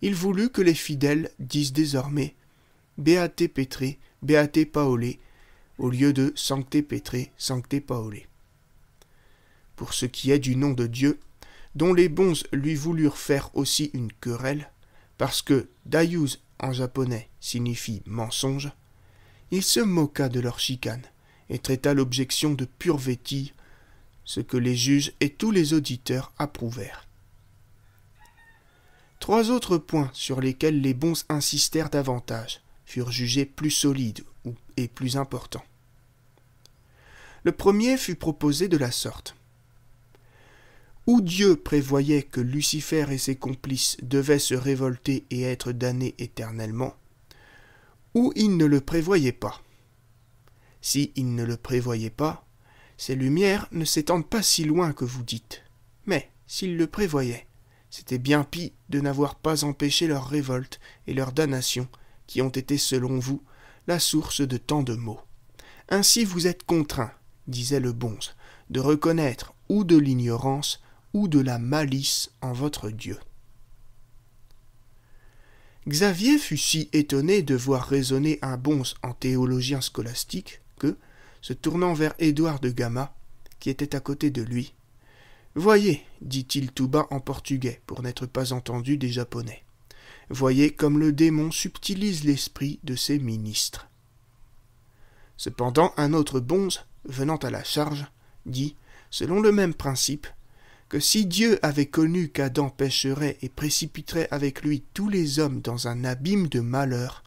il voulut que les fidèles disent désormais Beate Petre, Beate Paole, au lieu de Sancte Petre, Sancte Paole. Pour ce qui est du nom de Dieu, dont les bons lui voulurent faire aussi une querelle, parce que Dayuz en japonais signifie mensonge, il se moqua de leur chicane et traita l'objection de pure vétille, ce que les juges et tous les auditeurs approuvèrent. Trois autres points sur lesquels les bons insistèrent davantage furent jugés plus solides et plus importants. Le premier fut proposé de la sorte ou Dieu prévoyait que Lucifer et ses complices devaient se révolter et être damnés éternellement, ou il ne le prévoyait pas. Si il ne le prévoyait pas, ces lumières ne s'étendent pas si loin que vous dites. Mais, s'il le prévoyait, c'était bien pis de n'avoir pas empêché leur révolte et leur damnation, qui ont été, selon vous, la source de tant de maux. Ainsi vous êtes contraints, disait le bonze, de reconnaître ou de l'ignorance ou de la malice en votre Dieu. Xavier fut si étonné de voir raisonner un bonze en théologien scolastique que, se tournant vers Édouard de Gama, qui était à côté de lui, Voyez, dit-il tout bas en portugais, pour n'être pas entendu des Japonais, voyez comme le démon subtilise l'esprit de ses ministres. Cependant, un autre bonze, venant à la charge, dit, selon le même principe, que si Dieu avait connu qu'Adam pêcherait et précipiterait avec lui tous les hommes dans un abîme de malheur,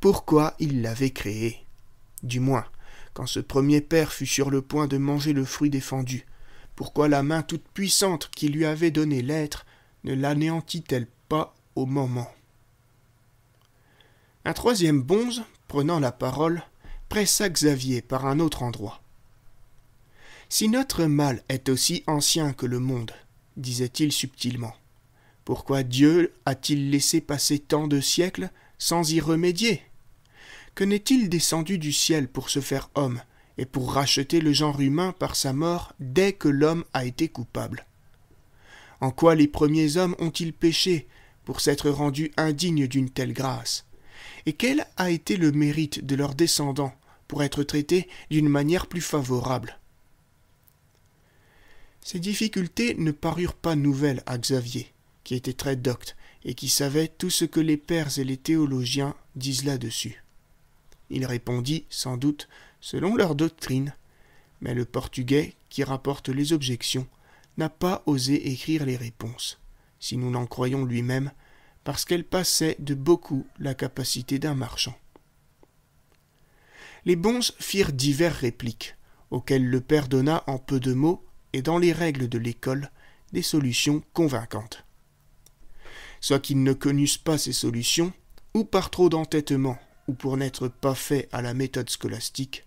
pourquoi il l'avait créé Du moins, quand ce premier père fut sur le point de manger le fruit défendu, pourquoi la main toute puissante qui lui avait donné l'être ne l'anéantit-elle pas au moment Un troisième bonze, prenant la parole, pressa Xavier par un autre endroit. Si notre mal est aussi ancien que le monde, disait-il subtilement, pourquoi Dieu a-t-il laissé passer tant de siècles sans y remédier Que n'est-il descendu du ciel pour se faire homme et pour racheter le genre humain par sa mort dès que l'homme a été coupable En quoi les premiers hommes ont-ils péché pour s'être rendus indignes d'une telle grâce Et quel a été le mérite de leurs descendants pour être traités d'une manière plus favorable ces difficultés ne parurent pas nouvelles à Xavier, qui était très docte et qui savait tout ce que les pères et les théologiens disent là-dessus. Il répondit, sans doute, selon leur doctrine, mais le portugais, qui rapporte les objections, n'a pas osé écrire les réponses, si nous n'en croyons lui-même, parce qu'elles passaient de beaucoup la capacité d'un marchand. Les bonzes firent diverses répliques, auxquelles le père donna en peu de mots et dans les règles de l'école des solutions convaincantes. Soit qu'ils ne connussent pas ces solutions, ou par trop d'entêtement, ou pour n'être pas faits à la méthode scolastique,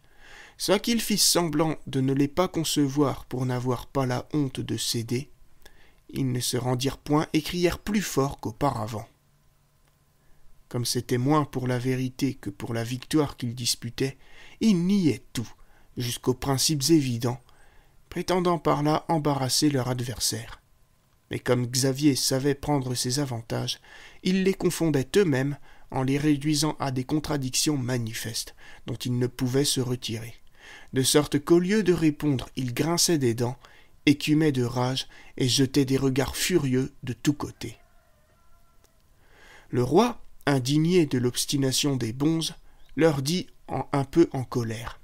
soit qu'ils fissent semblant de ne les pas concevoir pour n'avoir pas la honte de céder, ils ne se rendirent point et crièrent plus fort qu'auparavant. Comme c'était moins pour la vérité que pour la victoire qu'ils disputaient, ils niaient tout, jusqu'aux principes évidents, prétendant par là embarrasser leur adversaire. Mais comme Xavier savait prendre ses avantages, il les confondait eux-mêmes en les réduisant à des contradictions manifestes dont ils ne pouvaient se retirer, de sorte qu'au lieu de répondre, ils grinçait des dents, écumait de rage et jetaient des regards furieux de tous côtés. Le roi, indigné de l'obstination des bonzes, leur dit en un peu en colère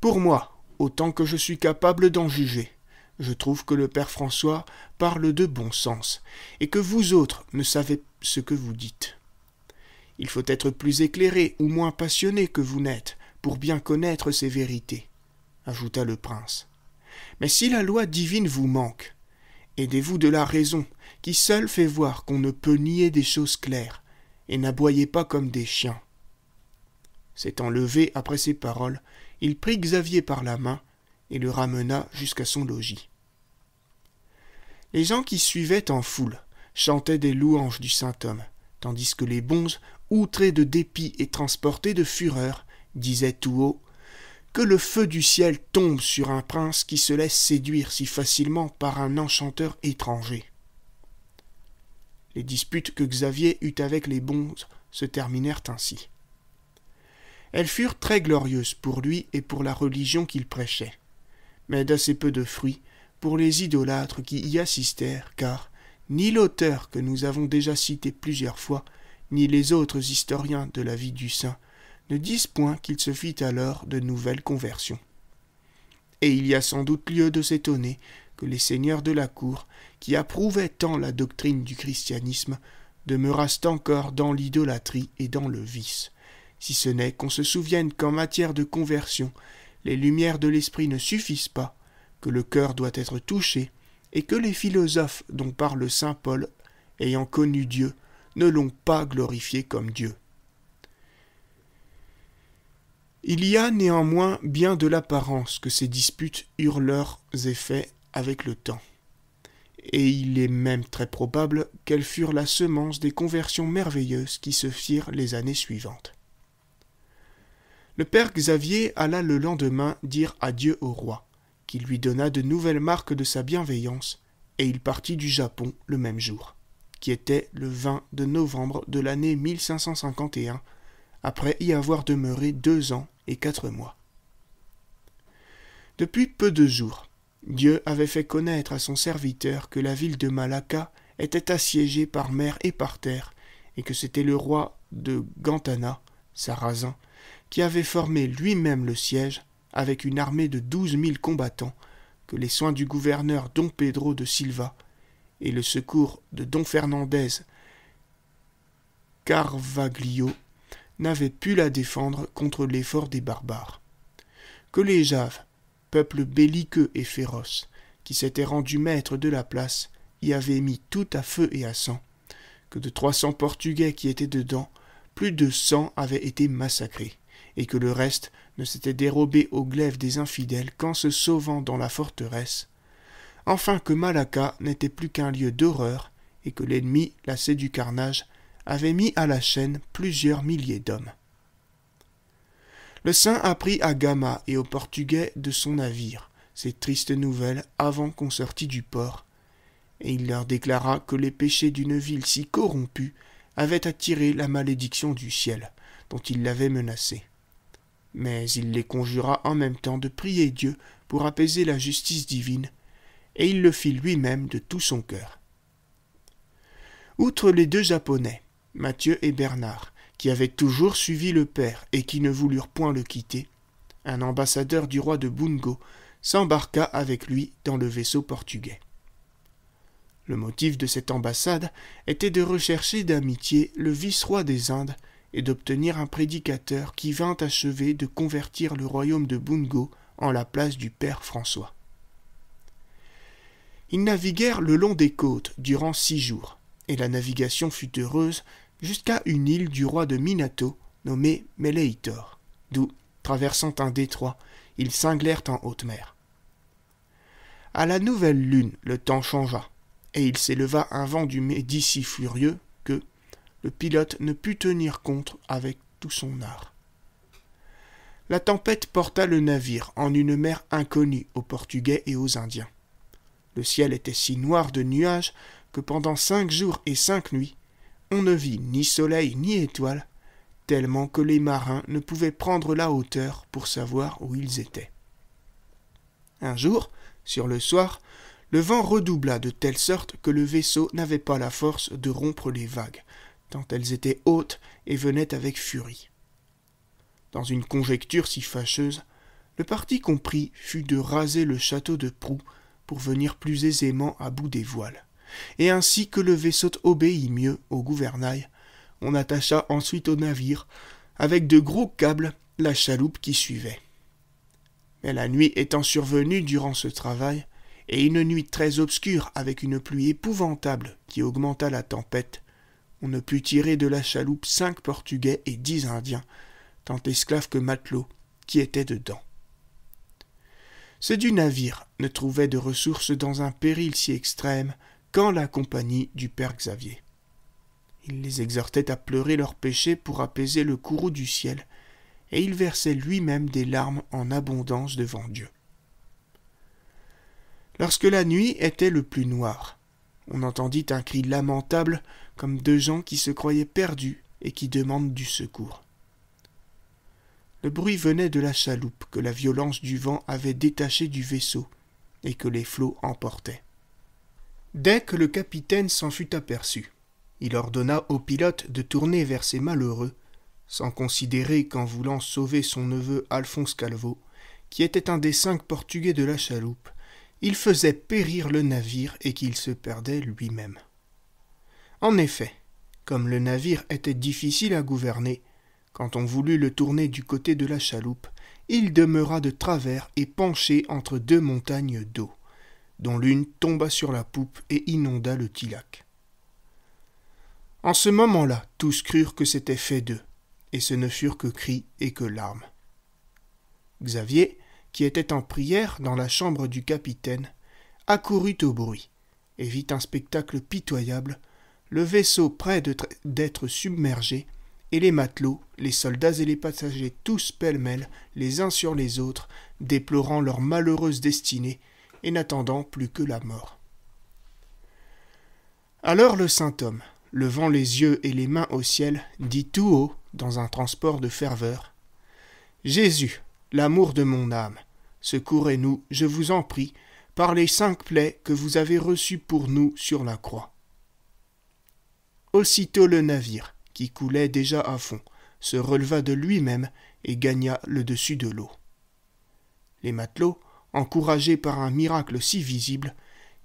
Pour moi, autant que je suis capable d'en juger. Je trouve que le Père François parle de bon sens, et que vous autres ne savez ce que vous dites. Il faut être plus éclairé ou moins passionné que vous n'êtes pour bien connaître ces vérités, ajouta le prince. Mais si la loi divine vous manque, aidez-vous de la raison, qui seule fait voir qu'on ne peut nier des choses claires, et n'aboyez pas comme des chiens. S'étant levé après ces paroles, il prit Xavier par la main et le ramena jusqu'à son logis. Les gens qui suivaient en foule chantaient des louanges du saint homme, tandis que les bonzes, outrés de dépit et transportés de fureur, disaient tout haut Que le feu du ciel tombe sur un prince qui se laisse séduire si facilement par un enchanteur étranger. Les disputes que Xavier eut avec les bonzes se terminèrent ainsi. Elles furent très glorieuses pour lui et pour la religion qu'il prêchait, mais d'assez peu de fruits pour les idolâtres qui y assistèrent, car ni l'auteur que nous avons déjà cité plusieurs fois, ni les autres historiens de la vie du saint ne disent point qu'il se fit alors de nouvelles conversions. Et il y a sans doute lieu de s'étonner que les seigneurs de la cour, qui approuvaient tant la doctrine du christianisme, demeurassent encore dans l'idolâtrie et dans le vice si ce n'est qu'on se souvienne qu'en matière de conversion, les lumières de l'esprit ne suffisent pas, que le cœur doit être touché, et que les philosophes dont parle saint Paul, ayant connu Dieu, ne l'ont pas glorifié comme Dieu. Il y a néanmoins bien de l'apparence que ces disputes eurent leurs effets avec le temps. Et il est même très probable qu'elles furent la semence des conversions merveilleuses qui se firent les années suivantes. Le père Xavier alla le lendemain dire adieu au roi, qui lui donna de nouvelles marques de sa bienveillance, et il partit du Japon le même jour, qui était le 20 de novembre de l'année 1551, après y avoir demeuré deux ans et quatre mois. Depuis peu de jours, Dieu avait fait connaître à son serviteur que la ville de Malacca était assiégée par mer et par terre, et que c'était le roi de Gantana, sarrasin qui avait formé lui-même le siège avec une armée de douze mille combattants que les soins du gouverneur Don Pedro de Silva et le secours de Don Fernandez Carvaglio n'avaient pu la défendre contre l'effort des barbares. Que les Javes, peuple belliqueux et féroce, qui s'était rendu maître de la place, y avaient mis tout à feu et à sang, que de trois cents Portugais qui étaient dedans, plus de cent avaient été massacrés et que le reste ne s'était dérobé au glaive des infidèles qu'en se sauvant dans la forteresse, enfin que Malacca n'était plus qu'un lieu d'horreur, et que l'ennemi, lassé du carnage, avait mis à la chaîne plusieurs milliers d'hommes. Le saint apprit à Gama et aux Portugais de son navire ces tristes nouvelles avant qu'on sortît du port, et il leur déclara que les péchés d'une ville si corrompue avaient attiré la malédiction du ciel dont il l'avait menacée mais il les conjura en même temps de prier Dieu pour apaiser la justice divine, et il le fit lui-même de tout son cœur. Outre les deux Japonais, Mathieu et Bernard, qui avaient toujours suivi le père et qui ne voulurent point le quitter, un ambassadeur du roi de Bungo s'embarqua avec lui dans le vaisseau portugais. Le motif de cette ambassade était de rechercher d'amitié le vice-roi des Indes et d'obtenir un prédicateur qui vint achever de convertir le royaume de Bungo en la place du père François. Ils naviguèrent le long des côtes durant six jours, et la navigation fut heureuse jusqu'à une île du roi de Minato nommée Meleitor, d'où, traversant un détroit, ils cinglèrent en haute mer. À la nouvelle lune, le temps changea, et il s'éleva un vent du si furieux le pilote ne put tenir contre avec tout son art. La tempête porta le navire en une mer inconnue aux Portugais et aux Indiens. Le ciel était si noir de nuages que pendant cinq jours et cinq nuits, on ne vit ni soleil ni étoile, tellement que les marins ne pouvaient prendre la hauteur pour savoir où ils étaient. Un jour, sur le soir, le vent redoubla de telle sorte que le vaisseau n'avait pas la force de rompre les vagues, tant elles étaient hautes et venaient avec furie. Dans une conjecture si fâcheuse, le parti compris fut de raser le château de proue pour venir plus aisément à bout des voiles. Et ainsi que le vaisseau obéit mieux au gouvernail, on attacha ensuite au navire, avec de gros câbles, la chaloupe qui suivait. Mais la nuit étant survenue durant ce travail, et une nuit très obscure avec une pluie épouvantable qui augmenta la tempête, on ne put tirer de la chaloupe cinq Portugais et dix Indiens, tant esclaves que matelots, qui étaient dedans. Ceux du navire ne trouvaient de ressources dans un péril si extrême qu'en la compagnie du père Xavier. Il les exhortait à pleurer leurs péchés pour apaiser le courroux du ciel, et il versait lui-même des larmes en abondance devant Dieu. Lorsque la nuit était le plus noire, on entendit un cri lamentable comme deux gens qui se croyaient perdus et qui demandent du secours. Le bruit venait de la chaloupe que la violence du vent avait détachée du vaisseau et que les flots emportaient. Dès que le capitaine s'en fut aperçu, il ordonna au pilote de tourner vers ces malheureux, sans considérer qu'en voulant sauver son neveu Alphonse Calvo, qui était un des cinq portugais de la chaloupe, il faisait périr le navire et qu'il se perdait lui-même. En effet, comme le navire était difficile à gouverner, quand on voulut le tourner du côté de la chaloupe, il demeura de travers et penché entre deux montagnes d'eau, dont l'une tomba sur la poupe et inonda le tillac. En ce moment-là, tous crurent que c'était fait d'eux, et ce ne furent que cris et que larmes. Xavier, qui était en prière dans la chambre du capitaine, accourut au bruit, et vit un spectacle pitoyable le vaisseau près d'être submergé, et les matelots, les soldats et les passagers tous pêle-mêle, les uns sur les autres, déplorant leur malheureuse destinée, et n'attendant plus que la mort. Alors le saint homme, levant les yeux et les mains au ciel, dit tout haut, dans un transport de ferveur Jésus, l'amour de mon âme, secourez-nous, je vous en prie, par les cinq plaies que vous avez reçues pour nous sur la croix. Aussitôt le navire, qui coulait déjà à fond, se releva de lui-même et gagna le dessus de l'eau. Les matelots, encouragés par un miracle si visible,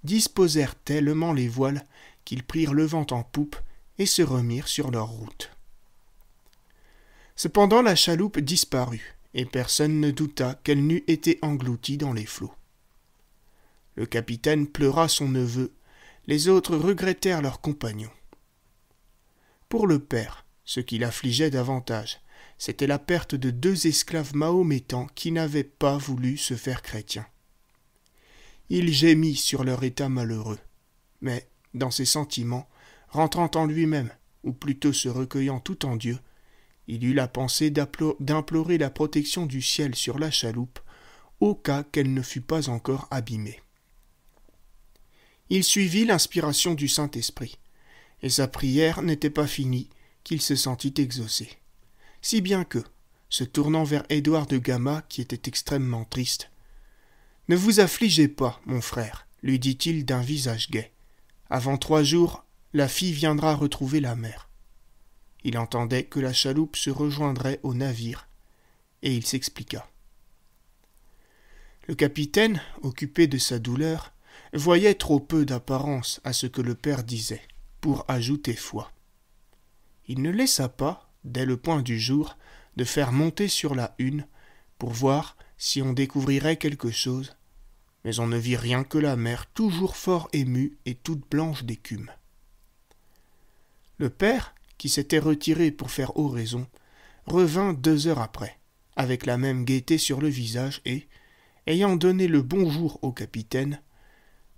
disposèrent tellement les voiles qu'ils prirent le vent en poupe et se remirent sur leur route. Cependant la chaloupe disparut, et personne ne douta qu'elle n'eût été engloutie dans les flots. Le capitaine pleura son neveu, les autres regrettèrent leurs compagnons pour le père, ce qui l'affligeait davantage. C'était la perte de deux esclaves mahométans qui n'avaient pas voulu se faire chrétiens. Il gémit sur leur état malheureux. Mais, dans ses sentiments, rentrant en lui-même, ou plutôt se recueillant tout en Dieu, il eut la pensée d'implorer la protection du ciel sur la chaloupe, au cas qu'elle ne fût pas encore abîmée. Il suivit l'inspiration du Saint-Esprit et sa prière n'était pas finie qu'il se sentit exaucé. Si bien que, se tournant vers Édouard de Gama, qui était extrêmement triste, Ne vous affligez pas, mon frère, lui dit-il d'un visage gai. Avant trois jours, la fille viendra retrouver la mère. Il entendait que la chaloupe se rejoindrait au navire, et il s'expliqua. Le capitaine, occupé de sa douleur, voyait trop peu d'apparence à ce que le père disait pour ajouter foi. Il ne laissa pas, dès le point du jour, de faire monter sur la une pour voir si on découvrirait quelque chose, mais on ne vit rien que la mer toujours fort émue et toute blanche d'écume. Le père, qui s'était retiré pour faire oraison, revint deux heures après, avec la même gaieté sur le visage et, ayant donné le bonjour au capitaine,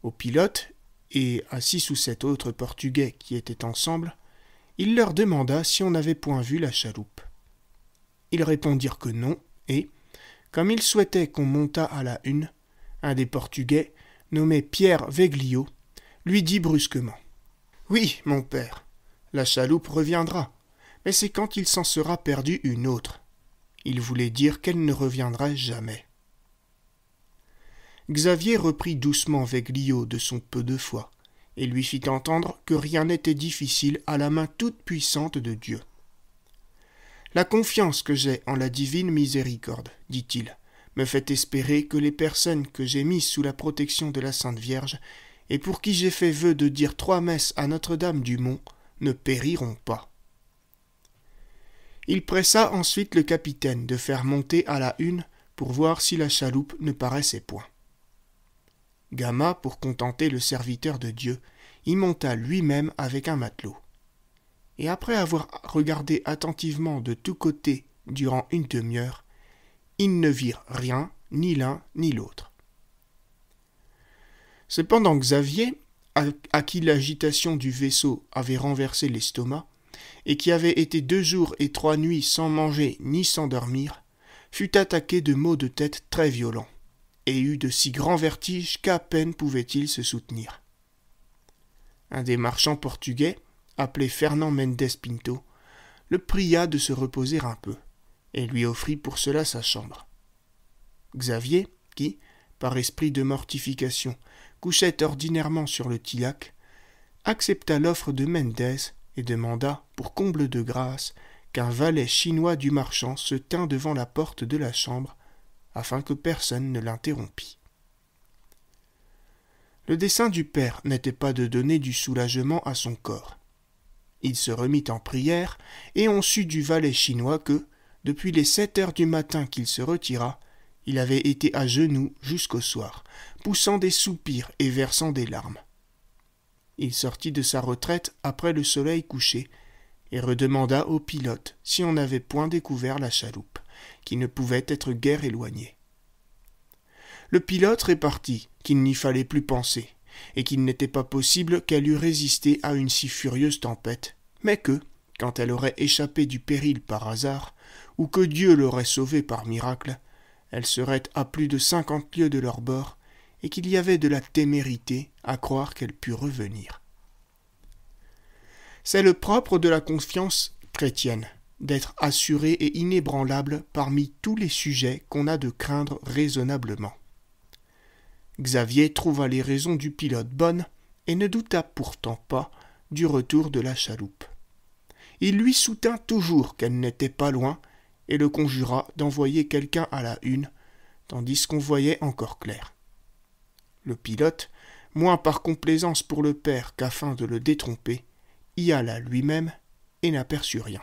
au pilote et assis sous ou sept autres Portugais qui étaient ensemble, il leur demanda si on n'avait point vu la chaloupe. Ils répondirent que non, et, comme ils souhaitaient qu'on montât à la une, un des Portugais, nommé Pierre Veglio, lui dit brusquement Oui, mon père, la chaloupe reviendra, mais c'est quand il s'en sera perdu une autre. Il voulait dire qu'elle ne reviendrait jamais. Xavier reprit doucement Veglio de son peu de foi, et lui fit entendre que rien n'était difficile à la main toute puissante de Dieu. La confiance que j'ai en la divine miséricorde, dit-il, me fait espérer que les personnes que j'ai mises sous la protection de la Sainte Vierge, et pour qui j'ai fait vœu de dire trois messes à Notre-Dame du Mont, ne périront pas. Il pressa ensuite le capitaine de faire monter à la une pour voir si la chaloupe ne paraissait point. Gamma, pour contenter le serviteur de Dieu, y monta lui-même avec un matelot. Et après avoir regardé attentivement de tous côtés durant une demi-heure, ils ne virent rien, ni l'un ni l'autre. Cependant Xavier, à qui l'agitation du vaisseau avait renversé l'estomac, et qui avait été deux jours et trois nuits sans manger ni sans dormir, fut attaqué de maux de tête très violents et eut de si grands vertiges qu'à peine pouvait-il se soutenir. Un des marchands portugais, appelé Fernand Mendes Pinto, le pria de se reposer un peu, et lui offrit pour cela sa chambre. Xavier, qui, par esprit de mortification, couchait ordinairement sur le tillac, accepta l'offre de Mendes et demanda, pour comble de grâce, qu'un valet chinois du marchand se tint devant la porte de la chambre afin que personne ne l'interrompît. Le dessein du Père n'était pas de donner du soulagement à son corps. Il se remit en prière, et on sut du valet chinois que, depuis les sept heures du matin qu'il se retira, il avait été à genoux jusqu'au soir, poussant des soupirs et versant des larmes. Il sortit de sa retraite après le soleil couché, et redemanda au pilote si on n'avait point découvert la chaloupe, qui ne pouvait être guère éloignée. Le pilote répartit qu'il n'y fallait plus penser, et qu'il n'était pas possible qu'elle eût résisté à une si furieuse tempête, mais que, quand elle aurait échappé du péril par hasard, ou que Dieu l'aurait sauvée par miracle, elle serait à plus de cinquante lieues de leur bord, et qu'il y avait de la témérité à croire qu'elle pût revenir. C'est le propre de la confiance chrétienne d'être assuré et inébranlable parmi tous les sujets qu'on a de craindre raisonnablement. Xavier trouva les raisons du pilote bonnes et ne douta pourtant pas du retour de la chaloupe. Il lui soutint toujours qu'elle n'était pas loin et le conjura d'envoyer quelqu'un à la une, tandis qu'on voyait encore clair. Le pilote, moins par complaisance pour le père qu'afin de le détromper, y alla lui-même et n'aperçut rien.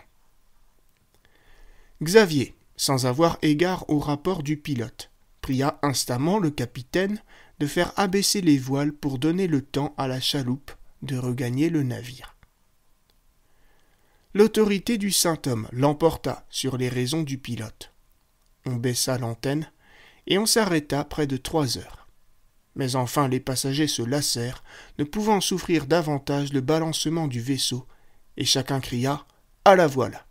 Xavier, sans avoir égard au rapport du pilote, pria instamment le capitaine de faire abaisser les voiles pour donner le temps à la chaloupe de regagner le navire. L'autorité du saint homme l'emporta sur les raisons du pilote. On baissa l'antenne et on s'arrêta près de trois heures. Mais enfin les passagers se lassèrent, ne pouvant souffrir davantage le balancement du vaisseau, et chacun cria À la voile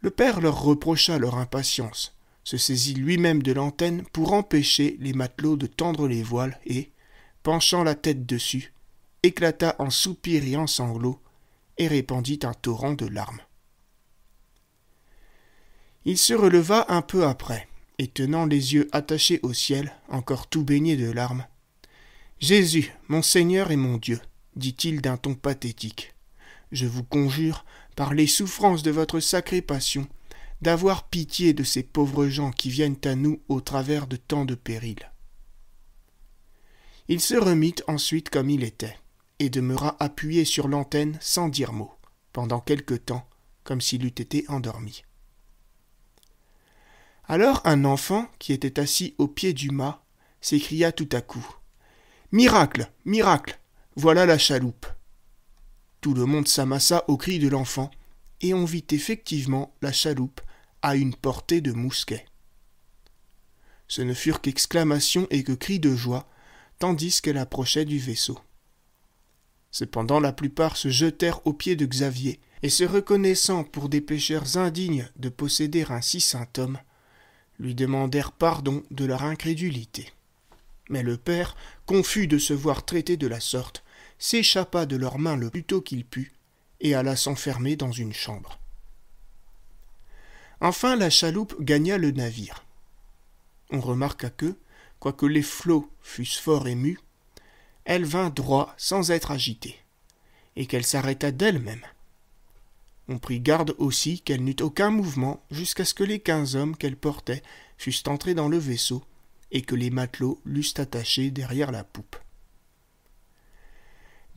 le père leur reprocha leur impatience, se saisit lui-même de l'antenne pour empêcher les matelots de tendre les voiles et, penchant la tête dessus, éclata en soupirs et en sanglots et répandit un torrent de larmes. Il se releva un peu après, et tenant les yeux attachés au ciel, encore tout baigné de larmes. Jésus, mon Seigneur et mon Dieu, dit-il d'un ton pathétique, je vous conjure, par les souffrances de votre sacrée passion, d'avoir pitié de ces pauvres gens qui viennent à nous au travers de tant de périls. Il se remit ensuite comme il était, et demeura appuyé sur l'antenne sans dire mot, pendant quelque temps, comme s'il eût été endormi. Alors un enfant, qui était assis au pied du mât, s'écria tout à coup. Miracle. Miracle. Voilà la chaloupe. Tout le monde s'amassa au cri de l'enfant, et on vit effectivement la chaloupe à une portée de mousquet. Ce ne furent qu'exclamations et que cris de joie, tandis qu'elle approchait du vaisseau. Cependant la plupart se jetèrent aux pieds de Xavier, et se reconnaissant pour des pécheurs indignes de posséder un si saint homme, lui demandèrent pardon de leur incrédulité. Mais le père, confus de se voir traité de la sorte, s'échappa de leurs mains le plus tôt qu'il put et alla s'enfermer dans une chambre. Enfin, la chaloupe gagna le navire. On remarqua que, quoique les flots fussent fort émus, elle vint droit sans être agitée, et qu'elle s'arrêta d'elle-même. On prit garde aussi qu'elle n'eût aucun mouvement jusqu'à ce que les quinze hommes qu'elle portait fussent entrés dans le vaisseau, et que les matelots l'eussent attachée derrière la poupe.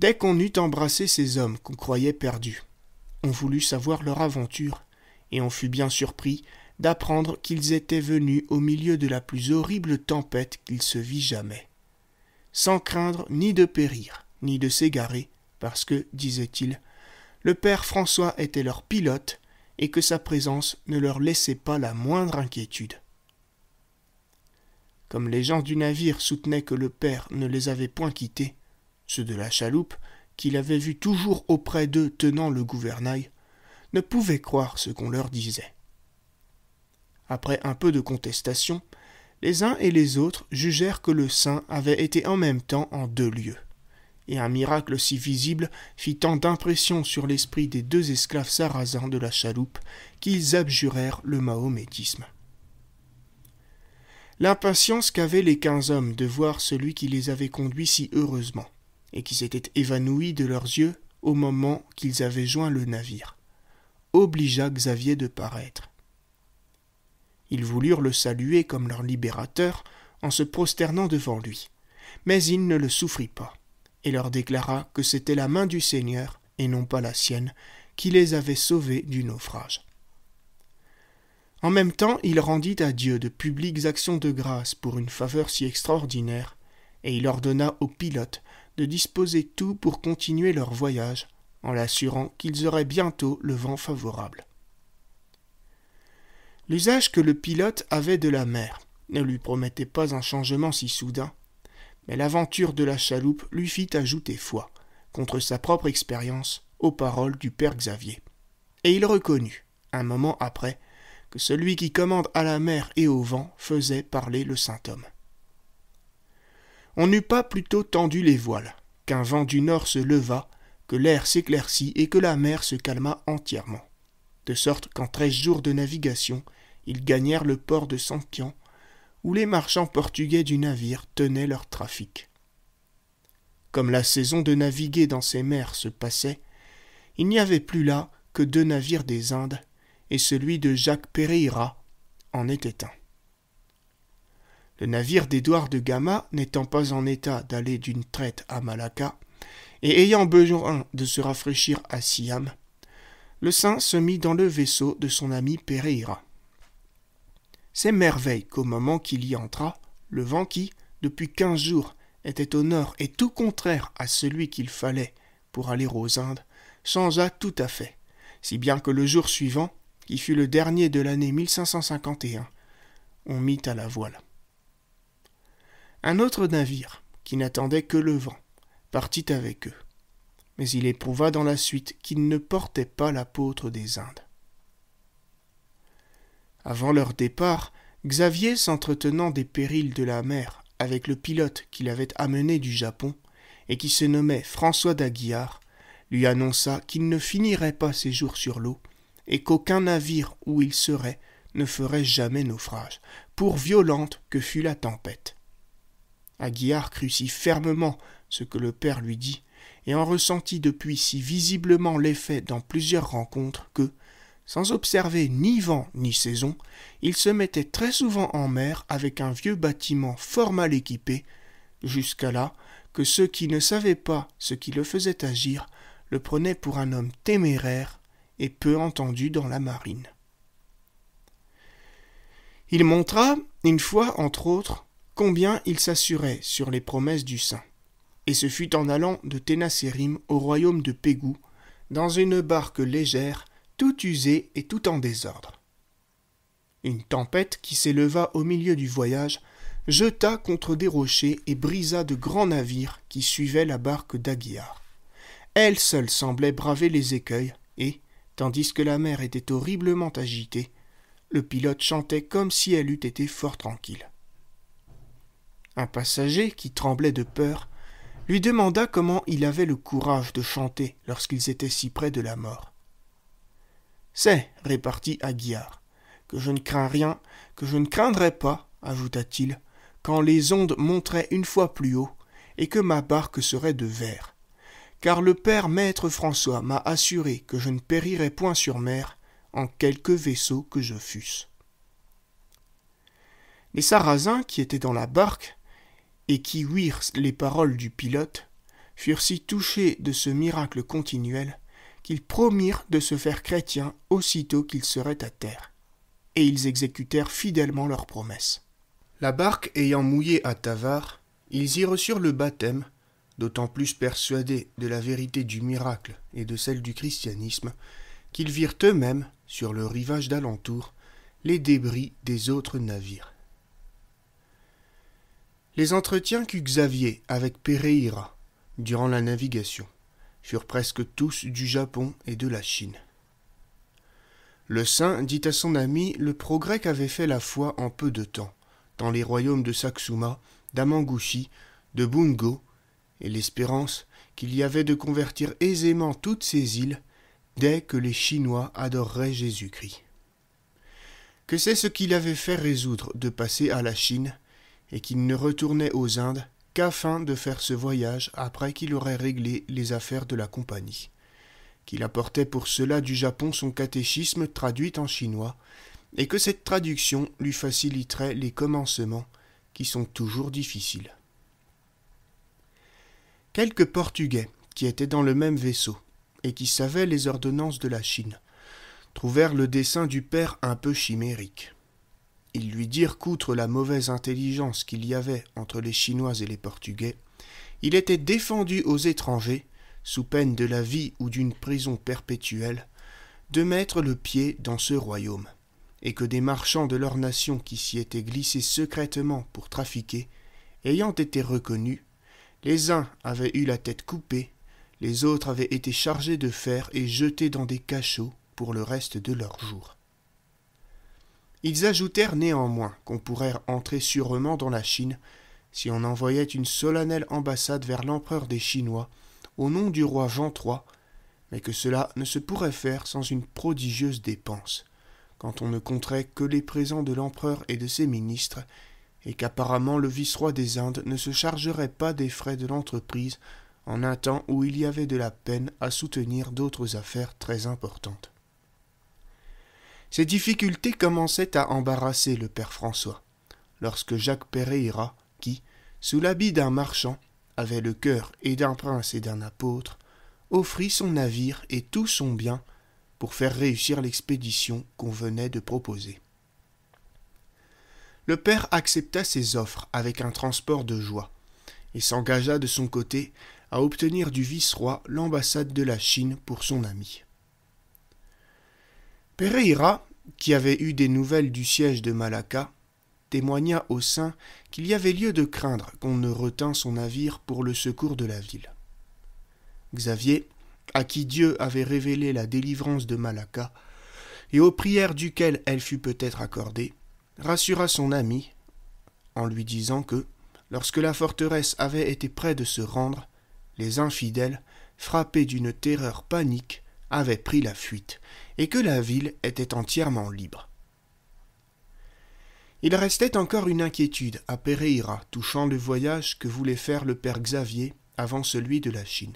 Dès qu'on eut embrassé ces hommes qu'on croyait perdus, on voulut savoir leur aventure, et on fut bien surpris d'apprendre qu'ils étaient venus au milieu de la plus horrible tempête qu'il se vit jamais, sans craindre ni de périr, ni de s'égarer, parce que, disait ils le père François était leur pilote et que sa présence ne leur laissait pas la moindre inquiétude. Comme les gens du navire soutenaient que le père ne les avait point quittés, ceux de la chaloupe, qu'il avait vu toujours auprès d'eux tenant le gouvernail, ne pouvaient croire ce qu'on leur disait. Après un peu de contestation, les uns et les autres jugèrent que le saint avait été en même temps en deux lieux, et un miracle si visible fit tant d'impression sur l'esprit des deux esclaves sarrasins de la chaloupe qu'ils abjurèrent le mahométisme. L'impatience qu'avaient les quinze hommes de voir celui qui les avait conduits si heureusement, et qui s'étaient évanouis de leurs yeux au moment qu'ils avaient joint le navire, obligea Xavier de paraître. Ils voulurent le saluer comme leur libérateur en se prosternant devant lui, mais il ne le souffrit pas, et leur déclara que c'était la main du Seigneur, et non pas la sienne, qui les avait sauvés du naufrage. En même temps, il rendit à Dieu de publiques actions de grâce pour une faveur si extraordinaire, et il ordonna au pilotes de disposer tout pour continuer leur voyage, en l'assurant qu'ils auraient bientôt le vent favorable. L'usage que le pilote avait de la mer ne lui promettait pas un changement si soudain, mais l'aventure de la chaloupe lui fit ajouter foi, contre sa propre expérience, aux paroles du père Xavier. Et il reconnut, un moment après, que celui qui commande à la mer et au vent faisait parler le saint homme on n'eut pas plutôt tendu les voiles, qu'un vent du nord se leva, que l'air s'éclaircit et que la mer se calma entièrement. De sorte qu'en treize jours de navigation, ils gagnèrent le port de Santian, où les marchands portugais du navire tenaient leur trafic. Comme la saison de naviguer dans ces mers se passait, il n'y avait plus là que deux navires des Indes, et celui de Jacques Pereira en était un. Le navire d'Édouard de Gama n'étant pas en état d'aller d'une traite à Malacca, et ayant besoin de se rafraîchir à Siam, le saint se mit dans le vaisseau de son ami Pereira. C'est merveille qu'au moment qu'il y entra, le vent qui, depuis quinze jours, était au nord et tout contraire à celui qu'il fallait pour aller aux Indes, changea tout à fait, si bien que le jour suivant, qui fut le dernier de l'année 1551, on mit à la voile. Un autre navire, qui n'attendait que le vent, partit avec eux. Mais il éprouva dans la suite qu'il ne portait pas l'apôtre des Indes. Avant leur départ, Xavier, s'entretenant des périls de la mer avec le pilote qu'il avait amené du Japon, et qui se nommait François d'Aguillard, lui annonça qu'il ne finirait pas ses jours sur l'eau, et qu'aucun navire où il serait ne ferait jamais naufrage, pour violente que fût la tempête. Aguillard si fermement ce que le père lui dit, et en ressentit depuis si visiblement l'effet dans plusieurs rencontres que, sans observer ni vent ni saison, il se mettait très souvent en mer avec un vieux bâtiment fort mal équipé, jusqu'à là que ceux qui ne savaient pas ce qui le faisait agir le prenaient pour un homme téméraire et peu entendu dans la marine. Il montra, une fois entre autres, combien il s'assurait sur les promesses du saint. Et ce fut en allant de Ténacérim au royaume de Pégou, dans une barque légère, toute usée et tout en désordre. Une tempête qui s'éleva au milieu du voyage jeta contre des rochers et brisa de grands navires qui suivaient la barque d'Aguiar. Elle seule semblait braver les écueils, et, tandis que la mer était horriblement agitée, le pilote chantait comme si elle eût été fort tranquille. Un passager, qui tremblait de peur, lui demanda comment il avait le courage de chanter lorsqu'ils étaient si près de la mort. C'est, répartit Aguillard, que je ne crains rien, que je ne craindrais pas, ajouta-t-il, quand les ondes monteraient une fois plus haut, et que ma barque serait de verre. Car le père maître François m'a assuré que je ne périrais point sur mer, en quelque vaisseau que je fusse. Les Sarrasins, qui étaient dans la barque, et qui ouirent les paroles du pilote, furent si touchés de ce miracle continuel qu'ils promirent de se faire chrétiens aussitôt qu'ils seraient à terre. Et ils exécutèrent fidèlement leur promesse. La barque ayant mouillé à Tavar, ils y reçurent le baptême, d'autant plus persuadés de la vérité du miracle et de celle du christianisme, qu'ils virent eux-mêmes, sur le rivage d'alentour, les débris des autres navires. Les entretiens qu'eut Xavier avec Pereira durant la navigation furent presque tous du Japon et de la Chine. Le saint dit à son ami le progrès qu'avait fait la foi en peu de temps, dans les royaumes de Saksuma, d'Amangushi, de Bungo, et l'espérance qu'il y avait de convertir aisément toutes ces îles dès que les Chinois adoreraient Jésus-Christ. Que c'est ce qu'il avait fait résoudre de passer à la Chine et qu'il ne retournait aux Indes qu'afin de faire ce voyage après qu'il aurait réglé les affaires de la compagnie, qu'il apportait pour cela du Japon son catéchisme traduit en chinois, et que cette traduction lui faciliterait les commencements, qui sont toujours difficiles. Quelques Portugais, qui étaient dans le même vaisseau, et qui savaient les ordonnances de la Chine, trouvèrent le dessein du père un peu chimérique. Ils lui dirent qu'outre la mauvaise intelligence qu'il y avait entre les Chinois et les Portugais, il était défendu aux étrangers, sous peine de la vie ou d'une prison perpétuelle, de mettre le pied dans ce royaume, et que des marchands de leur nation qui s'y étaient glissés secrètement pour trafiquer, ayant été reconnus, les uns avaient eu la tête coupée, les autres avaient été chargés de fer et jetés dans des cachots pour le reste de leurs jours. Ils ajoutèrent néanmoins qu'on pourrait entrer sûrement dans la Chine si on envoyait une solennelle ambassade vers l'empereur des Chinois, au nom du roi Jean III, mais que cela ne se pourrait faire sans une prodigieuse dépense, quand on ne compterait que les présents de l'empereur et de ses ministres, et qu'apparemment le vice-roi des Indes ne se chargerait pas des frais de l'entreprise en un temps où il y avait de la peine à soutenir d'autres affaires très importantes. Ces difficultés commençaient à embarrasser le père François, lorsque Jacques Pereira, qui, sous l'habit d'un marchand, avait le cœur et d'un prince et d'un apôtre, offrit son navire et tout son bien pour faire réussir l'expédition qu'on venait de proposer. Le père accepta ces offres avec un transport de joie, et s'engagea de son côté à obtenir du vice-roi l'ambassade de la Chine pour son ami. Pereira, qui avait eu des nouvelles du siège de Malacca, témoigna au saint qu'il y avait lieu de craindre qu'on ne retint son navire pour le secours de la ville. Xavier, à qui Dieu avait révélé la délivrance de Malacca, et aux prières duquel elle fut peut-être accordée, rassura son ami en lui disant que, lorsque la forteresse avait été près de se rendre, les infidèles, frappés d'une terreur panique, avaient pris la fuite et que la ville était entièrement libre. Il restait encore une inquiétude à Pereira touchant le voyage que voulait faire le père Xavier avant celui de la Chine.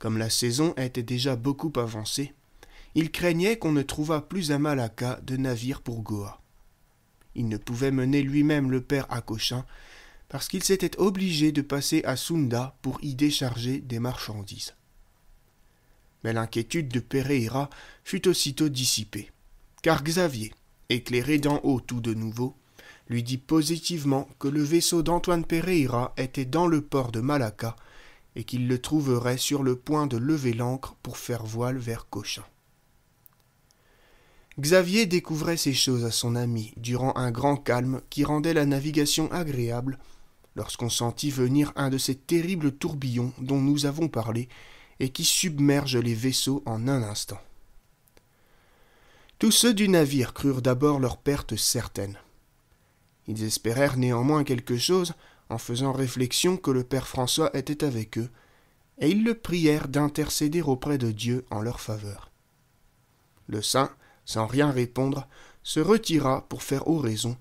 Comme la saison était déjà beaucoup avancée, il craignait qu'on ne trouvât plus à Malacca de navire pour Goa. Il ne pouvait mener lui-même le père à Cochin parce qu'il s'était obligé de passer à Sunda pour y décharger des marchandises. Mais l'inquiétude de Pereira fut aussitôt dissipée, car Xavier, éclairé d'en haut tout de nouveau, lui dit positivement que le vaisseau d'Antoine Pereira était dans le port de Malacca et qu'il le trouverait sur le point de lever l'ancre pour faire voile vers Cochin. Xavier découvrait ces choses à son ami durant un grand calme qui rendait la navigation agréable lorsqu'on sentit venir un de ces terribles tourbillons dont nous avons parlé et qui submerge les vaisseaux en un instant. Tous ceux du navire crurent d'abord leur perte certaine. Ils espérèrent néanmoins quelque chose en faisant réflexion que le Père François était avec eux, et ils le prièrent d'intercéder auprès de Dieu en leur faveur. Le saint, sans rien répondre, se retira pour faire oraison.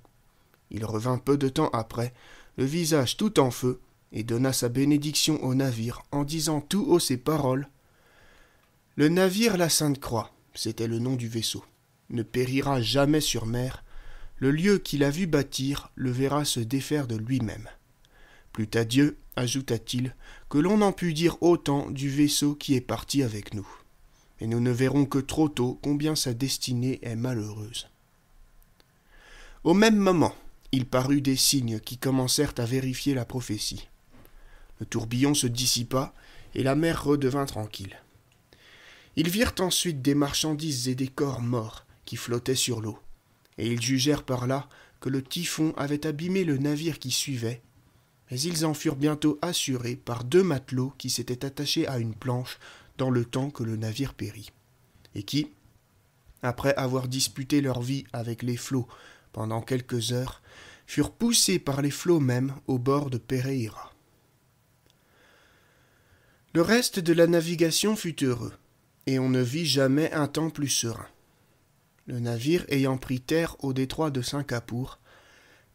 Il revint peu de temps après, le visage tout en feu, et donna sa bénédiction au navire en disant tout haut ses paroles. Le navire la Sainte Croix, c'était le nom du vaisseau, ne périra jamais sur mer, le lieu qu'il a vu bâtir le verra se défaire de lui-même. Plus à Dieu, ajouta-t-il, que l'on en pût dire autant du vaisseau qui est parti avec nous. Et nous ne verrons que trop tôt combien sa destinée est malheureuse. Au même moment, il parut des signes qui commencèrent à vérifier la prophétie. Le tourbillon se dissipa, et la mer redevint tranquille. Ils virent ensuite des marchandises et des corps morts qui flottaient sur l'eau, et ils jugèrent par là que le typhon avait abîmé le navire qui suivait, mais ils en furent bientôt assurés par deux matelots qui s'étaient attachés à une planche dans le temps que le navire périt, et qui, après avoir disputé leur vie avec les flots pendant quelques heures, furent poussés par les flots mêmes au bord de Pereira. Le reste de la navigation fut heureux, et on ne vit jamais un temps plus serein. Le navire ayant pris terre au détroit de Singapour,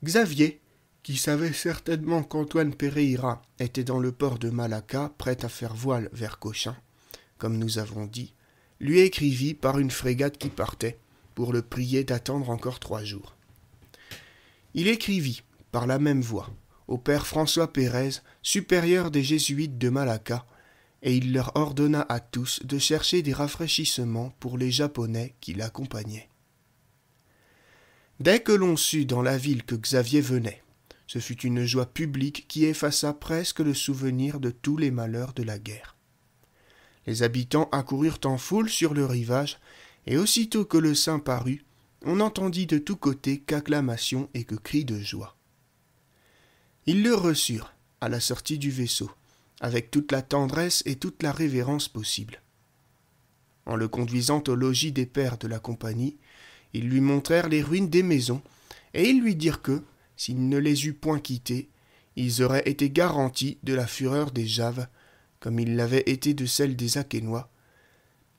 Xavier, qui savait certainement qu'Antoine Pereira était dans le port de Malacca, prêt à faire voile vers Cochin, comme nous avons dit, lui écrivit par une frégate qui partait, pour le prier d'attendre encore trois jours. Il écrivit, par la même voie, au père François Pérez, supérieur des jésuites de Malacca, et il leur ordonna à tous de chercher des rafraîchissements pour les Japonais qui l'accompagnaient. Dès que l'on sut dans la ville que Xavier venait, ce fut une joie publique qui effaça presque le souvenir de tous les malheurs de la guerre. Les habitants accoururent en foule sur le rivage, et aussitôt que le saint parut, on entendit de tous côtés qu'acclamations et que cris de joie. Ils le reçurent à la sortie du vaisseau, avec toute la tendresse et toute la révérence possible. En le conduisant au logis des pères de la compagnie, ils lui montrèrent les ruines des maisons, et ils lui dirent que, s'il ne les eût point quittées, ils auraient été garantis de la fureur des Javes, comme ils l'avaient été de celle des Aquénois.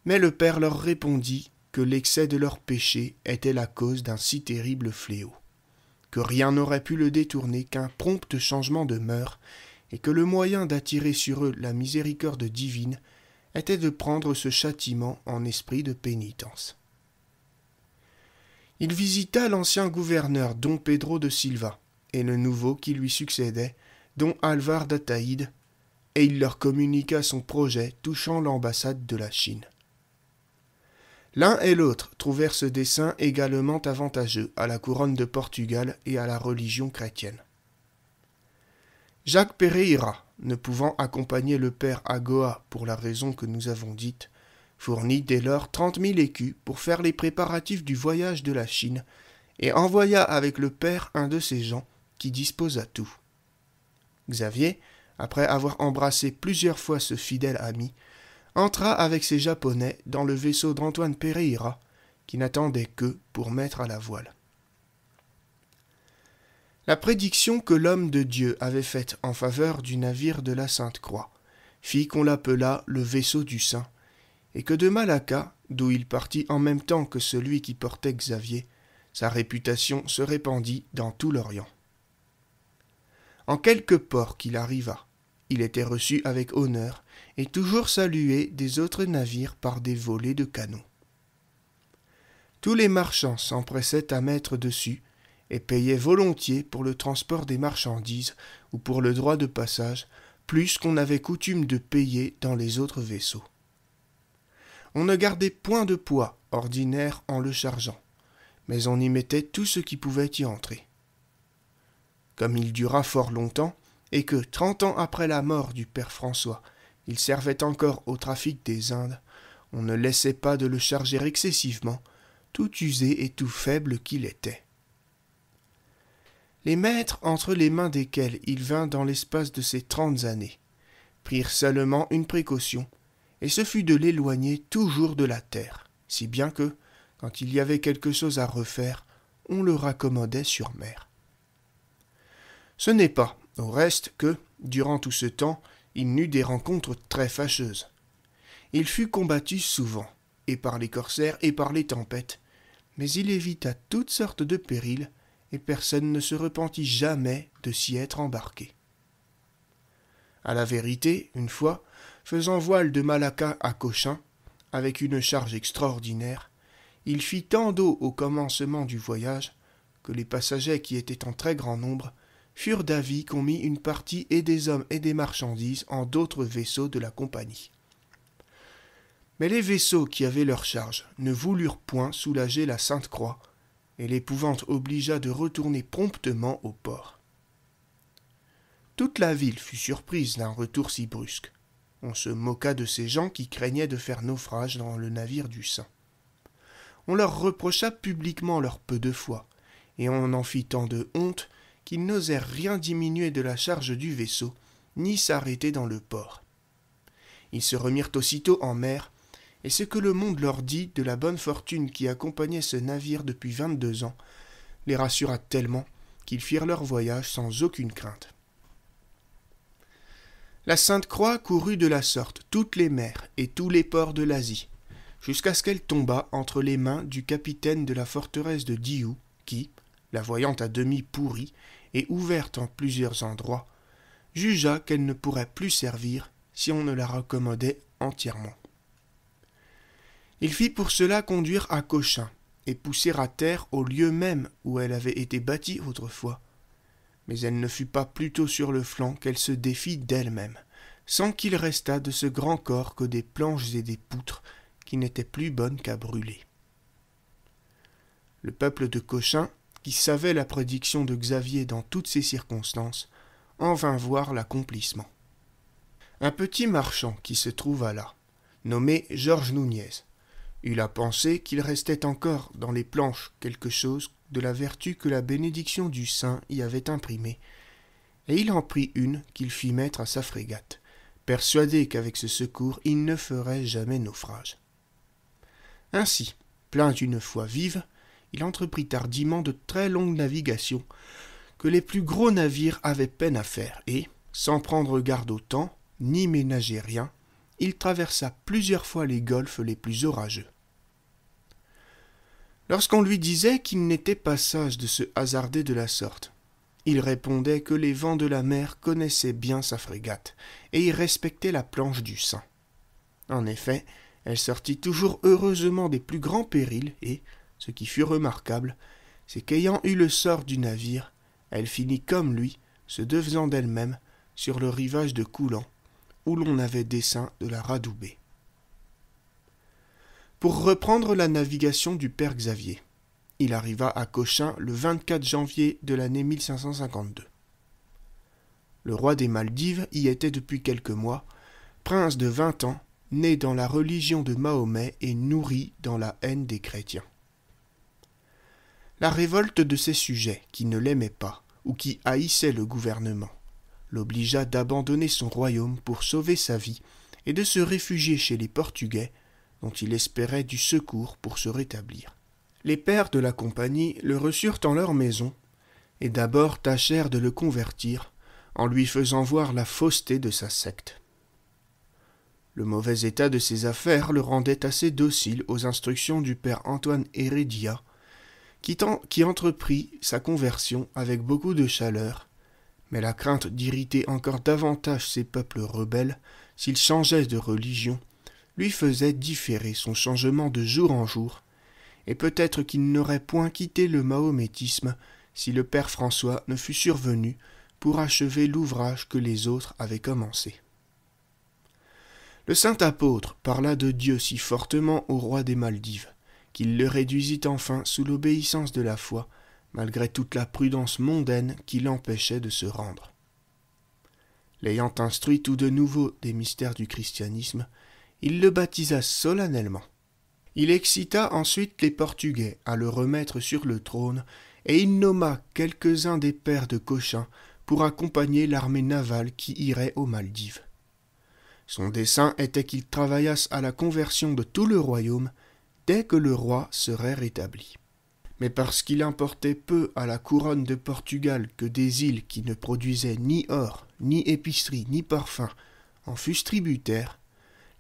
Mais le père leur répondit que l'excès de leur péché était la cause d'un si terrible fléau, que rien n'aurait pu le détourner qu'un prompt changement de mœurs et que le moyen d'attirer sur eux la miséricorde divine était de prendre ce châtiment en esprit de pénitence. Il visita l'ancien gouverneur Don Pedro de Silva et le nouveau qui lui succédait, Don Alvar d'Ataïde, et il leur communiqua son projet touchant l'ambassade de la Chine. L'un et l'autre trouvèrent ce dessein également avantageux à la couronne de Portugal et à la religion chrétienne. Jacques Pereira, ne pouvant accompagner le père à Goa pour la raison que nous avons dite, fournit dès lors trente mille écus pour faire les préparatifs du voyage de la Chine, et envoya avec le père un de ses gens qui disposa tout. Xavier, après avoir embrassé plusieurs fois ce fidèle ami, entra avec ses Japonais dans le vaisseau d'Antoine Pereira, qui n'attendait que pour mettre à la voile. La prédiction que l'homme de Dieu avait faite en faveur du navire de la Sainte Croix fit qu'on l'appela le vaisseau du Saint, et que de Malacca, d'où il partit en même temps que celui qui portait Xavier, sa réputation se répandit dans tout l'Orient. En quelque port qu'il arriva, il était reçu avec honneur et toujours salué des autres navires par des volées de canons. Tous les marchands s'empressaient à mettre dessus et payait volontiers pour le transport des marchandises ou pour le droit de passage, plus qu'on avait coutume de payer dans les autres vaisseaux. On ne gardait point de poids ordinaire en le chargeant, mais on y mettait tout ce qui pouvait y entrer. Comme il dura fort longtemps, et que, trente ans après la mort du père François, il servait encore au trafic des Indes, on ne laissait pas de le charger excessivement, tout usé et tout faible qu'il était les maîtres entre les mains desquels il vint dans l'espace de ces trente années, prirent seulement une précaution, et ce fut de l'éloigner toujours de la terre, si bien que, quand il y avait quelque chose à refaire, on le raccommodait sur mer. Ce n'est pas, au reste, que, durant tout ce temps, il n'eut des rencontres très fâcheuses. Il fut combattu souvent, et par les corsaires et par les tempêtes, mais il évita toutes sortes de périls et personne ne se repentit jamais de s'y être embarqué. À la vérité, une fois, faisant voile de Malacca à Cochin, avec une charge extraordinaire, il fit tant d'eau au commencement du voyage que les passagers qui étaient en très grand nombre furent d'avis qu'on mit une partie et des hommes et des marchandises en d'autres vaisseaux de la compagnie. Mais les vaisseaux qui avaient leur charge ne voulurent point soulager la Sainte Croix et l'épouvante obligea de retourner promptement au port. Toute la ville fut surprise d'un retour si brusque. On se moqua de ces gens qui craignaient de faire naufrage dans le navire du saint. On leur reprocha publiquement leur peu de foi, et on en fit tant de honte qu'ils n'osèrent rien diminuer de la charge du vaisseau, ni s'arrêter dans le port. Ils se remirent aussitôt en mer, et ce que le monde leur dit de la bonne fortune qui accompagnait ce navire depuis vingt-deux ans les rassura tellement qu'ils firent leur voyage sans aucune crainte. La Sainte Croix courut de la sorte toutes les mers et tous les ports de l'Asie, jusqu'à ce qu'elle tombât entre les mains du capitaine de la forteresse de Diou, qui, la voyant à demi pourrie et ouverte en plusieurs endroits, jugea qu'elle ne pourrait plus servir si on ne la raccommodait entièrement. Il fit pour cela conduire à Cochin et pousser à terre au lieu même où elle avait été bâtie autrefois. Mais elle ne fut pas plutôt sur le flanc qu'elle se défit d'elle-même, sans qu'il restât de ce grand corps que des planches et des poutres qui n'étaient plus bonnes qu'à brûler. Le peuple de Cochin, qui savait la prédiction de Xavier dans toutes ces circonstances, en vint voir l'accomplissement. Un petit marchand qui se trouva là, nommé Georges Nouniez, il a pensé qu'il restait encore dans les planches quelque chose de la vertu que la bénédiction du saint y avait imprimée, et il en prit une qu'il fit mettre à sa frégate, persuadé qu'avec ce secours il ne ferait jamais naufrage. Ainsi, plein d'une foi vive, il entreprit tardiment de très longues navigations que les plus gros navires avaient peine à faire, et, sans prendre garde au temps, ni ménager rien, il traversa plusieurs fois les golfes les plus orageux. Lorsqu'on lui disait qu'il n'était pas sage de se hasarder de la sorte, il répondait que les vents de la mer connaissaient bien sa frégate et y respectaient la planche du sein. En effet, elle sortit toujours heureusement des plus grands périls et, ce qui fut remarquable, c'est qu'ayant eu le sort du navire, elle finit comme lui, se devenant d'elle-même, sur le rivage de Coulan, où l'on avait dessein de la radouber pour reprendre la navigation du père Xavier. Il arriva à Cochin le 24 janvier de l'année 1552. Le roi des Maldives y était depuis quelques mois, prince de vingt ans, né dans la religion de Mahomet et nourri dans la haine des chrétiens. La révolte de ses sujets, qui ne l'aimaient pas, ou qui haïssaient le gouvernement, l'obligea d'abandonner son royaume pour sauver sa vie et de se réfugier chez les Portugais dont il espérait du secours pour se rétablir. Les pères de la compagnie le reçurent en leur maison, et d'abord tâchèrent de le convertir, en lui faisant voir la fausseté de sa secte. Le mauvais état de ses affaires le rendait assez docile aux instructions du père Antoine Hérédia, qui, qui entreprit sa conversion avec beaucoup de chaleur, mais la crainte d'irriter encore davantage ces peuples rebelles s'ils changeaient de religion lui faisait différer son changement de jour en jour, et peut-être qu'il n'aurait point quitté le mahométisme si le père François ne fût survenu pour achever l'ouvrage que les autres avaient commencé. Le saint apôtre parla de Dieu si fortement au roi des Maldives, qu'il le réduisit enfin sous l'obéissance de la foi, malgré toute la prudence mondaine qui l'empêchait de se rendre. L'ayant instruit tout de nouveau des mystères du christianisme, il le baptisa solennellement. Il excita ensuite les Portugais à le remettre sur le trône, et il nomma quelques-uns des pères de Cochin pour accompagner l'armée navale qui irait aux Maldives. Son dessein était qu'ils travaillassent à la conversion de tout le royaume dès que le roi serait rétabli. Mais parce qu'il importait peu à la couronne de Portugal que des îles qui ne produisaient ni or, ni épicerie, ni parfum en fussent tributaires,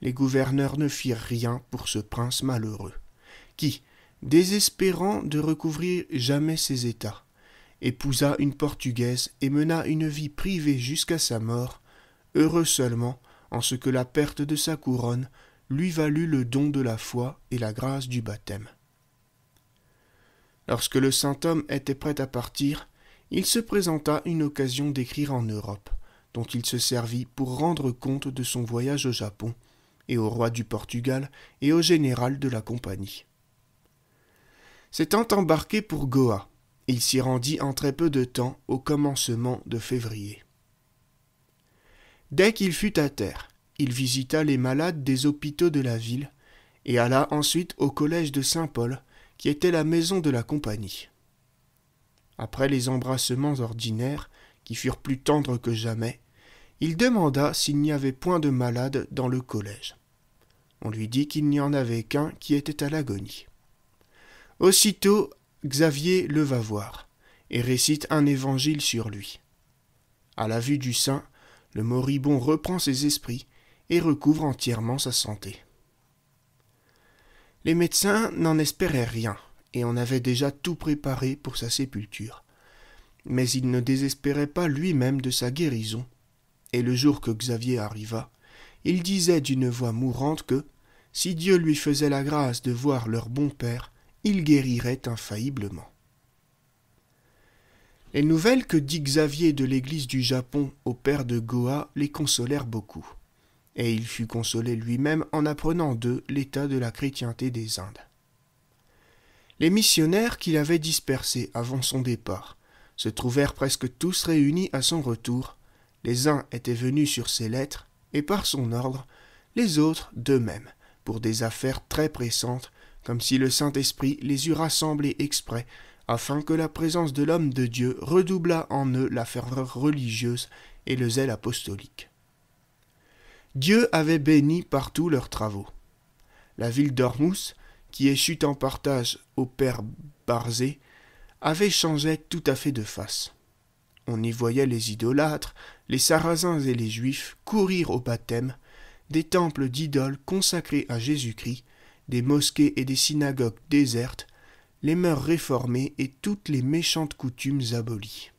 les gouverneurs ne firent rien pour ce prince malheureux, qui, désespérant de recouvrir jamais ses états, épousa une Portugaise et mena une vie privée jusqu'à sa mort, heureux seulement en ce que la perte de sa couronne lui valut le don de la foi et la grâce du baptême. Lorsque le saint homme était prêt à partir, il se présenta une occasion d'écrire en Europe, dont il se servit pour rendre compte de son voyage au Japon, et au roi du Portugal et au général de la compagnie. S'étant embarqué pour Goa, il s'y rendit en très peu de temps au commencement de février. Dès qu'il fut à terre, il visita les malades des hôpitaux de la ville et alla ensuite au collège de Saint-Paul, qui était la maison de la compagnie. Après les embrassements ordinaires, qui furent plus tendres que jamais, il demanda s'il n'y avait point de malade dans le collège. On lui dit qu'il n'y en avait qu'un qui était à l'agonie. Aussitôt, Xavier le va voir et récite un évangile sur lui. À la vue du saint, le moribond reprend ses esprits et recouvre entièrement sa santé. Les médecins n'en espéraient rien, et on avait déjà tout préparé pour sa sépulture. Mais il ne désespérait pas lui-même de sa guérison, et le jour que Xavier arriva, il disait d'une voix mourante que, si Dieu lui faisait la grâce de voir leur bon père, il guérirait infailliblement. Les nouvelles que dit Xavier de l'église du Japon au père de Goa les consolèrent beaucoup, et il fut consolé lui-même en apprenant d'eux l'état de la chrétienté des Indes. Les missionnaires qu'il avait dispersés avant son départ se trouvèrent presque tous réunis à son retour les uns étaient venus sur ses lettres, et par son ordre, les autres d'eux-mêmes, pour des affaires très pressantes, comme si le Saint-Esprit les eût rassemblés exprès, afin que la présence de l'homme de Dieu redoublât en eux la ferveur religieuse et le zèle apostolique. Dieu avait béni partout leurs travaux. La ville d'Ormus, qui échut en partage au père Barzé, avait changé tout à fait de face. On y voyait les idolâtres, les Sarrasins et les Juifs courirent au baptême, des temples d'idoles consacrés à Jésus-Christ, des mosquées et des synagogues désertes, les mœurs réformées et toutes les méchantes coutumes abolies.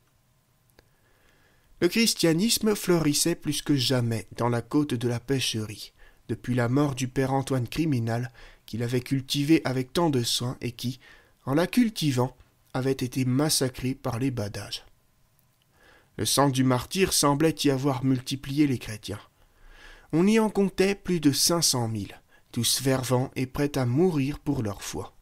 Le christianisme fleurissait plus que jamais dans la côte de la pêcherie, depuis la mort du père Antoine Criminal, qu'il avait cultivé avec tant de soin et qui, en la cultivant, avait été massacré par les badages. Le sang du martyr semblait y avoir multiplié les chrétiens. On y en comptait plus de cinq cent mille, tous fervents et prêts à mourir pour leur foi.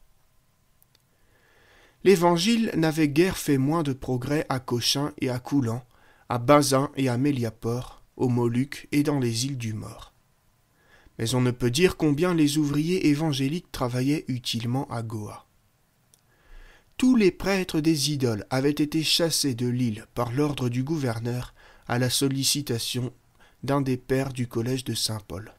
L'Évangile n'avait guère fait moins de progrès à Cochin et à Coulan, à Bazin et à Méliaport, aux Moluques et dans les îles du Mort. Mais on ne peut dire combien les ouvriers évangéliques travaillaient utilement à Goa tous les prêtres des idoles avaient été chassés de l'île par l'ordre du gouverneur à la sollicitation d'un des pères du collège de Saint-Paul.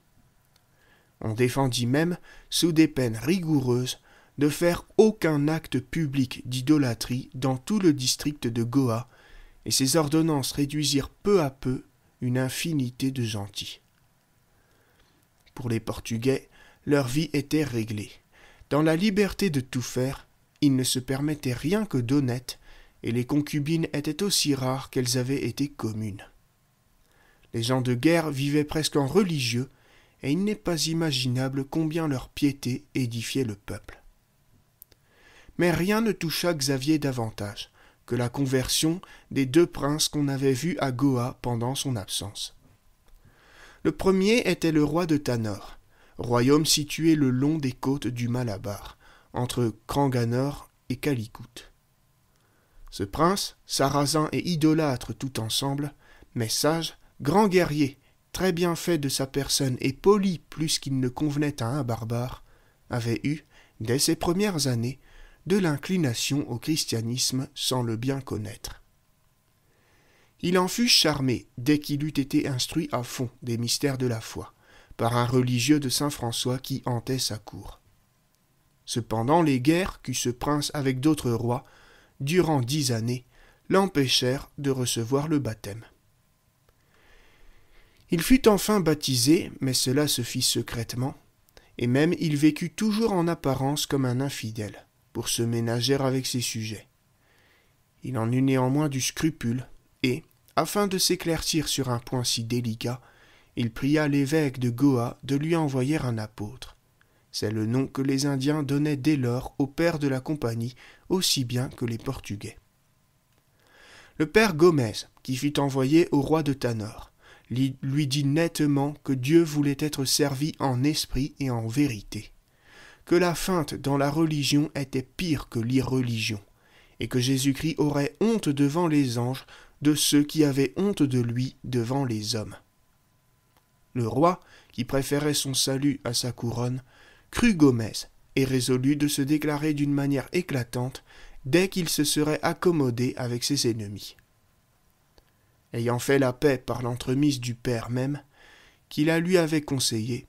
On défendit même, sous des peines rigoureuses, de faire aucun acte public d'idolâtrie dans tout le district de Goa, et ces ordonnances réduisirent peu à peu une infinité de gentils. Pour les Portugais, leur vie était réglée. Dans la liberté de tout faire, il ne se permettait rien que d'honnête, et les concubines étaient aussi rares qu'elles avaient été communes. Les gens de guerre vivaient presque en religieux, et il n'est pas imaginable combien leur piété édifiait le peuple. Mais rien ne toucha Xavier davantage que la conversion des deux princes qu'on avait vus à Goa pendant son absence. Le premier était le roi de Tanor, royaume situé le long des côtes du Malabar, entre Kranganor et Calicut. Ce prince, sarrasin et idolâtre tout ensemble, mais sage, grand guerrier, très bien fait de sa personne et poli plus qu'il ne convenait à un barbare, avait eu, dès ses premières années, de l'inclination au christianisme sans le bien connaître. Il en fut charmé dès qu'il eut été instruit à fond des mystères de la foi, par un religieux de saint François qui hantait sa cour. Cependant les guerres qu'eut ce prince avec d'autres rois, durant dix années, l'empêchèrent de recevoir le baptême. Il fut enfin baptisé, mais cela se fit secrètement, et même il vécut toujours en apparence comme un infidèle, pour se ménager avec ses sujets. Il en eut néanmoins du scrupule, et, afin de s'éclaircir sur un point si délicat, il pria l'évêque de Goa de lui envoyer un apôtre. C'est le nom que les Indiens donnaient dès lors au père de la compagnie, aussi bien que les Portugais. Le père Gomez, qui fut envoyé au roi de Tanor, lui dit nettement que Dieu voulait être servi en esprit et en vérité, que la feinte dans la religion était pire que l'irreligion, et que Jésus-Christ aurait honte devant les anges de ceux qui avaient honte de lui devant les hommes. Le roi, qui préférait son salut à sa couronne, crut Gomez et résolut de se déclarer d'une manière éclatante dès qu'il se serait accommodé avec ses ennemis. Ayant fait la paix par l'entremise du père même, qui la lui avait conseillée,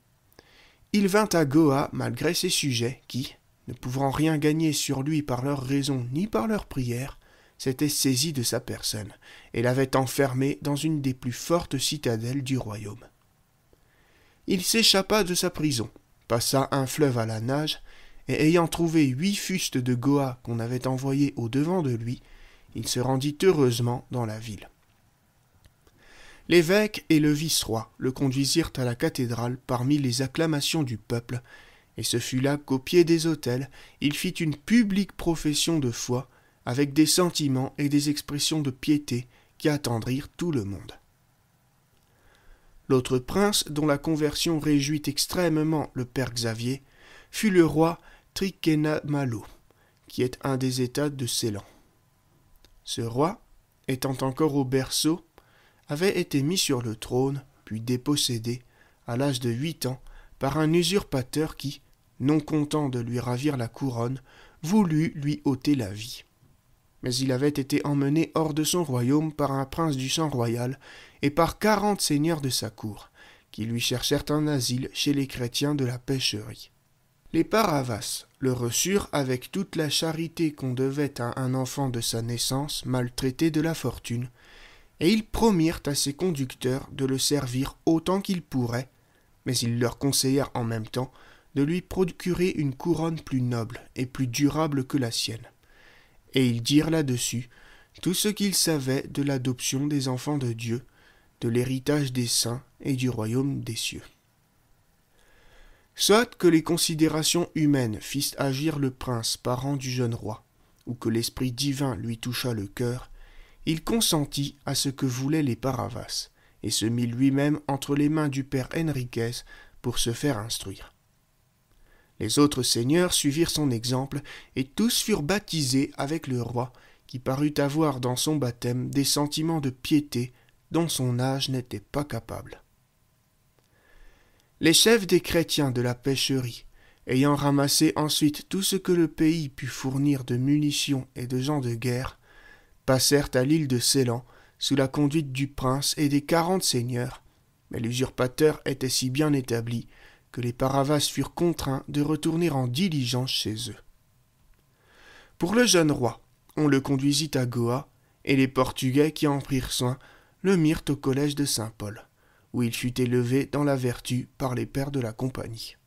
il vint à Goa malgré ses sujets qui, ne pouvant rien gagner sur lui par leur raison ni par leur prière, s'étaient saisis de sa personne et l'avaient enfermé dans une des plus fortes citadelles du royaume. Il s'échappa de sa prison passa un fleuve à la nage, et ayant trouvé huit fustes de Goa qu'on avait envoyées au devant de lui, il se rendit heureusement dans la ville. L'évêque et le vice-roi le conduisirent à la cathédrale parmi les acclamations du peuple, et ce fut là qu'au pied des autels il fit une publique profession de foi, avec des sentiments et des expressions de piété qui attendrirent tout le monde. L'autre prince, dont la conversion réjouit extrêmement le père Xavier, fut le roi Trikenamalu, qui est un des États de Ceylan. Ce roi, étant encore au berceau, avait été mis sur le trône, puis dépossédé, à l'âge de huit ans, par un usurpateur qui, non content de lui ravir la couronne, voulut lui ôter la vie mais il avait été emmené hors de son royaume par un prince du sang royal et par quarante seigneurs de sa cour, qui lui cherchèrent un asile chez les chrétiens de la pêcherie. Les Paravas le reçurent avec toute la charité qu'on devait à un enfant de sa naissance maltraité de la fortune, et ils promirent à ses conducteurs de le servir autant qu'ils pourraient, mais ils leur conseillèrent en même temps de lui procurer une couronne plus noble et plus durable que la sienne et ils dirent là-dessus tout ce qu'ils savaient de l'adoption des enfants de Dieu, de l'héritage des saints et du royaume des cieux. Soit que les considérations humaines fissent agir le prince parent du jeune roi, ou que l'esprit divin lui toucha le cœur, il consentit à ce que voulaient les Paravas, et se mit lui-même entre les mains du père Henriquez pour se faire instruire. Les autres seigneurs suivirent son exemple, et tous furent baptisés avec le roi, qui parut avoir dans son baptême des sentiments de piété dont son âge n'était pas capable. Les chefs des chrétiens de la pêcherie, ayant ramassé ensuite tout ce que le pays put fournir de munitions et de gens de guerre, passèrent à l'île de Ceylan sous la conduite du prince et des quarante seigneurs, mais l'usurpateur était si bien établi que les Paravas furent contraints de retourner en diligence chez eux. Pour le jeune roi, on le conduisit à Goa, et les Portugais qui en prirent soin le mirent au collège de Saint-Paul, où il fut élevé dans la vertu par les pères de la compagnie.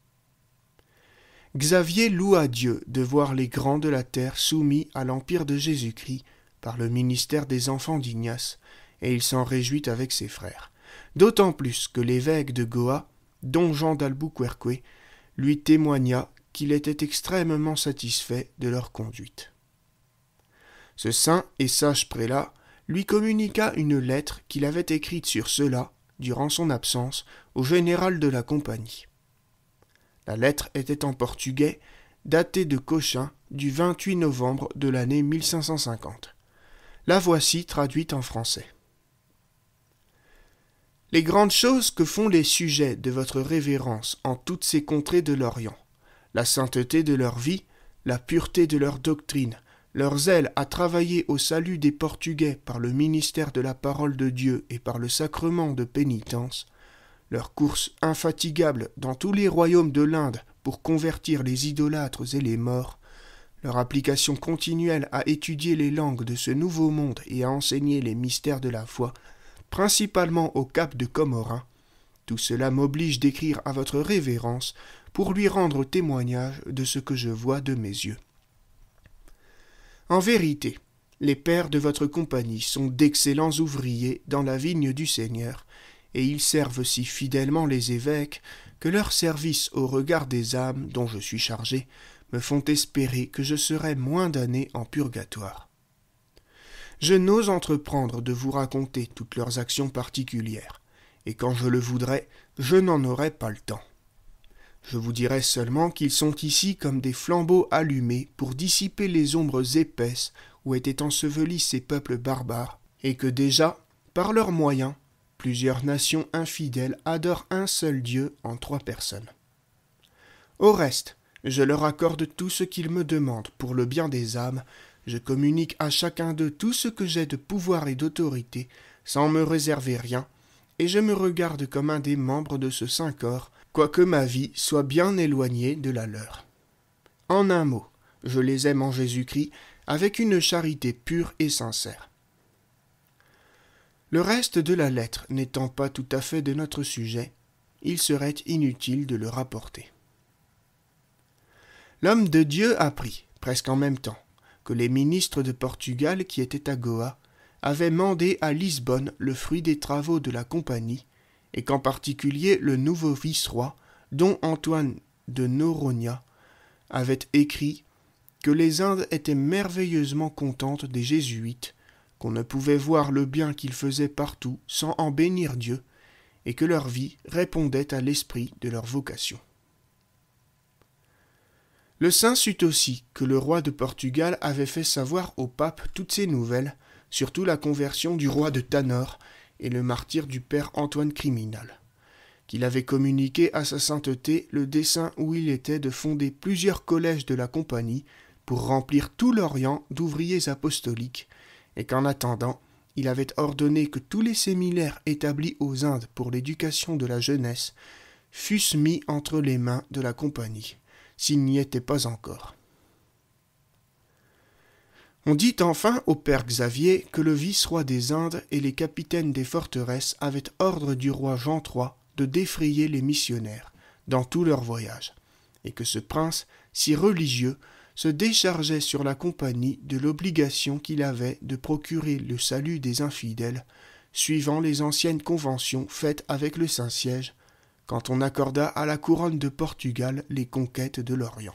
Xavier loua Dieu de voir les grands de la terre soumis à l'empire de Jésus-Christ par le ministère des enfants d'Ignace, et il s'en réjouit avec ses frères, d'autant plus que l'évêque de Goa Don Jean d'Albuquerque, lui témoigna qu'il était extrêmement satisfait de leur conduite. Ce saint et sage prélat lui communiqua une lettre qu'il avait écrite sur cela, durant son absence, au général de la compagnie. La lettre était en portugais, datée de Cochin du 28 novembre de l'année 1550. La voici traduite en français. Les grandes choses que font les sujets de votre révérence en toutes ces contrées de l'Orient, la sainteté de leur vie, la pureté de leur doctrine, leur zèle à travailler au salut des Portugais par le ministère de la parole de Dieu et par le sacrement de pénitence, leur course infatigable dans tous les royaumes de l'Inde pour convertir les idolâtres et les morts, leur application continuelle à étudier les langues de ce nouveau monde et à enseigner les mystères de la foi, principalement au cap de Comorin, Tout cela m'oblige d'écrire à votre révérence pour lui rendre témoignage de ce que je vois de mes yeux. En vérité, les pères de votre compagnie sont d'excellents ouvriers dans la vigne du Seigneur, et ils servent si fidèlement les évêques que leurs services au regard des âmes dont je suis chargé me font espérer que je serai moins d'années en purgatoire je n'ose entreprendre de vous raconter toutes leurs actions particulières, et quand je le voudrais, je n'en aurais pas le temps. Je vous dirai seulement qu'ils sont ici comme des flambeaux allumés pour dissiper les ombres épaisses où étaient ensevelis ces peuples barbares, et que déjà, par leurs moyens, plusieurs nations infidèles adorent un seul Dieu en trois personnes. Au reste, je leur accorde tout ce qu'ils me demandent pour le bien des âmes, je communique à chacun d'eux tout ce que j'ai de pouvoir et d'autorité, sans me réserver rien, et je me regarde comme un des membres de ce saint corps, quoique ma vie soit bien éloignée de la leur. En un mot, je les aime en Jésus-Christ avec une charité pure et sincère. Le reste de la lettre n'étant pas tout à fait de notre sujet, il serait inutile de le rapporter. L'homme de Dieu a pris, presque en même temps, que les ministres de Portugal qui étaient à Goa avaient mandé à Lisbonne le fruit des travaux de la compagnie, et qu'en particulier le nouveau vice-roi, dont Antoine de Noronha, avait écrit que les Indes étaient merveilleusement contentes des jésuites, qu'on ne pouvait voir le bien qu'ils faisaient partout sans en bénir Dieu, et que leur vie répondait à l'esprit de leur vocation. Le saint sut aussi que le roi de Portugal avait fait savoir au pape toutes ces nouvelles, surtout la conversion du roi de Tanor et le martyr du père Antoine Criminal, qu'il avait communiqué à sa sainteté le dessein où il était de fonder plusieurs collèges de la compagnie pour remplir tout l'Orient d'ouvriers apostoliques, et qu'en attendant, il avait ordonné que tous les séminaires établis aux Indes pour l'éducation de la jeunesse fussent mis entre les mains de la compagnie s'il n'y était pas encore. On dit enfin au père Xavier que le vice-roi des Indes et les capitaines des forteresses avaient ordre du roi Jean III de défrayer les missionnaires dans tous leurs voyages, et que ce prince, si religieux, se déchargeait sur la compagnie de l'obligation qu'il avait de procurer le salut des infidèles, suivant les anciennes conventions faites avec le Saint-Siège, quand on accorda à la couronne de Portugal les conquêtes de l'Orient.